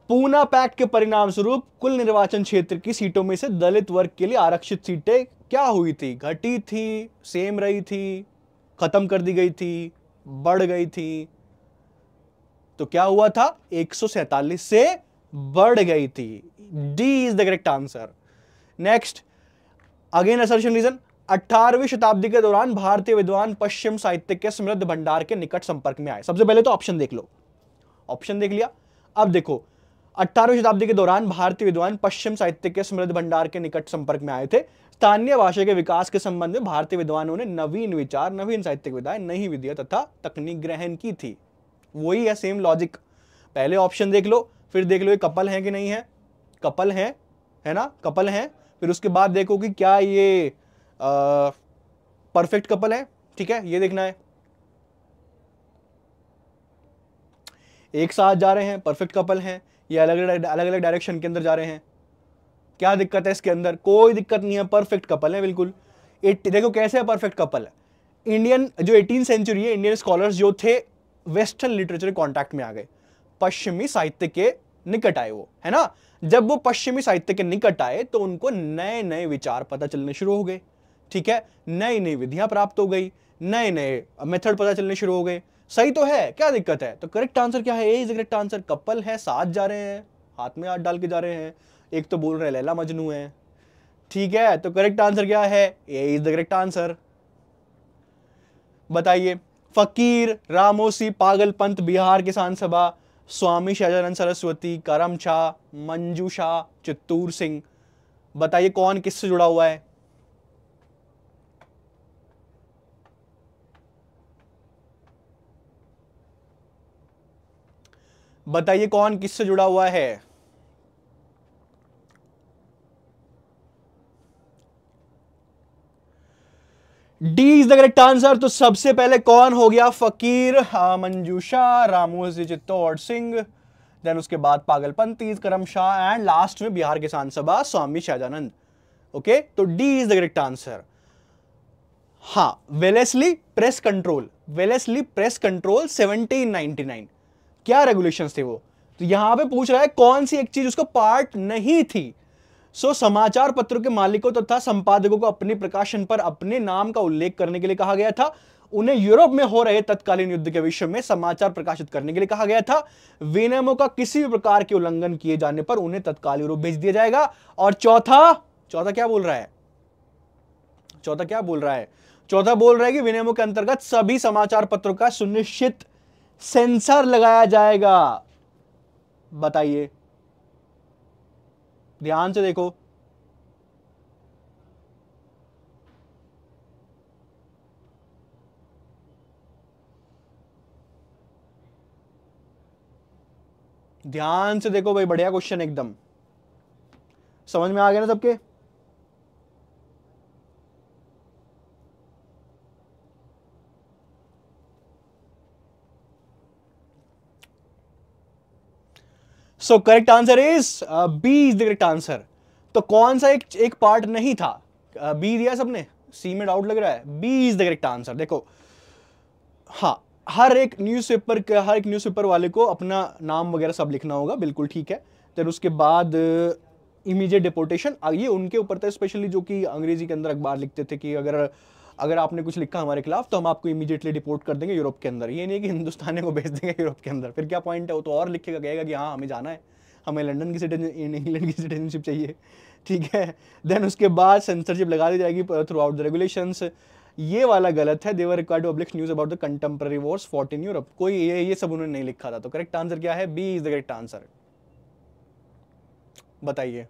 Poona pact के परिणाम स्वरूप कुल निर्वाचन क्षेत्र की सीटों में से दलित वर्ग के लिए आरक्षित सीटें क्या हुई थी घटी थी सेम रही थी ख़त्म कर दी गई थी बढ़ गई थी तो क्या हुआ था एक से बढ़ गई थी D is the correct answer next again assertion reason 18वीं शताब्दी के दौरान भारतीय विद्वान पश्चिम साहित्य के समृद्ध भंडार के निकट संपर्क में आए सबसे पहले तो ऑप्शन देख लो ऑप्शन देख लिया अब देखो अठारहवीं शताब्दी के दौरान भारतीय विद्वान पश्चिम साहित्य के समृद्ध भंडार के निकट संपर्क में आए थे स्थानीय भाषा के विकास के संबंध में भारतीय विद्वानों ने नवीन विचार नवीन साहित्यिक विधाएं नई विधिया तथा तकनीक ग्रहण की थी वही है सेम लॉजिक पहले ऑप्शन देख लो फिर देख लो ये कपल है कि नहीं है कपल है है ना कपल है फिर उसके बाद देखो कि क्या ये परफेक्ट कपल है ठीक है ये देखना है एक साथ जा रहे हैं परफेक्ट कपल हैं ये अलग अलग अलग अलग डायरेक्शन के अंदर जा रहे हैं क्या दिक्कत है इसके अंदर कोई दिक्कत नहीं है परफेक्ट कपल है बिल्कुल एट देखो कैसे है परफेक्ट कपल है इंडियन जो एटीन सेंचुरी है इंडियन स्कॉलर्स जो थे वेस्टर्न लिटरेचर कॉन्टैक्ट में आ गए पश्चिमी साहित्य के निकट आए वो है ना जब वो पश्चिमी साहित्य के निकट आए तो उनको नए नए विचार पता चलने शुरू हो गए ठीक है नई नई विधियां प्राप्त हो गई नए नए मेथड पता चलने शुरू हो गए सही तो है क्या दिक्कत है तो करेक्ट आंसर क्या है A is correct answer couple है साथ जा रहे हैं हाथ में हाथ डाल के जा रहे हैं एक तो बोल रहे हैं लैला मजनू है ठीक है तो करेक्ट आंसर क्या है A is the correct answer बताइए फकीर रामोसी पागल पंत बिहार किसान सभा स्वामी शाहजानंद सरस्वती करम शाह मंजू शाह चित्तूर सिंह बताइए कौन किससे जुड़ा हुआ है बताइए कौन किससे जुड़ा हुआ है D is the correct answer तो सबसे पहले कौन हो गया फकीर मंजूषा रामोजी चित्तौड़ सिंह देन उसके बाद पागलपन तीज करम शाह एंड लास्ट में बिहार किसान सभा स्वामी शाहजानंद ओके okay? तो D is the correct answer हाँ Wellesley press control Wellesley press control 1799 क्या रेगुलेशन थे वो तो यहां पे पूछ रहा है कौन सी एक चीज उसका पार्ट नहीं थी सो so, समाचार पत्रों के मालिकों तथा तो संपादकों को अपने प्रकाशन पर अपने नाम का उल्लेख करने के लिए कहा गया था उन्हें यूरोप में हो रहे तत्कालीन युद्ध के विषय में समाचार प्रकाशित करने के लिए कहा गया था विनियमों का किसी भी प्रकार के उल्लंघन किए जाने पर उन्हें तत्काल यूरोप भेज दिया जाएगा और चौथा चौथा क्या बोल रहा है चौथा क्या बोल रहा है चौथा बोल रहा है कि विनियमों के अंतर्गत सभी समाचार पत्रों का सुनिश्चित सेंसर लगाया जाएगा बताइए ध्यान से देखो ध्यान से देखो भाई बढ़िया क्वेश्चन एकदम समझ में आ गया ना सबके so correct answer is B is the correct answer तो कौन सा एक एक पार्ट नहीं था बी uh, दिया सबने सी में डाउट लग रहा है B is the correct answer देखो हाँ हर एक न्यूज़पेपर पेपर हर एक न्यूज़पेपर वाले को अपना नाम वगैरह सब लिखना होगा बिल्कुल ठीक है फिर उसके बाद इमीजिएट डिपोर्टेशन ये उनके ऊपर था तो स्पेशली जो कि अंग्रेजी के अंदर अखबार लिखते थे कि अगर अगर आपने कुछ लिखा हमारे खिलाफ तो हम आपको इमीडिएटली रिपोर्ट कर देंगे यूरोप के अंदर ये नहीं कि हिंदुस्तान को भेज देंगे यूरोप के अंदर फिर क्या पॉइंट है वो तो और लिखेगा कहेगा कि हाँ हमें जाना है हमें लंदन की सिटीजन इंग्लैंड की सिटीजनशिप चाहिए ठीक है देन उसके बाद सेंसरशिप लगा दी जाएगी थ्रू आउट द रेगुलेशंस ये वाला गलत है they were to public news about the contemporary wars fought in Europe कोई ये ये सब उन्होंने नहीं लिखा था तो करेक्ट आंसर क्या है B is the correct answer बताइए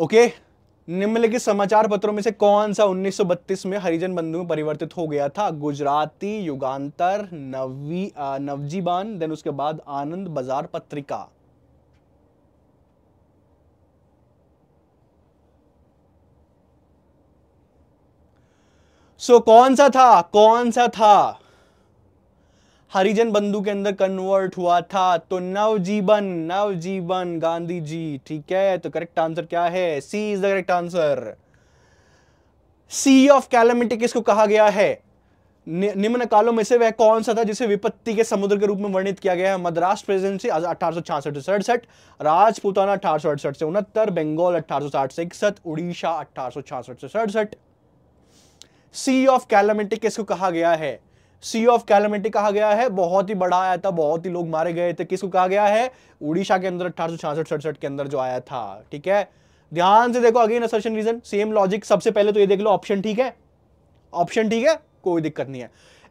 ओके okay. निम्नलिखित समाचार पत्रों में से कौन सा 1932 में हरिजन बंधु में परिवर्तित हो गया था गुजराती युगांतर नवी नवजीबान देन उसके बाद आनंद बाजार पत्रिका सो so, कौन सा था कौन सा था हरिजन बंधु के अंदर कन्वर्ट हुआ था तो नवजीवन नवजीवन गांधी जी ठीक है तो करेक्ट आंसर क्या है C is the correct answer sea of calamity किसको कहा गया है नि, निम्न कालों में से वह कौन सा था जिसे विपत्ति के समुद्र के रूप में वर्णित किया गया है मद्रास प्रेसिडेंसी अठारह सौ सड़सठ राजपूताना अठारह से उनहत्तर बंगाल अठारह से इकसठ उड़ीसा अठारह से सड़सठ सी ऑफ कैलमिटी किसको कहा गया है सी ऑफ कैलमेटी कहा गया है बहुत ही बड़ा आया था बहुत ही लोग मारे गए थे किसको कहा गया है उड़ीसा के अंदर अठारह सौ के अंदर जो आया था ठीक है ध्यान से देखो again assertion reason same logic सबसे पहले तो ये देख लो ऑप्शन ठीक है ऑप्शन ठीक है कोई दिक्कत नहीं है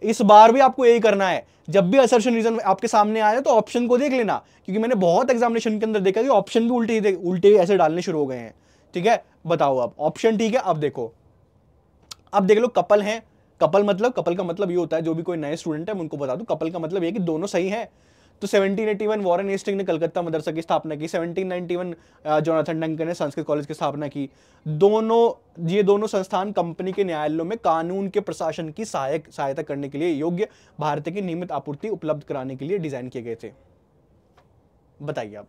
इस बार भी आपको यही करना है जब भी असर्शन रीजन आपके सामने आए तो ऑप्शन को देख लेना क्योंकि मैंने बहुत एग्जामिनेशन के अंदर देखा कि ऑप्शन भी उल्टे उल्टे ऐसे डालने शुरू हो गए हैं ठीक है बताओ आप ऑप्शन ठीक है अब देखो अब देख लो कपल हैं कपल मतलब कपल का मतलब ये होता है जो भी कोई नए स्टूडेंट है उनको बता दूं कपल का मतलब ये कि दोनों सही है तो 1781 वॉरेन एस्टिंग ने कलकत्ता मदरसा की स्थापना की 1791 जोनाथन डंकन ने संस्कृत कॉलेज की स्थापना की दोनों ये दोनों संस्थान कंपनी के न्यायालयों में कानून के प्रशासन की सहायक सहायता करने के लिए योग्य भारत की नियमित आपूर्ति उपलब्ध कराने के लिए डिजाइन किए गए थे बताइए आप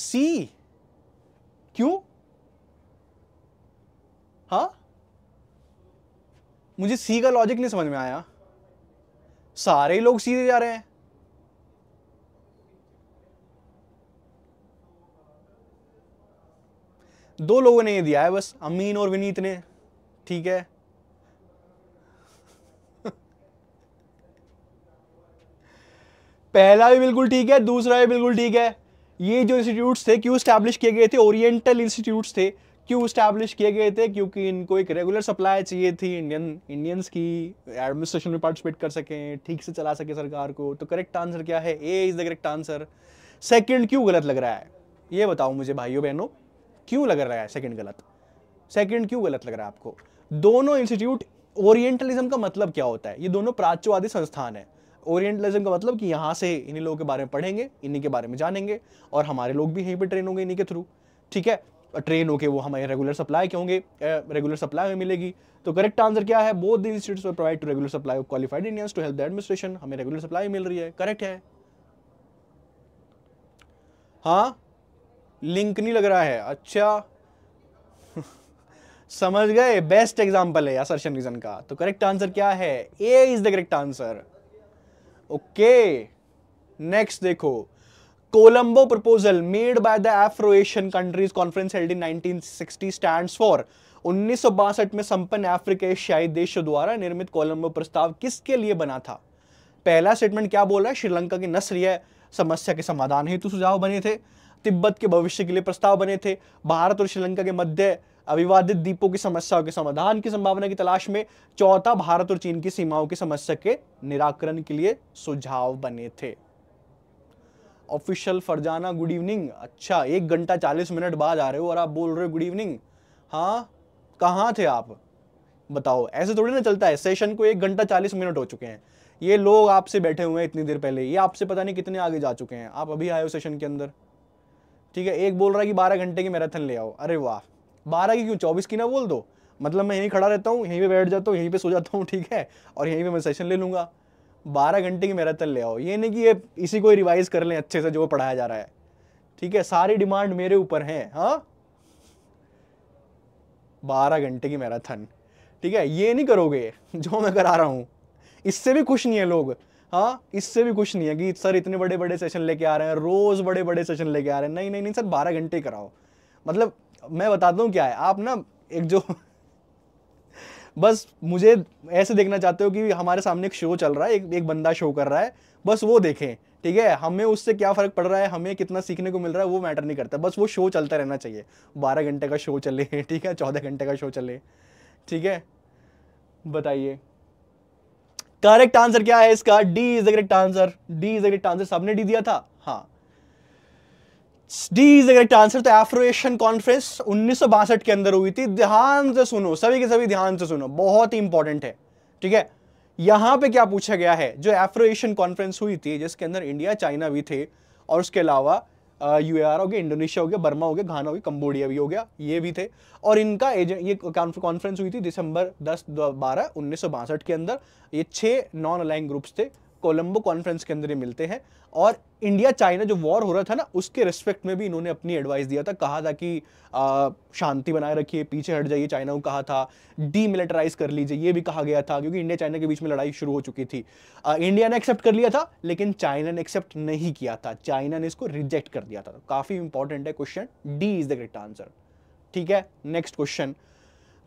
सी क्यों हा मुझे सी का लॉजिक नहीं समझ में आया सारे लोग सीधे जा रहे हैं दो लोगों ने ये दिया है बस अमीन और विनीत ने ठीक है पहला भी बिल्कुल ठीक है दूसरा भी बिल्कुल ठीक है ये जो इंस्टीट्यूट्स थे क्यों स्टैब्लिश किए गए थे ओरिएंटल इंस्टीट्यूट्स थे क्यों स्टैब्लिश किए गए थे क्योंकि इनको एक रेगुलर सप्लाई चाहिए थी इंडियन इंडियंस की एडमिनिस्ट्रेशन में पार्टिसिपेट कर सकें ठीक से चला सके सरकार को तो करेक्ट आंसर क्या है A is the correct answer second क्यों गलत लग रहा है ये बताओ मुझे भाइयों बहनों क्यों लग रहा है सेकेंड गलत सेकेंड क्यों गलत लग रहा है आपको दोनों इंस्टीट्यूट ओरिएंटलिज्म का मतलब क्या होता है ये दोनों प्राच्यवादी संस्थान है ओरिएंटलिज्म का मतलब कि यहाँ से इन्हीं लोगों के बारे में पढ़ेंगे इन्हीं के बारे में जानेंगे और हमारे लोग भी यहीं पर ट्रेन होंगे इन्हीं के थ्रू ठीक है ट्रेन होके वो हमारे रेगुलर सप्लाई के होंगे रेगुलर सप्लाई में मिलेगी तो करेक्ट आंसर क्या है both the institutes provide to regular supply of qualified Indians to help the administration हमें रेगुलर सप्लाई मिल रही है करेक्ट है हाँ लिंक नहीं लग रहा है अच्छा समझ गए बेस्ट एग्जांपल है असर्शन रीजन का तो करेक्ट आंसर क्या है A is the correct answer okay next देखो Colombo proposal made by the Afro Asian countries conference held in 1960 stands for उन्नीस में संपन्न अफ्रीका एशियाई देशों द्वारा निर्मित कोलंबो प्रस्ताव किसके लिए बना था पहला स्टेटमेंट क्या बोल रहा है श्रीलंका की नस्लीय समस्या के समाधान हेतु सुझाव बने थे तिब्बत के भविष्य के लिए प्रस्ताव बने थे भारत और श्रीलंका के मध्य अविवादित दीपों की समस्याओं के समाधान की संभावना की तलाश में चौथा भारत और चीन की सीमाओं की समस्या के निराकरण के लिए सुझाव बने थे ऑफिशियल फरजाना गुड इवनिंग अच्छा एक घंटा चालीस मिनट बाद आ रहे हो और आप बोल रहे हो गुड इवनिंग हाँ कहाँ थे आप बताओ ऐसे थोड़ी ना चलता है सेशन को एक घंटा चालीस मिनट हो चुके हैं ये लोग आपसे बैठे हुए हैं इतनी देर पहले ये आपसे पता नहीं कितने आगे जा चुके हैं आप अभी आए हो सेशन के अंदर ठीक है एक बोल रहा है कि बारह घंटे की मैराथन ले आओ अरे वाह बारह की क्यों चौबीस की ना बोल दो मतलब मैं यहीं खड़ा रहता हूँ यहीं पे बैठ जाता हूँ यहीं पे सो जाता हूँ ठीक है और यहीं पे मैं सेशन ले लूँगा बारह घंटे की मैराथन ले आओ ये नहीं कि ये इसी को रिवाइज कर लें अच्छे से जो पढ़ाया जा रहा है ठीक है सारी डिमांड मेरे ऊपर है हाँ बारह घंटे की मैराथन ठीक है ये नहीं करोगे जो मैं करा रहा हूँ इससे भी खुश नहीं है लोग हाँ इससे भी खुश नहीं है कि सर इतने बड़े बड़े सेशन लेके आ रहे हैं रोज़ बड़े बड़े सेशन लेके आ रहे हैं नहीं नहीं नहीं सर बारह घंटे कराओ मतलब मैं बताता हूँ क्या है आप ना एक जो बस मुझे ऐसे देखना चाहते हो कि हमारे सामने एक शो चल रहा है एक एक बंदा शो कर रहा है बस वो देखें ठीक है हमें उससे क्या फ़र्क पड़ रहा है हमें कितना सीखने को मिल रहा है वो मैटर नहीं करता बस वो शो चलता रहना चाहिए बारह घंटे का शो चले ठीक है चौदह घंटे का शो चले ठीक है बताइए करेक्ट आंसर क्या है इसका D is the correct answer D is the correct answer सबने डी दिया था हाँ डी इज करेक्ट आंसर तो एफ्रो एशियन कॉन्फ्रेंस उन्नीस के अंदर हुई थी ध्यान से सुनो सभी के सभी ध्यान से सुनो बहुत ही इंपॉर्टेंट है ठीक है यहां पे क्या पूछा गया है जो एफ्रो एशियन कॉन्फ्रेंस हुई थी जिसके अंदर इंडिया चाइना भी थे और उसके अलावा यू uh, हो गया इंडोनेशिया हो गया बर्मा हो गया घाना हो गया कंबोडिया भी हो गया ये भी थे और इनका एजेंट ये कॉन्फ्रेंस हुई थी दिसंबर दस बारह उन्नीस के अंदर ये छह नॉन अलाइन ग्रुप्स थे कोलंबो कॉन्फ्रेंस के अंदर ही मिलते हैं और इंडिया चाइना जो वॉर हो रहा था ना उसके रिस्पेक्ट में भी इन्होंने अपनी एडवाइस दिया था कहा था कि शांति बनाए रखिए पीछे हट जाइए चाइना को कहा था डीमिलिटराइज कर लीजिए ये भी कहा गया था क्योंकि इंडिया चाइना के बीच में लड़ाई शुरू हो चुकी थी आ, इंडिया ने एक्सेप्ट कर लिया था लेकिन चाइना ने एक्सेप्ट नहीं किया था चाइना ने इसको रिजेक्ट कर दिया था तो काफ़ी इंपॉर्टेंट है question D is the correct answer ठीक है नेक्स्ट क्वेश्चन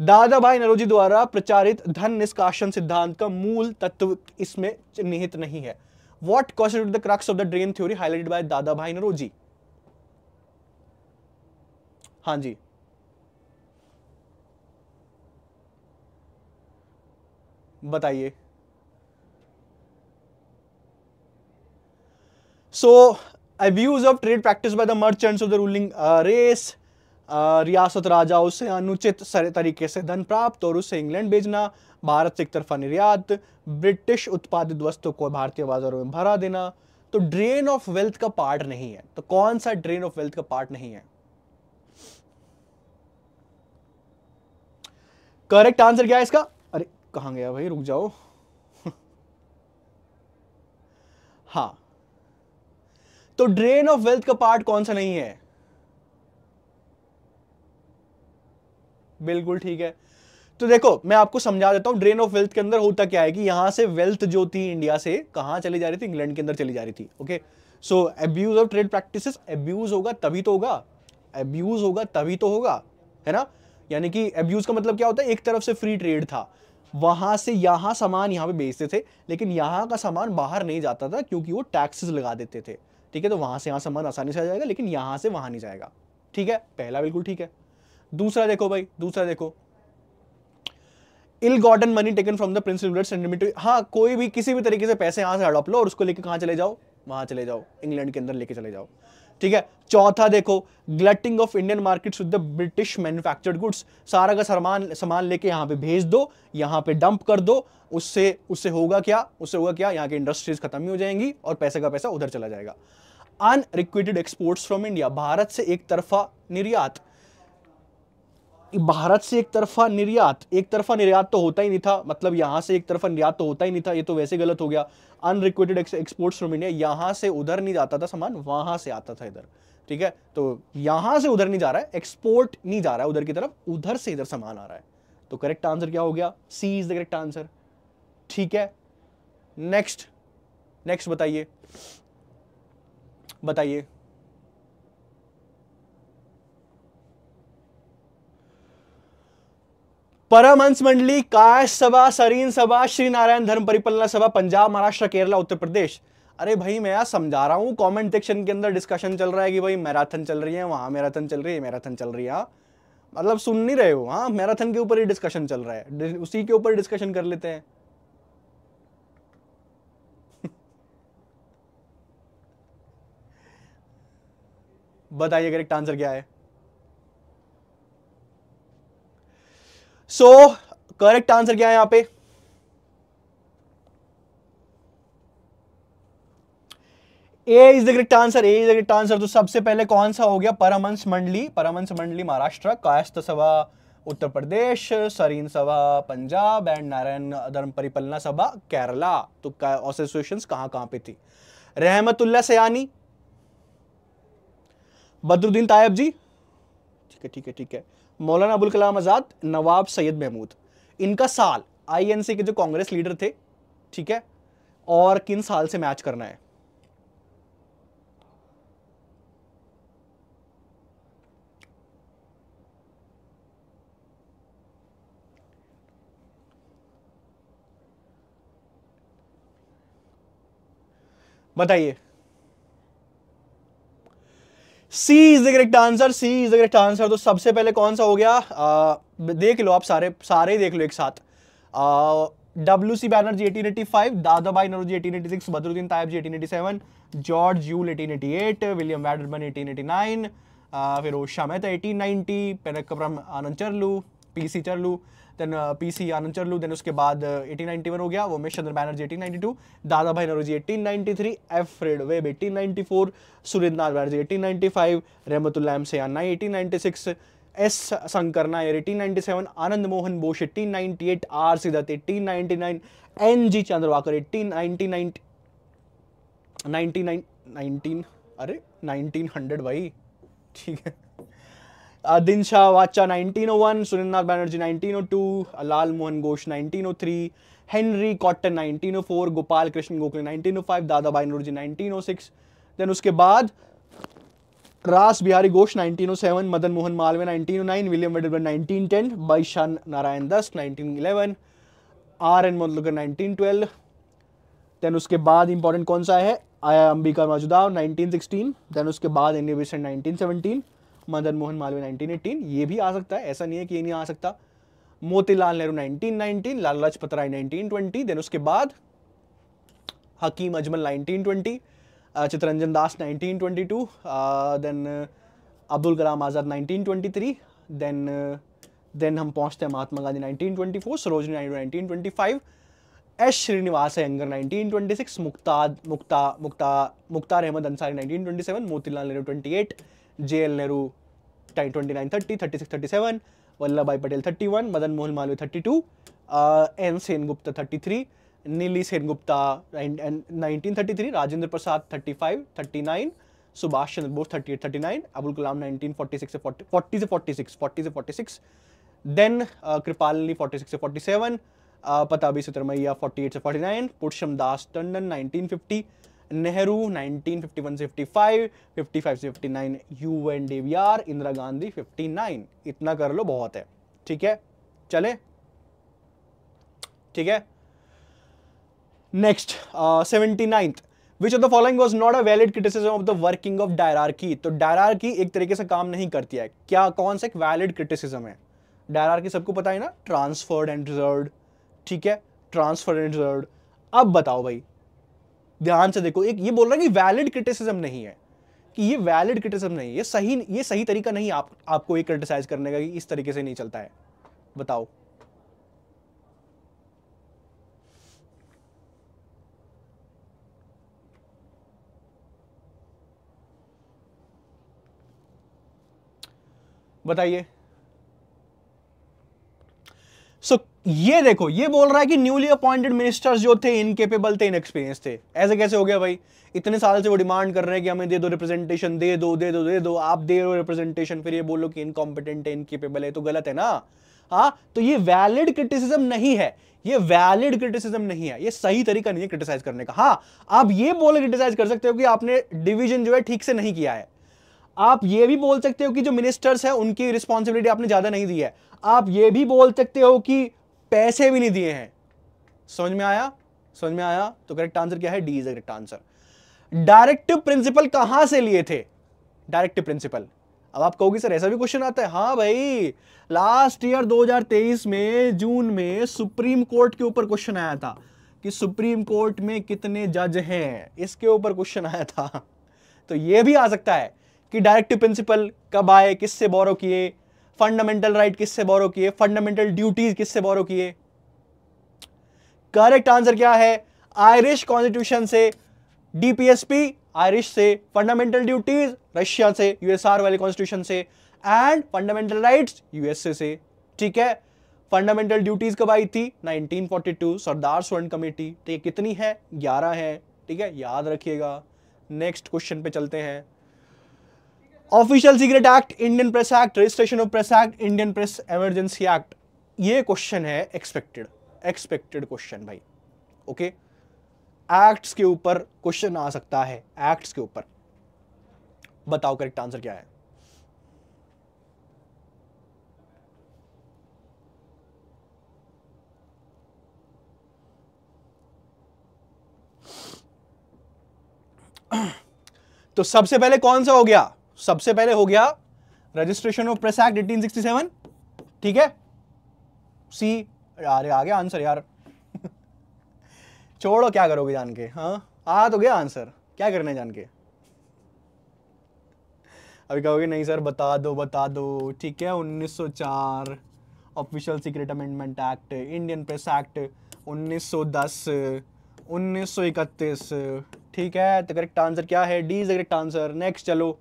दादा भाई नरोजी द्वारा प्रचारित धन निष्काशन सिद्धांत का मूल तत्व इसमें निहित नहीं है what constitute the crux of the drain theory highlighted by दादा भाई नरोजी हाँ जी बताइए so abuse of trade practice by the merchants of the ruling race रियासत राजा उसे अनुचित तरीके से धन प्राप्त और उसे इंग्लैंड भेजना भारत से एक तरफा निर्यात ब्रिटिश उत्पादित वस्तु को भारतीय बाजारों में भरा देना तो ड्रेन ऑफ वेल्थ का पार्ट नहीं है तो कौन सा ड्रेन ऑफ वेल्थ का पार्ट नहीं है करेक्ट आंसर क्या है इसका अरे कहा गया भाई रुक जाओ हाँ तो ड्रेन ऑफ वेल्थ का पार्ट कौन सा नहीं है बिल्कुल ठीक है तो देखो मैं आपको समझा देता हूँ ड्रेन ऑफ वेल्थ के अंदर होता क्या है कि यहाँ से वेल्थ जो थी इंडिया से कहाँ चली जा रही थी इंग्लैंड के अंदर चली जा रही थी okay so abuse of trade practice abuse होगा तभी तो होगा एब्यूज होगा तभी तो होगा है ना यानी कि एब्यूज का मतलब क्या होता है एक तरफ से फ्री ट्रेड था वहां से यहाँ सामान यहाँ पे बेचते थे लेकिन यहाँ का सामान बाहर नहीं जाता था क्योंकि वो टैक्सेस लगा देते थे ठीक है तो वहां से यहाँ सामान आसानी से आ जाएगा लेकिन यहाँ से वहां नहीं जाएगा ठीक है पहला बिल्कुल ठीक है दूसरा देखो भाई दूसरा देखो ill gotten money taken from the prince हाँ कोई भी किसी भी तरीके से पैसे यहां से हड़प लो और उसको लेके कहाँ चले जाओ वहां चले जाओ इंग्लैंड के अंदर लेके चले जाओ ठीक है चौथा देखो glutting of Indian markets with the British manufactured goods सारा का सामान सामान लेके यहां पे भेज दो यहां पे डंप कर दो उससे उससे होगा क्या उससे होगा क्या यहाँ की इंडस्ट्रीज खत्म ही हो जाएंगी और पैसे का पैसा उधर चला जाएगा unrequited exports from India Bharat से एक तरफा निर्यात भारत से एक तरफा निर्यात एक तरफा निर्यात तो होता ही नहीं था मतलब यहां से एक तरफा निर्यात तो होता ही नहीं था ये तो वैसे गलत हो गया अनरिक्वेटेड एक्सपोर्ट्स फ्रॉम इंडिया यहां से उधर नहीं जाता था सामान वहां से आता था इधर ठीक है तो यहां से उधर नहीं जा रहा है एक्सपोर्ट नहीं जा रहा है उधर की तरफ उधर से इधर सामान आ रहा है तो करेक्ट आंसर क्या हो गया C is the correct answer ठीक है नेक्स्ट नेक्स्ट बताइए बताइए परमहंस मंडली काश सभा सरीन सभा श्री नारायण धर्म परिपलना सभा पंजाब महाराष्ट्र केरला उत्तर प्रदेश अरे भाई मैं यार समझा रहा हूँ कमेंट सेक्शन के अंदर डिस्कशन चल रहा है कि भाई मैराथन चल रही है वहाँ मैराथन चल रही है मैराथन चल रही है हाँ। मतलब सुन नहीं रहे हो हाँ मैराथन के ऊपर ही डिस्कशन चल रहा है उसी के ऊपर डिस्कशन कर लेते हैं बताइए करेक्ट आंसर क्या है सो करेक्ट आंसर क्या है यहां पे A is the correct answer A is the correct answer तो सबसे पहले कौन सा हो गया परमंश मंडली परमंश मंडली महाराष्ट्र कायस्थ सभा उत्तर प्रदेश सरीन सभा पंजाब एंड नारायण धर्म परिपलना सभा केरला तो एसोसिएशन कहां कहां पे थी रहमतुल्ला सयानी बद्रुद्दीन तायब जी ठीक है ठीक है ठीक है मौलाना अबुल कलाम आज़ाद नवाब सैयद महमूद इनका साल आईएनसी के जो कांग्रेस लीडर थे ठीक है और किन साल से मैच करना है बताइए C is the correct answer C is the correct answer तो सबसे पहले कौन सा हो गया आ, देख लो आप सारे सारे देख लो एक साथ W C Banerjee eighteen eighty five दादा भाई Naoroji eighteen eighty six Badruddin Tyabji eighteen eighty seven George Yule eighteen eighty eight William Wedderburn eighteen eighty nine Pherozeshah Mehta eighteen ninety पेनकब्रम Ananda Charlu P C Charlu then P C Ananda Charlu then उसके बाद eighteen ninety one हो गया वो Umesh Chandra Banerjee eighteen ninety two दादा भाई Naoroji eighteen ninety three F Fred Webb eighteen ninety four Surendra Nath Banerjee eighteen ninety five Rahimtulla Sayani eighteen ninety six S Sankaran Nair eighteen ninety seven Ananda Mohan Bose eighteen ninety eight R सिद्धत eighteen ninety nine N G Chandavarkar eighteen ninety ninety ninety nine nineteen अरे nineteen hundred भाई ठीक है Dinshaw Wacha 1901 Nath Banerjee 1902 Lal Mohan Ghosh 1903 Henry Cotton 1904 Gopal Krishna Gokhale 1905 Dadabhai नोरजी 1906 then उसके बाद Ras Behari Ghosh 1907 Madan Mohan Malaviya 1909 William Wedderburn 1910 Bishan Narayan Dar 1911 are N मोदलकर 1912 then उसके बाद important कौन सा है आया अंबिका मौजूदा 1916 देन उसके बाद एन 1917 मदन मोहन मालवीय 1918 ये भी आ सकता है ऐसा नहीं है कि ये नहीं आ सकता Motilal Nehru 1919 Lal Lajpat Rai nineteen twenty then उसके बाद Hakim Ajmal 1920 Chittaranjan Das 1922 then Abdul Kalam Azad 1923 then then हम पहुंचते हैं महात्मा गांधी 1924 सरोजनी नायडू 1925 एस श्रीनिवास अयंगर 1926 मुक्ता मुक्ता मुक्ता Mukhtar Ahmad Ansari 1927 Motilal Nehru 28 J L Nehru twenty nine thirty thirty six thirty seven Vallabhbhai Patel thirty one Madan Mohan Malaviya thirty two N Sengupta thirty three Nellie Sengupta nineteen thirty three Rajendra Prasad thirty five thirty nine Subhash Chandra Bose thirty eight thirty nine Abul Kalam nineteen forty six से forty forty से forty six forty से forty six then Kripalani forty six से forty seven Pattabhi Sitaramayya forty eight से forty nine Purushottam Das Tandon nineteen fifty Nehru 1951 से 55 55 से 59 U N D V R Indira Gandhi 59 इतना कर लो बहुत है ठीक है चले ठीक है next seventy ninth which of the following was not a valid criticism of the working of dyarchy तो डायरार्की एक तरीके से काम नहीं करती है क्या कौन सा एक वैलिड क्रिटिसिज्म है डायरार्की सबको पता है ना ट्रांसफर्ड एंड रिजर्व ठीक है ट्रांसफर्ड एंड रिजर्व अब बताओ भाई ध्यान से देखो एक ये बोल रहा है कि वैलिड क्रिटिसिज्म नहीं है कि ये वैलिड क्रिटिसिज्म नहीं है ये सही ये सही तरीका नहीं आप आपको ये क्रिटिसाइज करने का कि इस तरीके से नहीं चलता है बताओ बताइए सो ये देखो ये बोल रहा है कि न्यूली अपॉइंटेड मिनिस्टर्स जो थे इनकेपेबल थे इनएक्सपीरियंस थे ऐसे कैसे हो गया भाई इतने साल से वो डिमांड कर रहे हैं कि हमें दे दो रिप्रेजेंटेशन दे दो दे दो दे दो आप दे दो रिप्रेजेंटेशन फिर ये बोलो कि इनकॉम्पिटेंट है इनकेपेबल है तो गलत है ना हाँ तो ये वैलिड क्रिटिसिज्म नहीं है ये वैलिड क्रिटिसिज्म नहीं है ये सही तरीका नहीं है क्रिटिसाइज करने का हाँ आप ये बोल क्रिटिसाइज कर सकते हो कि आपने डिविजन जो है ठीक से नहीं किया है आप ये भी बोल सकते हो कि जो मिनिस्टर्स हैं उनकी रिस्पॉन्सिबिलिटी आपने ज़्यादा नहीं दी है आप ये भी बोल सकते हो कि पैसे भी नहीं दिए हैं समझ में आया समझ में आया तो करेक्ट आंसर क्या है D is correct answer directive principle कहां से लिए थे डायरेक्टिव प्रिंसिपल अब आप कहोगे सर ऐसा भी क्वेश्चन आता है हाँ भाई लास्ट ईयर 2023 में जून में सुप्रीम कोर्ट के ऊपर क्वेश्चन आया था कि सुप्रीम कोर्ट में कितने जज हैं इसके ऊपर क्वेश्चन आया था तो यह भी आ सकता है कि डायरेक्टिव प्रिंसिपल कब आए किससे बोरो किए फंडामेंटल राइट किससे बोरो किए फंडामेंटल ड्यूटीज किससे बोरो किए करेक्ट आंसर क्या है आयरिश कॉन्स्टिट्यूशन से डीपीएसपी आयरिश से फंडामेंटल ड्यूटीज रशिया से यूएसआर वाले कॉन्स्टिट्यूशन से एंड फंडामेंटल राइट्स यूएसए से ठीक है फंडामेंटल ड्यूटीज कब आई थी 1942 सरदार स्वर्ण कमेटी तो ये कितनी है 11 है ठीक है याद रखिएगा नेक्स्ट क्वेश्चन पे चलते हैं official secret act Indian press act registration of press act Indian press emergency act ये क्वेश्चन है एक्सपेक्टेड एक्सपेक्टेड क्वेश्चन भाई ओके एक्ट्स के ऊपर क्वेश्चन आ सकता है एक्ट्स के ऊपर बताओ करेक्ट आंसर क्या है तो सबसे पहले कौन सा हो गया सबसे पहले हो गया रजिस्ट्रेशन ऑफ प्रेस एक्ट 1867 ठीक है सी अरे आ गया आंसर यार छोड़ो क्या करोगे जान के हाँ आ तो गया आंसर क्या करने जान के अभी कहोगे नहीं सर बता दो बता दो ठीक है 1904 official secret amendment act Indian press act 1910 1931 ठीक है तो करेक्ट आंसर क्या है D is correct answer next चलो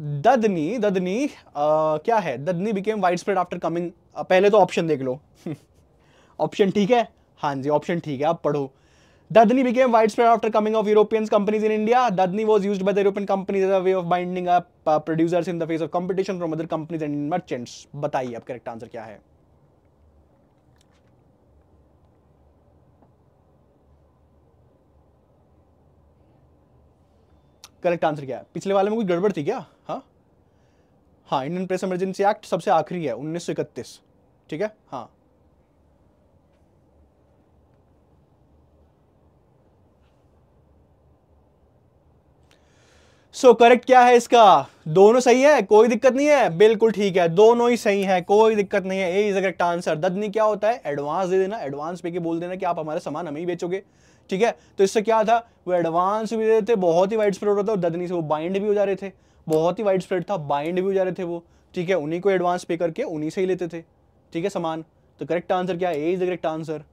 ददनी ददनी क्या है dadni became widespread after coming पहले तो ऑप्शन देख लो ऑप्शन ठीक है हाँ जी ऑप्शन ठीक है आप पढ़ो dadni became widespread after coming of European companies in India dadni was use by the European companies as a way of binding producers in the face of competition from other companies and merchants बताइए आप correct answer क्या है correct answer क्या है पिछले वाले में कोई गड़बड़ थी क्या हाँ हाँ इंडियन प्रेस इमरजेंसी एक्ट सबसे आखिरी है उन्नीस सौ इकतीस ठीक है हाँ सो so, करेक्ट क्या है इसका दोनों सही है कोई दिक्कत नहीं है बिल्कुल ठीक है दोनों ही सही है कोई दिक्कत नहीं है A is correct answer dadni क्या होता है एडवांस दे देना एडवांस पे के बोल देना कि आप हमारे सामान हमें ही बेचोगे ठीक है तो इससे क्या था वो एडवांस भी देते थे बहुत ही वाइड स्प्रेड होता था और ददनी से वो बाइंड भी हो जा रहे थे बहुत ही वाइड स्प्रेड था बाइंड भी हो जा रहे थे वो ठीक है उन्हीं को एडवांस पे करके उन्हीं से ही लेते थे ठीक है सामान तो करेक्ट आंसर क्या है A is the correct answer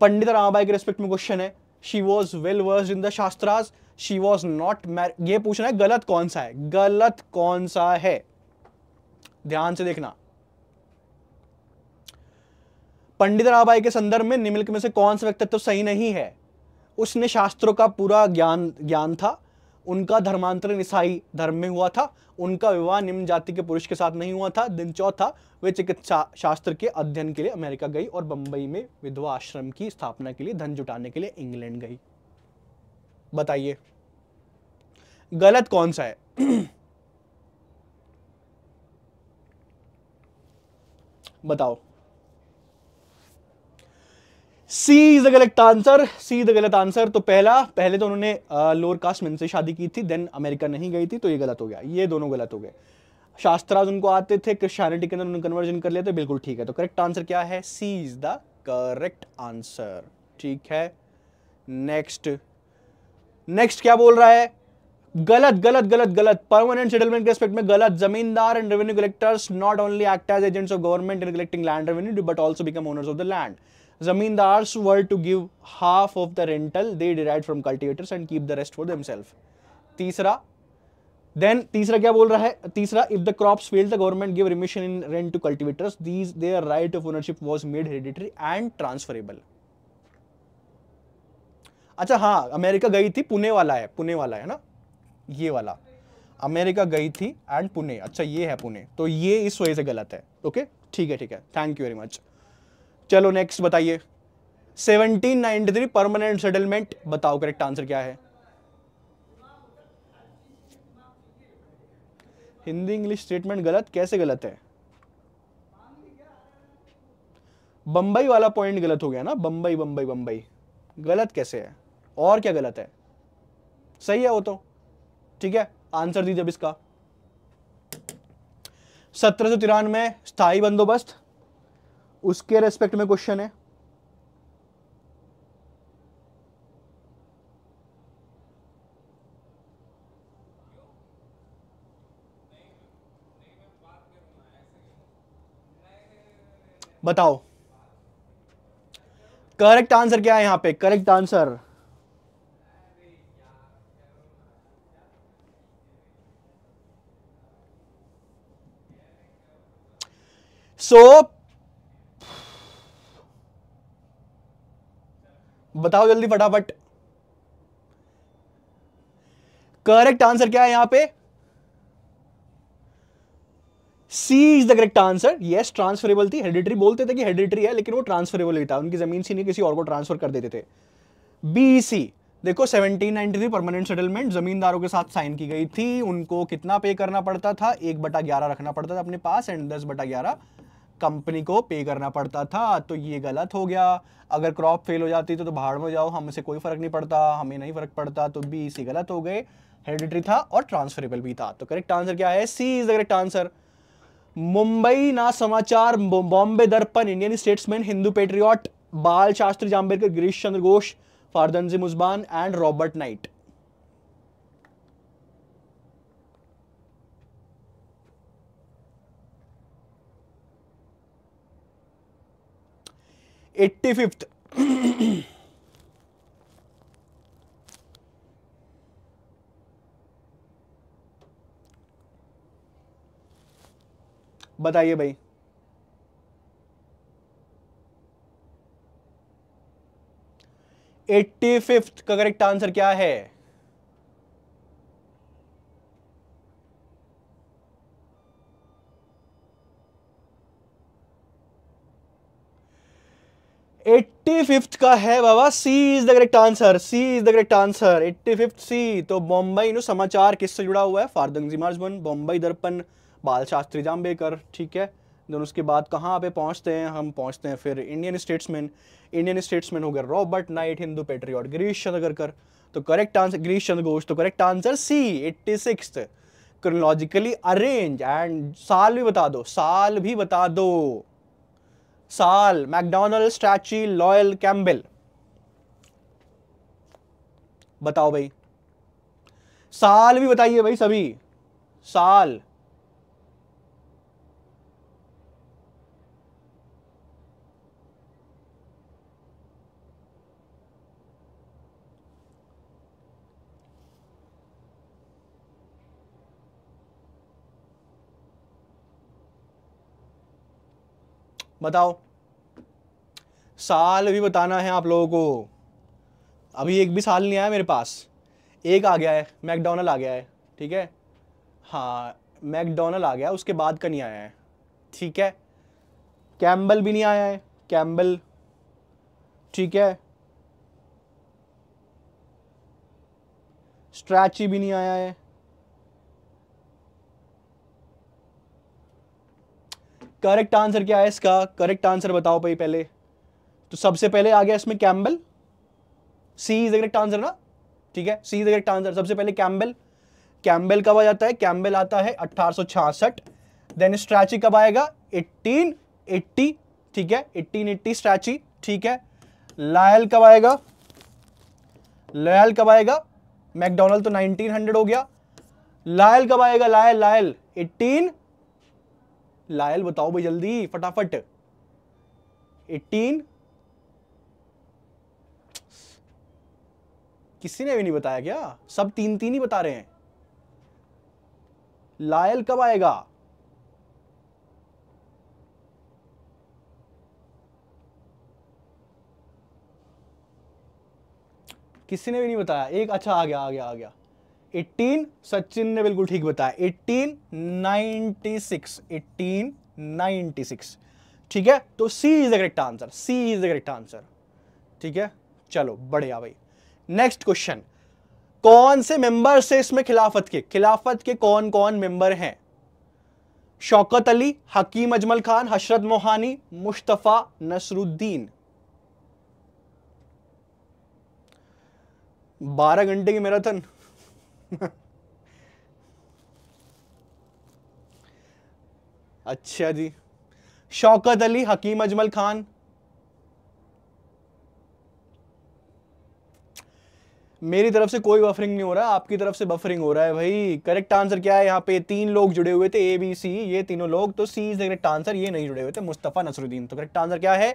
Pandit Ramabai के रिस्पेक्ट में क्वेश्चन है she was well versed in the shastras she was not married ये पूछना है गलत कौन सा है गलत कौन सा है ध्यान से देखना पंडित राबाई के संदर्भ में निम्नलिखित में से कौन सा व्यक्तित्व सही नहीं है उसने शास्त्रों का पूरा ज्ञान ज्ञान था उनका धर्मांतरण ईसाई धर्म में हुआ था उनका विवाह निम्न जाति के पुरुष के साथ नहीं हुआ था दिन चौथा वे चिकित्सा शास्त्र के अध्ययन के लिए अमेरिका गई और बंबई में विधवा आश्रम की स्थापना के लिए धन जुटाने के लिए इंग्लैंड गई बताइए गलत कौन सा है बताओ सी इज द गलत आंसर सी इज द गलत आंसर तो पहला पहले तो उन्होंने लोअर कास्ट मेन से शादी की थी देन अमेरिका नहीं गई थी तो ये गलत हो गया ये दोनों गलत हो गए शास्त्राज उनको आते थे क्रिश्चियनिटी के अंदर उन्होंने कन्वर्जन कर लिया तो बिल्कुल ठीक है तो करेक्ट आंसर क्या है C is the correct answer ठीक है नेक्स्ट नेक्स्ट क्या बोल रहा है गलत गलत गलत गलत परमानेंट सेटलमेंट के रिस्पेक्ट में गलत zamindar and revenue collectors not only act as agents of government in collecting land revenue but also become owners of the land zamindars were to give half of the rental they derive from cultivators and keep the rest for themselves तीसरा then तीसरा क्या बोल रहा है तीसरा if the crops fail the government give remission in rent to cultivators these their right of ownership was made hereditary and transferable अच्छा हाँ America गई थी पुणे वाला है पुणे वाला है ना ये वाला अमेरिका गई थी एंड पुणे अच्छा ये है पुणे तो ये इस वजह से गलत है ओके ठीक है ठीक है थैंक यू वेरी मच चलो नेक्स्ट बताइए 1793 परमानेंट सेटलमेंट बताओ करेक्ट आंसर क्या है हिंदी इंग्लिश स्टेटमेंट गलत कैसे गलत है बंबई वाला पॉइंट गलत हो गया ना बंबई बंबई बंबई गलत कैसे है और क्या गलत है सही है वो तो ठीक है आंसर दीजिए अब इसका सत्रह सौ तिरानवे स्थायी बंदोबस्त उसके रेस्पेक्ट में क्वेश्चन है बताओ करेक्ट आंसर क्या है यहां पे करेक्ट आंसर सो so, बताओ जल्दी फटाफट करेक्ट आंसर क्या है यहां पे C is the correct answer yes transferable थी हेडिट्री बोलते थे कि हेरिडिटरी है लेकिन वो ट्रांसफरेबल ही था उनकी जमीन सी नहीं किसी और को ट्रांसफर कर देते थे सी देखो 1793 परमानेंट सेटलमेंट जमींदारों के साथ साइन की गई थी उनको कितना पे करना पड़ता था एक बटा ग्यारह रखना पड़ता था अपने पास एंड दस बटा ग्यारह कंपनी को पे करना पड़ता था तो ये गलत हो गया अगर क्रॉप फेल हो जाती तो, तो बाहर में जाओ हमसे कोई फ़र्क नहीं पड़ता हमें नहीं फ़र्क पड़ता तो बी सी गलत हो गए हेरिडिटरी था और ट्रांसफरेबल भी था तो करेक्ट आंसर क्या है C is the correct answer Mumbai na Samachar Bombay Darpan Indian Statesman Hindu Patriot Bal Shastri Jambhekar Girish Chandra Ghosh Fardunji Marzban and Robert Knight eighty fifth बताइए भाई एट्टी फिफ्थ का करेक्ट आंसर क्या है एट्टी फिफ्थ का है बाबा C is the correct answer C is the correct answer eighty fifth C तो Bombay no समाचार किससे जुड़ा हुआ है फारदंगजी मार्जमन बॉम्बई दर्पण बाल शास्त्री जाम्बेकर ठीक है देन उसके बाद कहाँ पे पहुँचते हैं हम पहुँचते हैं फिर इंडियन स्टेट्समैन इंडियन स्टेट्समैन हो गया Robert Knight Hindu Patriot Girish Chandra तो करेक्ट आंसर गिरीश चंद्र घोष तो correct answer C eighty six chronologically arrange and साल भी बता दो साल भी बता दो साल मैकडोनल्ड स्ट्रैची लॉयल कैम्बिल बताओ भाई साल भी बताइए भाई सभी साल बताओ साल भी बताना है आप लोगों को अभी एक भी साल नहीं आया मेरे पास एक आ गया है मैकडोनल आ गया है ठीक है हाँ मैकडोनल आ गया उसके बाद का नहीं आया है ठीक है कैम्बल भी नहीं आया है कैम्बल ठीक है स्ट्रैची भी नहीं आया है करेक्ट आंसर क्या है इसका करेक्ट आंसर बताओ भाई पहले तो सबसे पहले आ गया इसमें Campbell C is correct answer ना ठीक है सी इज करेक्ट आंसर सबसे पहले कैम्बल कैम्बल कब आ जाता है कैम्बल आता है अट्ठारह देन स्ट्रैची कब आएगा 1880 ठीक है 1880 स्ट्रैची ठीक है लायल कब आएगा लायल कब आएगा मैकडोनल्ड तो 1900 हो गया लायल कब आएगा लायल लायल लायल बताओ भाई जल्दी फटाफट एटीन किसी ने भी नहीं बताया क्या सब तीन तीन ही बता रहे हैं लायल कब आएगा किसी ने भी नहीं बताया एक अच्छा आ गया आ गया आ गया एट्टीन सचिन ने बिल्कुल ठीक बताया eighteen ninety six eighteen six ठीक है तो C is the correct answer C is the correct answer ठीक है चलो बढ़िया भाई नेक्स्ट क्वेश्चन कौन से मेंबर से इसमें खिलाफत के खिलाफत के कौन कौन मेंबर हैं शौकत अली हकीम अजमल खान हशरत मोहानी मुश्तफ़ा नसरुद्दीन बारह घंटे की मैराथन अच्छा जी शौकत अली हकीम अजमल खान मेरी तरफ से कोई बफरिंग नहीं हो रहा आपकी तरफ से बफरिंग हो रहा है भाई करेक्ट आंसर क्या है यहाँ पे तीन लोग जुड़े हुए थे ए बी सी ये तीनों लोग तो C is the correct answer ये नहीं जुड़े हुए थे मुस्तफ़ा नसरुद्दीन तो करेक्ट आंसर क्या है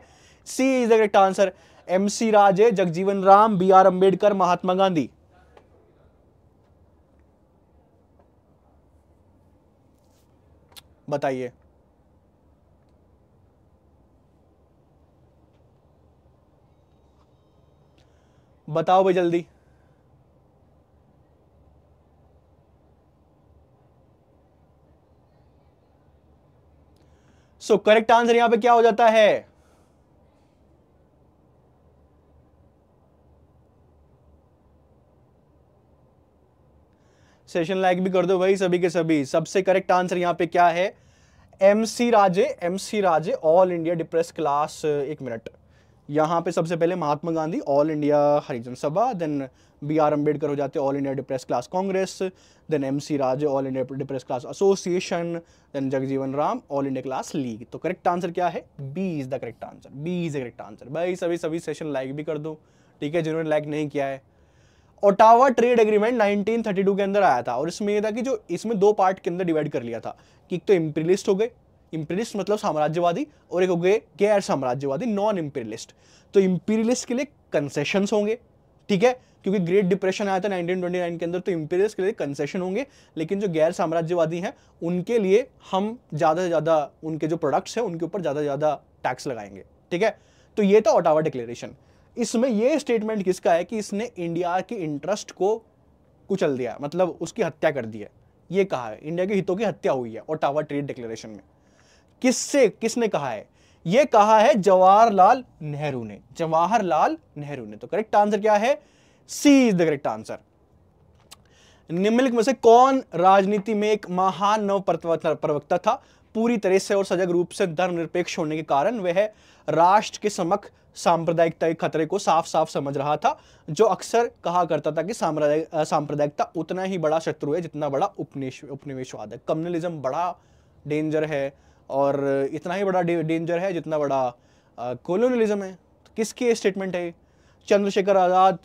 C is the correct answer M C Rajah Jagjivan Ram B R Ambedkar Mahatma Gandhi बताइए बताओ भाई जल्दी सो करेक्ट आंसर यहां पे क्या हो जाता है सेशन लाइक भी कर दो वही सभी के सभी सबसे करेक्ट आंसर यहाँ पे क्या है M C Rajah M C Rajah all India depress class एक मिनट यहाँ पे सबसे पहले Mahatma Gandhi all India Harijan Sabha then B R Ambedkar हो जाते all India depress class Congress then M C Rajah all India depress class association then Jagjivan Ram all India class league तो correct answer क्या है B is the correct answer B is the correct answer भाई सभी सभी session like भी कर दो ठीक है जिन्होंने लाइक नहीं किया है ओटावा ट्रेड एग्रीमेंट 1932 के अंदर आया था और इसमें यह था कि जो इसमें दो पार्ट के अंदर डिवाइड कर लिया था कि एक तो इम्पीरियलिस्ट हो गए इम्पीरियलिस्ट मतलब साम्राज्यवादी और एक हो गए गैर साम्राज्यवादी नॉन इंपेरियलिस्ट तो इंपेरियलिस्ट के लिए कंसेशन होंगे ठीक है क्योंकि ग्रेट डिप्रेशन आया था 1929 के अंदर तो इम्पीरियल्स के लिए कंसेशन होंगे लेकिन जो गैर साम्राज्यवादी हैं उनके लिए हम ज़्यादा से ज़्यादा उनके जो प्रोडक्ट्स हैं उनके ऊपर ज़्यादा से ज़्यादा टैक्स लगाएंगे ठीक है तो ये था ओटावा डिक्लेरेशन इसमें यह स्टेटमेंट किसका है कि इसने इंडिया के इंटरेस्ट को कुचल दिया मतलब उसकी हत्या कर दी है यह कहा है इंडिया के हितों की हत्या हुई है और टावर ट्रेड डिक्लेरेशन में किससे किसने कहा है यह कहा है जवाहरलाल नेहरू ने जवाहरलाल नेहरू ने तो करेक्ट आंसर क्या है C is the correct answer निम्नलिखित में से कौन राजनीति में एक महान नव प्रवक्ता था पूरी तरह से और सजग रूप से धर्मनिरपेक्ष होने के कारण वह राष्ट्र के समक्ष सांप्रदायिकता के खतरे को साफ साफ समझ रहा था जो अक्सर कहा करता था कि सांप्रदायिकता उतना ही बड़ा शत्रु है जितना बड़ा उपनिवेश उपनिवेशवाद है कम्युनलिज्म बड़ा डेंजर है और इतना ही बड़ा डेंजर है जितना बड़ा कोलोनलिज्म है तो किसकी स्टेटमेंट है चंद्रशेखर आज़ाद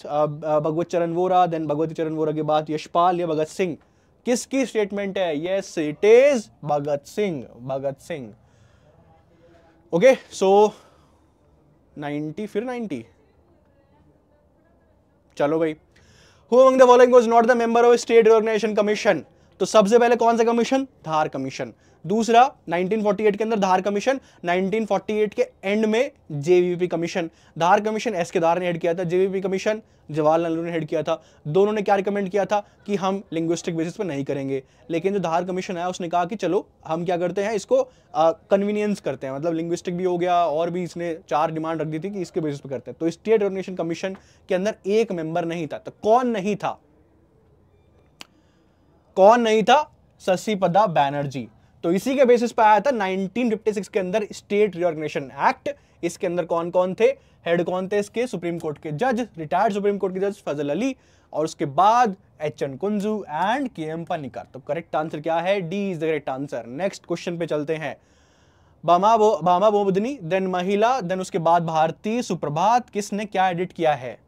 भगवत चरण वोरा देन भगवती चरण वोरा के बाद यशपाल या भगत सिंह किसकी स्टेटमेंट है yes it is Bhagat Singh Bhagat Singh okay so 90 फिर 90 चलो भाई who among the following was not the member of state organisation commission तो सबसे पहले कौन सा कमीशन धार कमीशन दूसरा 1948 के अंदर धार कमीशन 1948 के एंड में JVP commission Dhar commission S K Dhar ने हेड किया था जेवीपी कमीशन जवाहरलाल नेहरू ने हेड किया था दोनों ने क्या रिकमेंड किया था कि हम लिंग्विस्टिक बेसिस पर नहीं करेंगे लेकिन जो धार कमीशन आया उसने कहा कि चलो हम क्या करते हैं इसको कन्वीनियंस करते हैं मतलब लिंग्विस्टिक भी हो गया और भी इसने चार डिमांड रख दी थी कि इसके बेसिस पर करते हैं तो स्टेट रेगुलेशन कमीशन के अंदर एक मेंबर नहीं था तो कौन नहीं था कौन नहीं था शशिपदा बैनर्जी तो इसी के बेसिस पर आया था 1956 के अंदर स्टेट रिओर्गेनाइजेशन एक्ट इसके अंदर कौन कौन थे हेड कौन थे इसके सुप्रीम कोर्ट के जज रिटायर्ड सुप्रीम कोर्ट के जज फजल अली और उसके बाद H N Kunzru and K M Panikkar तो करेक्ट आंसर क्या है D is the correct answer next question पे चलते हैं बामा बो बामा देन महिला देन उसके बाद भारतीय सुप्रभात किसने क्या एडिट किया है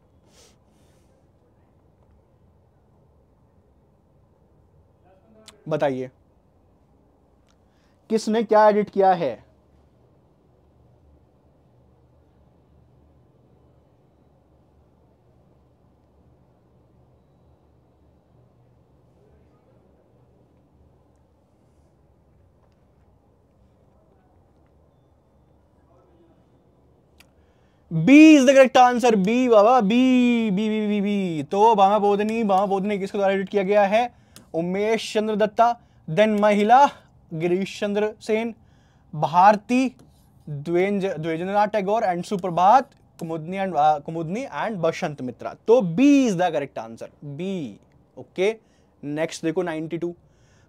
बताइए किसने क्या एडिट किया है B is the correct answer B बाबा B B B B B तो बामा बोधनी बामा बोधनी किसके द्वारा एडिट किया गया है उमेश चंद्र दत्ता देन महिला गिरीश चंद्र सेन भारती द्वेंज द्वेजनाथ टैगोर एंड सुप्रभात कुमुदनी एंड कुमुदनी एंड बसंत मित्रा तो B is the correct answer B okay next देखो 92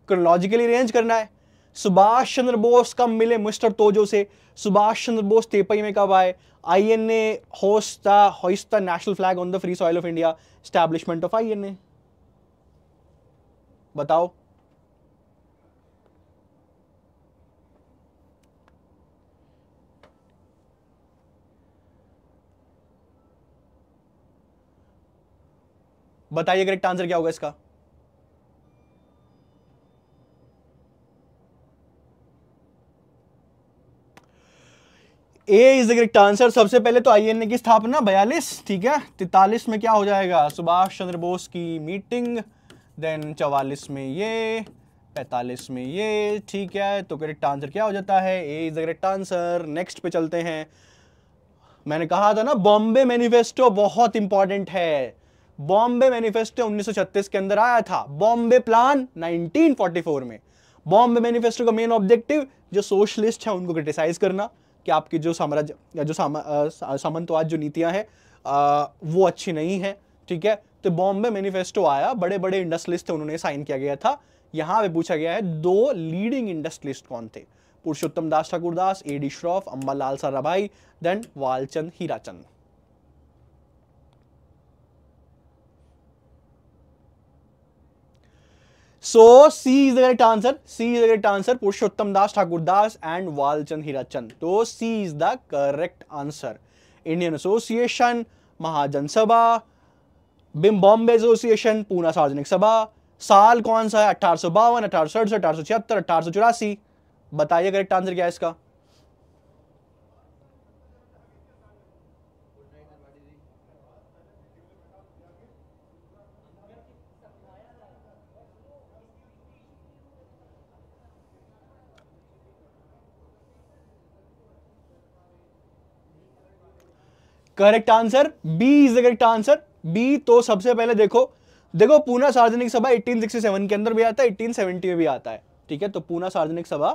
क्रोलॉजिकली रेंज करना है सुभाष चंद्र बोस कब मिले मिस्टर तोजो से सुभाष चंद्र बोस तेपई में कब आए I N A hoisted hoisted national flag on the free soil of India establishment of I N A बताओ बताइए करेक्ट आंसर क्या होगा इसका A is the correct answer सबसे पहले तो ए की स्थापना बयालीस ठीक है तैतालीस में क्या हो जाएगा सुभाष चंद्र बोस की मीटिंग देन चवालीस में ये पैतालीस में ये ठीक है तो करेक्ट आंसर क्या हो जाता है A is the correct answer next पे चलते हैं मैंने कहा था ना बॉम्बे मैनिफेस्टो बहुत इंपॉर्टेंट है बॉम्बे मैनिफेस्टो 1936 के अंदर आया था बॉम्बे प्लान 1944 में बॉम्बे मैनिफेस्टो का मेन ऑब्जेक्टिव जो सोशलिस्ट है उनको क्रिटिसाइज करना कि आपकी जो साम्राज्य जो सामंतवाद जो नीतियाँ हैं वो अच्छी नहीं है ठीक है तो बॉम्बे मैनिफेस्टो आया बड़े बड़े इंडस्ट्रियलिस्ट थे उन्होंने साइन किया गया था यहाँ पे पूछा गया है दो लीडिंग इंडस्ट्रियलिस्ट कौन थे Purushottam Das Thakur Das A D Shroff Ambalal Sarabhai then Walchand Hirachand so C is the correct answer C is the correct answer Purushottam Das Thakur Das and Walchand Hirachand तो C is the correct answer Indian association Mahajan Sabha Bombay association Poona सार्वजनिक सभा साल कौन सा है अठारह सौ बावन अठारह सौ अड़सठ अठारह सौ छिहत्तर अठारह सौ चौरासी बताइए करेक्ट आंसर क्या है इसका correct answer B is the correct answer B तो सबसे पहले देखो देखो पूना सार्वजनिक सभा 1867 के अंदर भी आता है 1870 में भी आता है ठीक है तो पूना सार्वजनिक सभा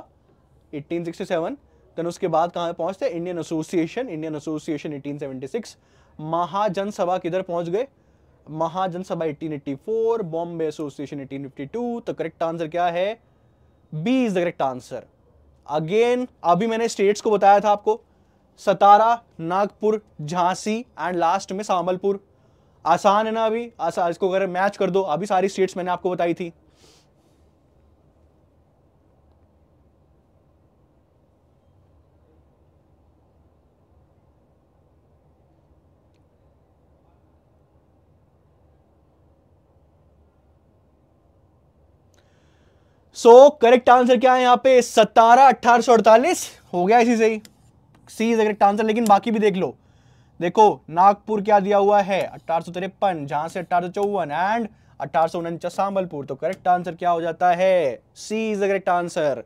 1867 देन उसके बाद कहां पहुंचते Indian association Indian association 1876 Mahajan Sabha किधर पहुंच गए महाजन सभा 1884 बॉम्बे एसोसिएशन 1852 तो करेक्ट आंसर क्या है B is the correct answer again अभी मैंने स्टेट्स को बताया था आपको सतारा नागपुर झांसी एंड लास्ट में सांबलपुर आसान है ना अभी आसान इसको अगर मैच कर दो अभी सारी स्टेट्स मैंने आपको बताई थी सो करेक्ट आंसर क्या है यहां पे सतारा अट्ठारह हो गया इसी से ही सी इज करेक्ट आंसर लेकिन बाकी भी देख लो देखो नागपुर क्या दिया हुआ है अठारह जहां से अठारह एंड अठारह सांबलपुर तो करेक्ट आंसर क्या हो जाता है C is correct answer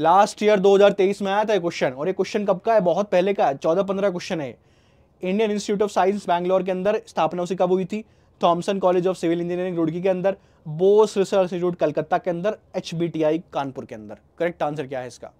last year 2023 में आया था क्वेश्चन और ये क्वेश्चन कब का है बहुत पहले का है चौदह पंद्रह क्वेश्चन है Indian Institute of Science Bangalore के अंदर स्थापना उसी कब हुई थी Thomson College of Civil Engineering Roorkee के अंदर बोस रिसर्च इंस्टीट्यूट कलकत्ता के अंदर एच कानपुर के अंदर करेक्ट आंसर क्या है इसका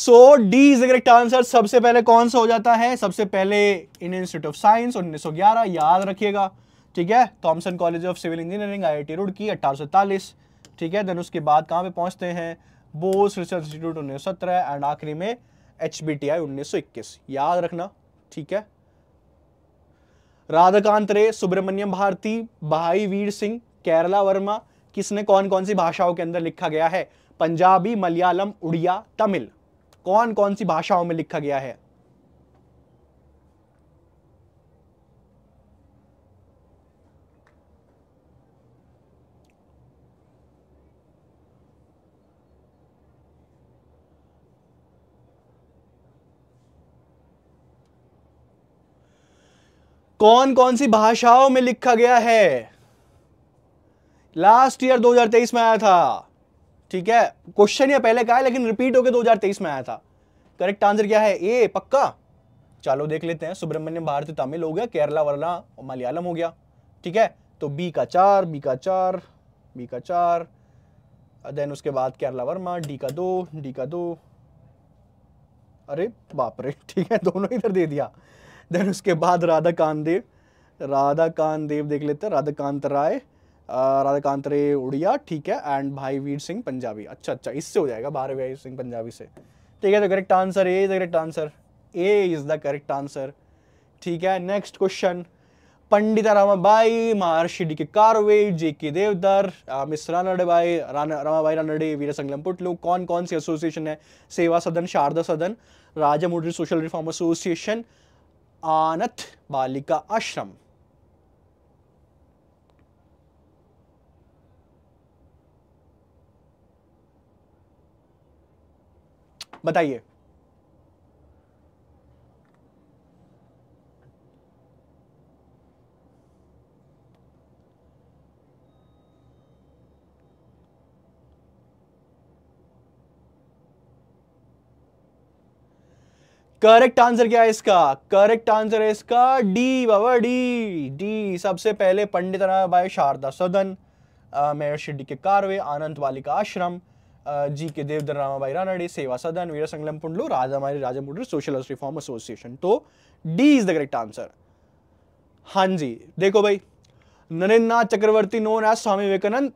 so D is correct answer सबसे पहले कौन सा हो जाता है सबसे पहले इंडियन इंस्टीट्यूट ऑफ साइंस 1911 याद रखिएगा ठीक है Thomson College of Civil Engineering I I Roorkee अट्ठारह ठीक है देन उसके बाद कहाँ पे पहुँचते हैं बोस रिसर्च इंस्टीट्यूट उन्नीस एंड आखिरी में एच बी टी आई उन्नीस याद रखना ठीक है राधाकांत रे सुब्रमण्यम भारती भाई वीर सिंह केरला वर्मा किसने कौन कौन सी भाषाओं के अंदर लिखा गया है पंजाबी मलयालम उड़िया तमिल कौन कौन सी भाषाओं में लिखा गया है कौन कौन सी भाषाओं में लिखा गया है लास्ट ईयर 2023 में आया था ठीक है क्वेश्चन ये पहले का है लेकिन रिपीट होकर 2023 में आया था करेक्ट आंसर क्या है ए पक्का चलो देख लेते हैं सुब्रमण्यम भारतीय तमिल हो गया केरला वरला और मलयालम हो गया ठीक है तो बी का चार बी का चार बी का चार देन उसके बाद केरला वर्मा डी का दो डी का दो अरे बाप रे ठीक है दोनों इधर दे दिया देन उसके बाद राधा कांत देव राधा कांत देव देख लेते राधा कांत राय राधाकांत रे उड़िया ठीक है एंड भाई वीर सिंह पंजाबी अच्छा अच्छा इससे हो जाएगा भाई वीर सिंह पंजाबी से ठीक है तो correct answer A is the correct answer A is the correct answer ठीक है नेक्स्ट क्वेश्चन पंडिता रमाबाई महर्षि D K Karve G K Devdhar miss रानाबाई रमाबाई रानडे वीर संगलम पुटलू कौन कौन सी एसोसिएशन है Seva Sadan Sharada Sadan Rajahmundry social reform association आनथ बालिका आश्रम बताइए करेक्ट आंसर क्या है इसका करेक्ट आंसर है इसका डी बाबा डी डी सबसे पहले पंडित नारायण शारदा सदन मेयर शिड्डी के कारवे आनंद वालिका आश्रम जी के देवधर रामाबाई रानाडे सेवा सदन वीर संगलम पुंडलू राजामारी राजमुंड्र सोशलिस्ट रिफॉर्म एसोसिएशन तो D is the correct answer हाँ जी देखो भाई नरेंद्रनाथ चक्रवर्ती नोन एज स्वामी विवेकानंद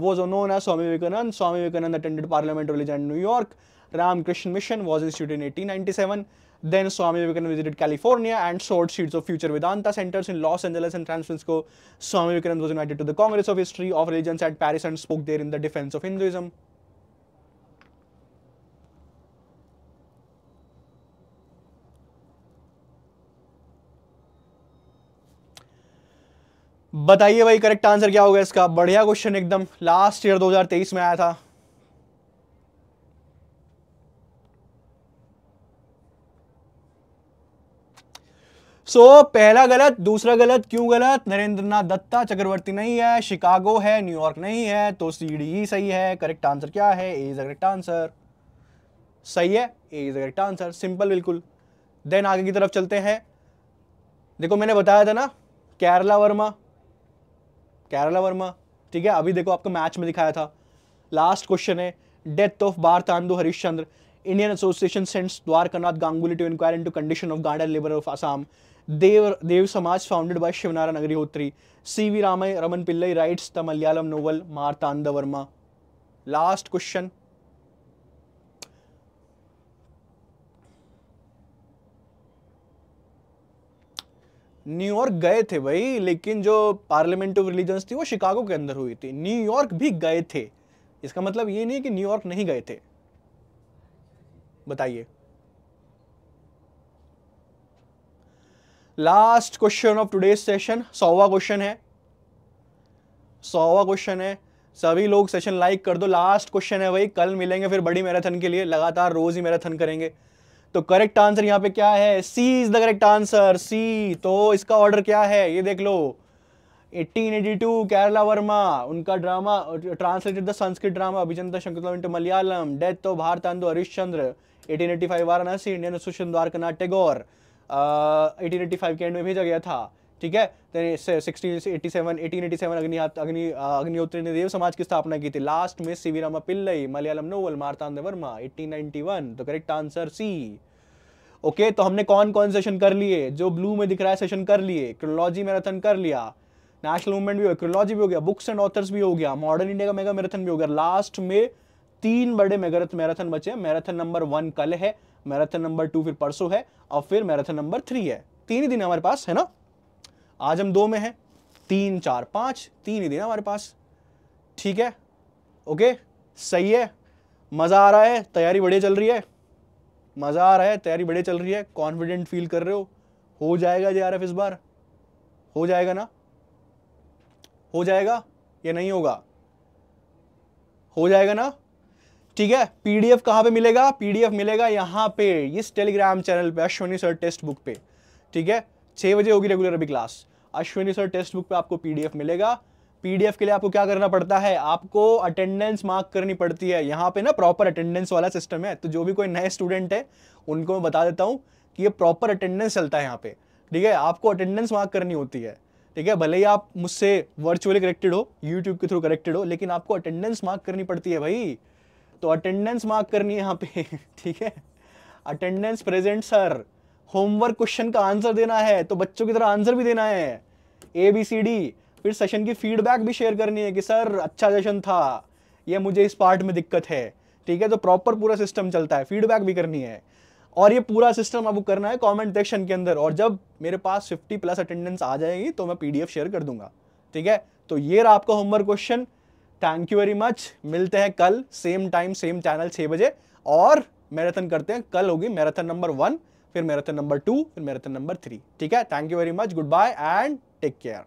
वो जो known as Swami Vivekananda Swami Vivekananda attended parliament religion New York Ramakrishna mission was institute in eighteen ninety seven then Swami Vivekananda visited California and short seats of future Vedanta centres in Los Angeles and Francisco Swami Vivekananda was invited to the congress of history of religion at Paris and spoke there in the defence of Hinduism बताइए भाई correct answer क्या होगा इसका बढ़िया question एकदम last year 2023 में आया था सो so, पहला गलत दूसरा गलत क्यों गलत नरेंद्र नाथ दत्ता चक्रवर्ती नहीं है शिकागो है न्यूयॉर्क नहीं है तो सी डी e सही है करेक्ट आंसर क्या है ए इज करेक्ट आंसर सही है A is correct answer simple बिल्कुल देन आगे की तरफ चलते हैं देखो मैंने बताया था ना केरला वर्मा केरला वर्मा ठीक है अभी देखो आपको मैच में दिखाया था लास्ट क्वेश्चन है death of Bharatendu Harishchandra Indian Association sends Dwarkanath Ganguly to inquire into condition of garden labour of Assam Dev Dev Samaj founded by Shivnarayan Agnihotri C V Raman Raman Pillai writes the Malayalam novel Marthanda Varma last question New York गए थे भाई लेकिन जो पार्लियामेंट ऑफ रिलीजन्स थी वो शिकागो के अंदर हुई थी न्यूयॉर्क भी गए थे इसका मतलब ये नहीं कि न्यूयॉर्क नहीं गए थे बताइए last question of today session सौवा क्वेश्चन है सौवा क्वेश्चन है सभी लोग सेशन लाइक कर दो लास्ट क्वेश्चन है भाई कल मिलेंगे फिर बड़ी मैराथन के लिए लगातार रोज ही मैराथन करेंगे तो करेक्ट आंसर यहां पे क्या है C is the correct answer C तो इसका ऑर्डर क्या है ये देख लो 1882 केरला वर्मा उनका drama translated the Sanskrit drama अभिजंता शंकर इंटू मलयालम डेथ तो Bharatendu Harishchandra eighteen eighty five Varanasi Indian association Dwarkanath Tagore eighteen eighty five के एंड में भेजा गया था ठीक है सिक्सटीन एटी सेवन अग्निहात अग्नि अग्निहोत्री ने देव समाज की स्थापना की थी लास्ट में C V Pillai Malayalam novel Marthanda Varma eighteen तो करेक्ट आंसर सी ओके तो हमने कौन कौन सेशन कर लिए जो ब्लू में दिख रहा है सेशन कर लिए क्रोलॉजी मैराथन कर लिया नेशनल मूवमेंट भी हो गया क्रोलॉजी भी हो गया बुक्स एंड ऑथर्स भी हो गया मॉडर्न इंडिया का मेगा मैराथन भी हो गया लास्ट में तीन बड़े मेगा मैराथन बचे मैराथन नंबर वन कल है मैराथन नंबर टू फिर परसों है और फिर मैराथन नंबर थ्री है तीन ही दिन हमारे पास है ना आज हम दो में हैं तीन चार पाँच तीन ही दिन हमारे पास ठीक है ओके सही है मज़ा आ रहा है तैयारी बढ़िया चल रही है मज़ा आ रहा है तैयारी बढ़िया चल रही है कॉन्फिडेंट फील कर रहे हो हो जाएगा जे आर एफ इस बार हो जाएगा ना हो जाएगा या नहीं होगा हो जाएगा ना ठीक है पीडीएफ कहाँ पे मिलेगा पीडीएफ मिलेगा यहाँ पे इस टेलीग्राम चैनल पे अश्वनी सर टेस्ट बुक पे ठीक है छः बजे होगी रेगुलर अभी class Ashwini sir text book पे आपको पीडीएफ मिलेगा पीडीएफ के लिए आपको क्या करना पड़ता है आपको अटेंडेंस मार्क करनी पड़ती है यहाँ पे ना प्रॉपर अटेंडेंस वाला सिस्टम है तो जो भी कोई नए स्टूडेंट है उनको मैं बता देता हूँ कि ये प्रॉपर अटेंडेंस चलता है यहाँ पे ठीक है आपको अटेंडेंस मार्क करनी होती है ठीक है भले ही आप मुझसे वर्चुअली कनेक्टेड हो यूट्यूब के थ्रू कनेक्टेड हो लेकिन आपको अटेंडेंस मार्क करनी पड़ती है भाई तो अटेंडेंस मार्क करनी है यहाँ पे ठीक है attendance present sir homework question का आंसर देना है तो बच्चों की तरह आंसर भी देना है ए बी सी डी फिर सेशन की फीडबैक भी शेयर करनी है कि सर अच्छा सेशन था ये मुझे इस पार्ट में दिक्कत है ठीक है तो प्रॉपर पूरा सिस्टम चलता है फीडबैक भी करनी है और ये पूरा सिस्टम अब करना है कमेंट सेक्शन के अंदर और जब मेरे पास 50 प्लस अटेंडेंस आ जाएगी तो मैं पीडीएफ शेयर कर दूंगा ठीक है तो ये रहा आपका homework question thank you very much मिलते हैं कल सेम टाइम सेम चैनल छः बजे और मैराथन करते हैं कल होगी मैराथन नंबर वन फिर मैराथन नंबर टू फिर मैराथन नंबर थ्री ठीक है thank you very much good bye and Take care.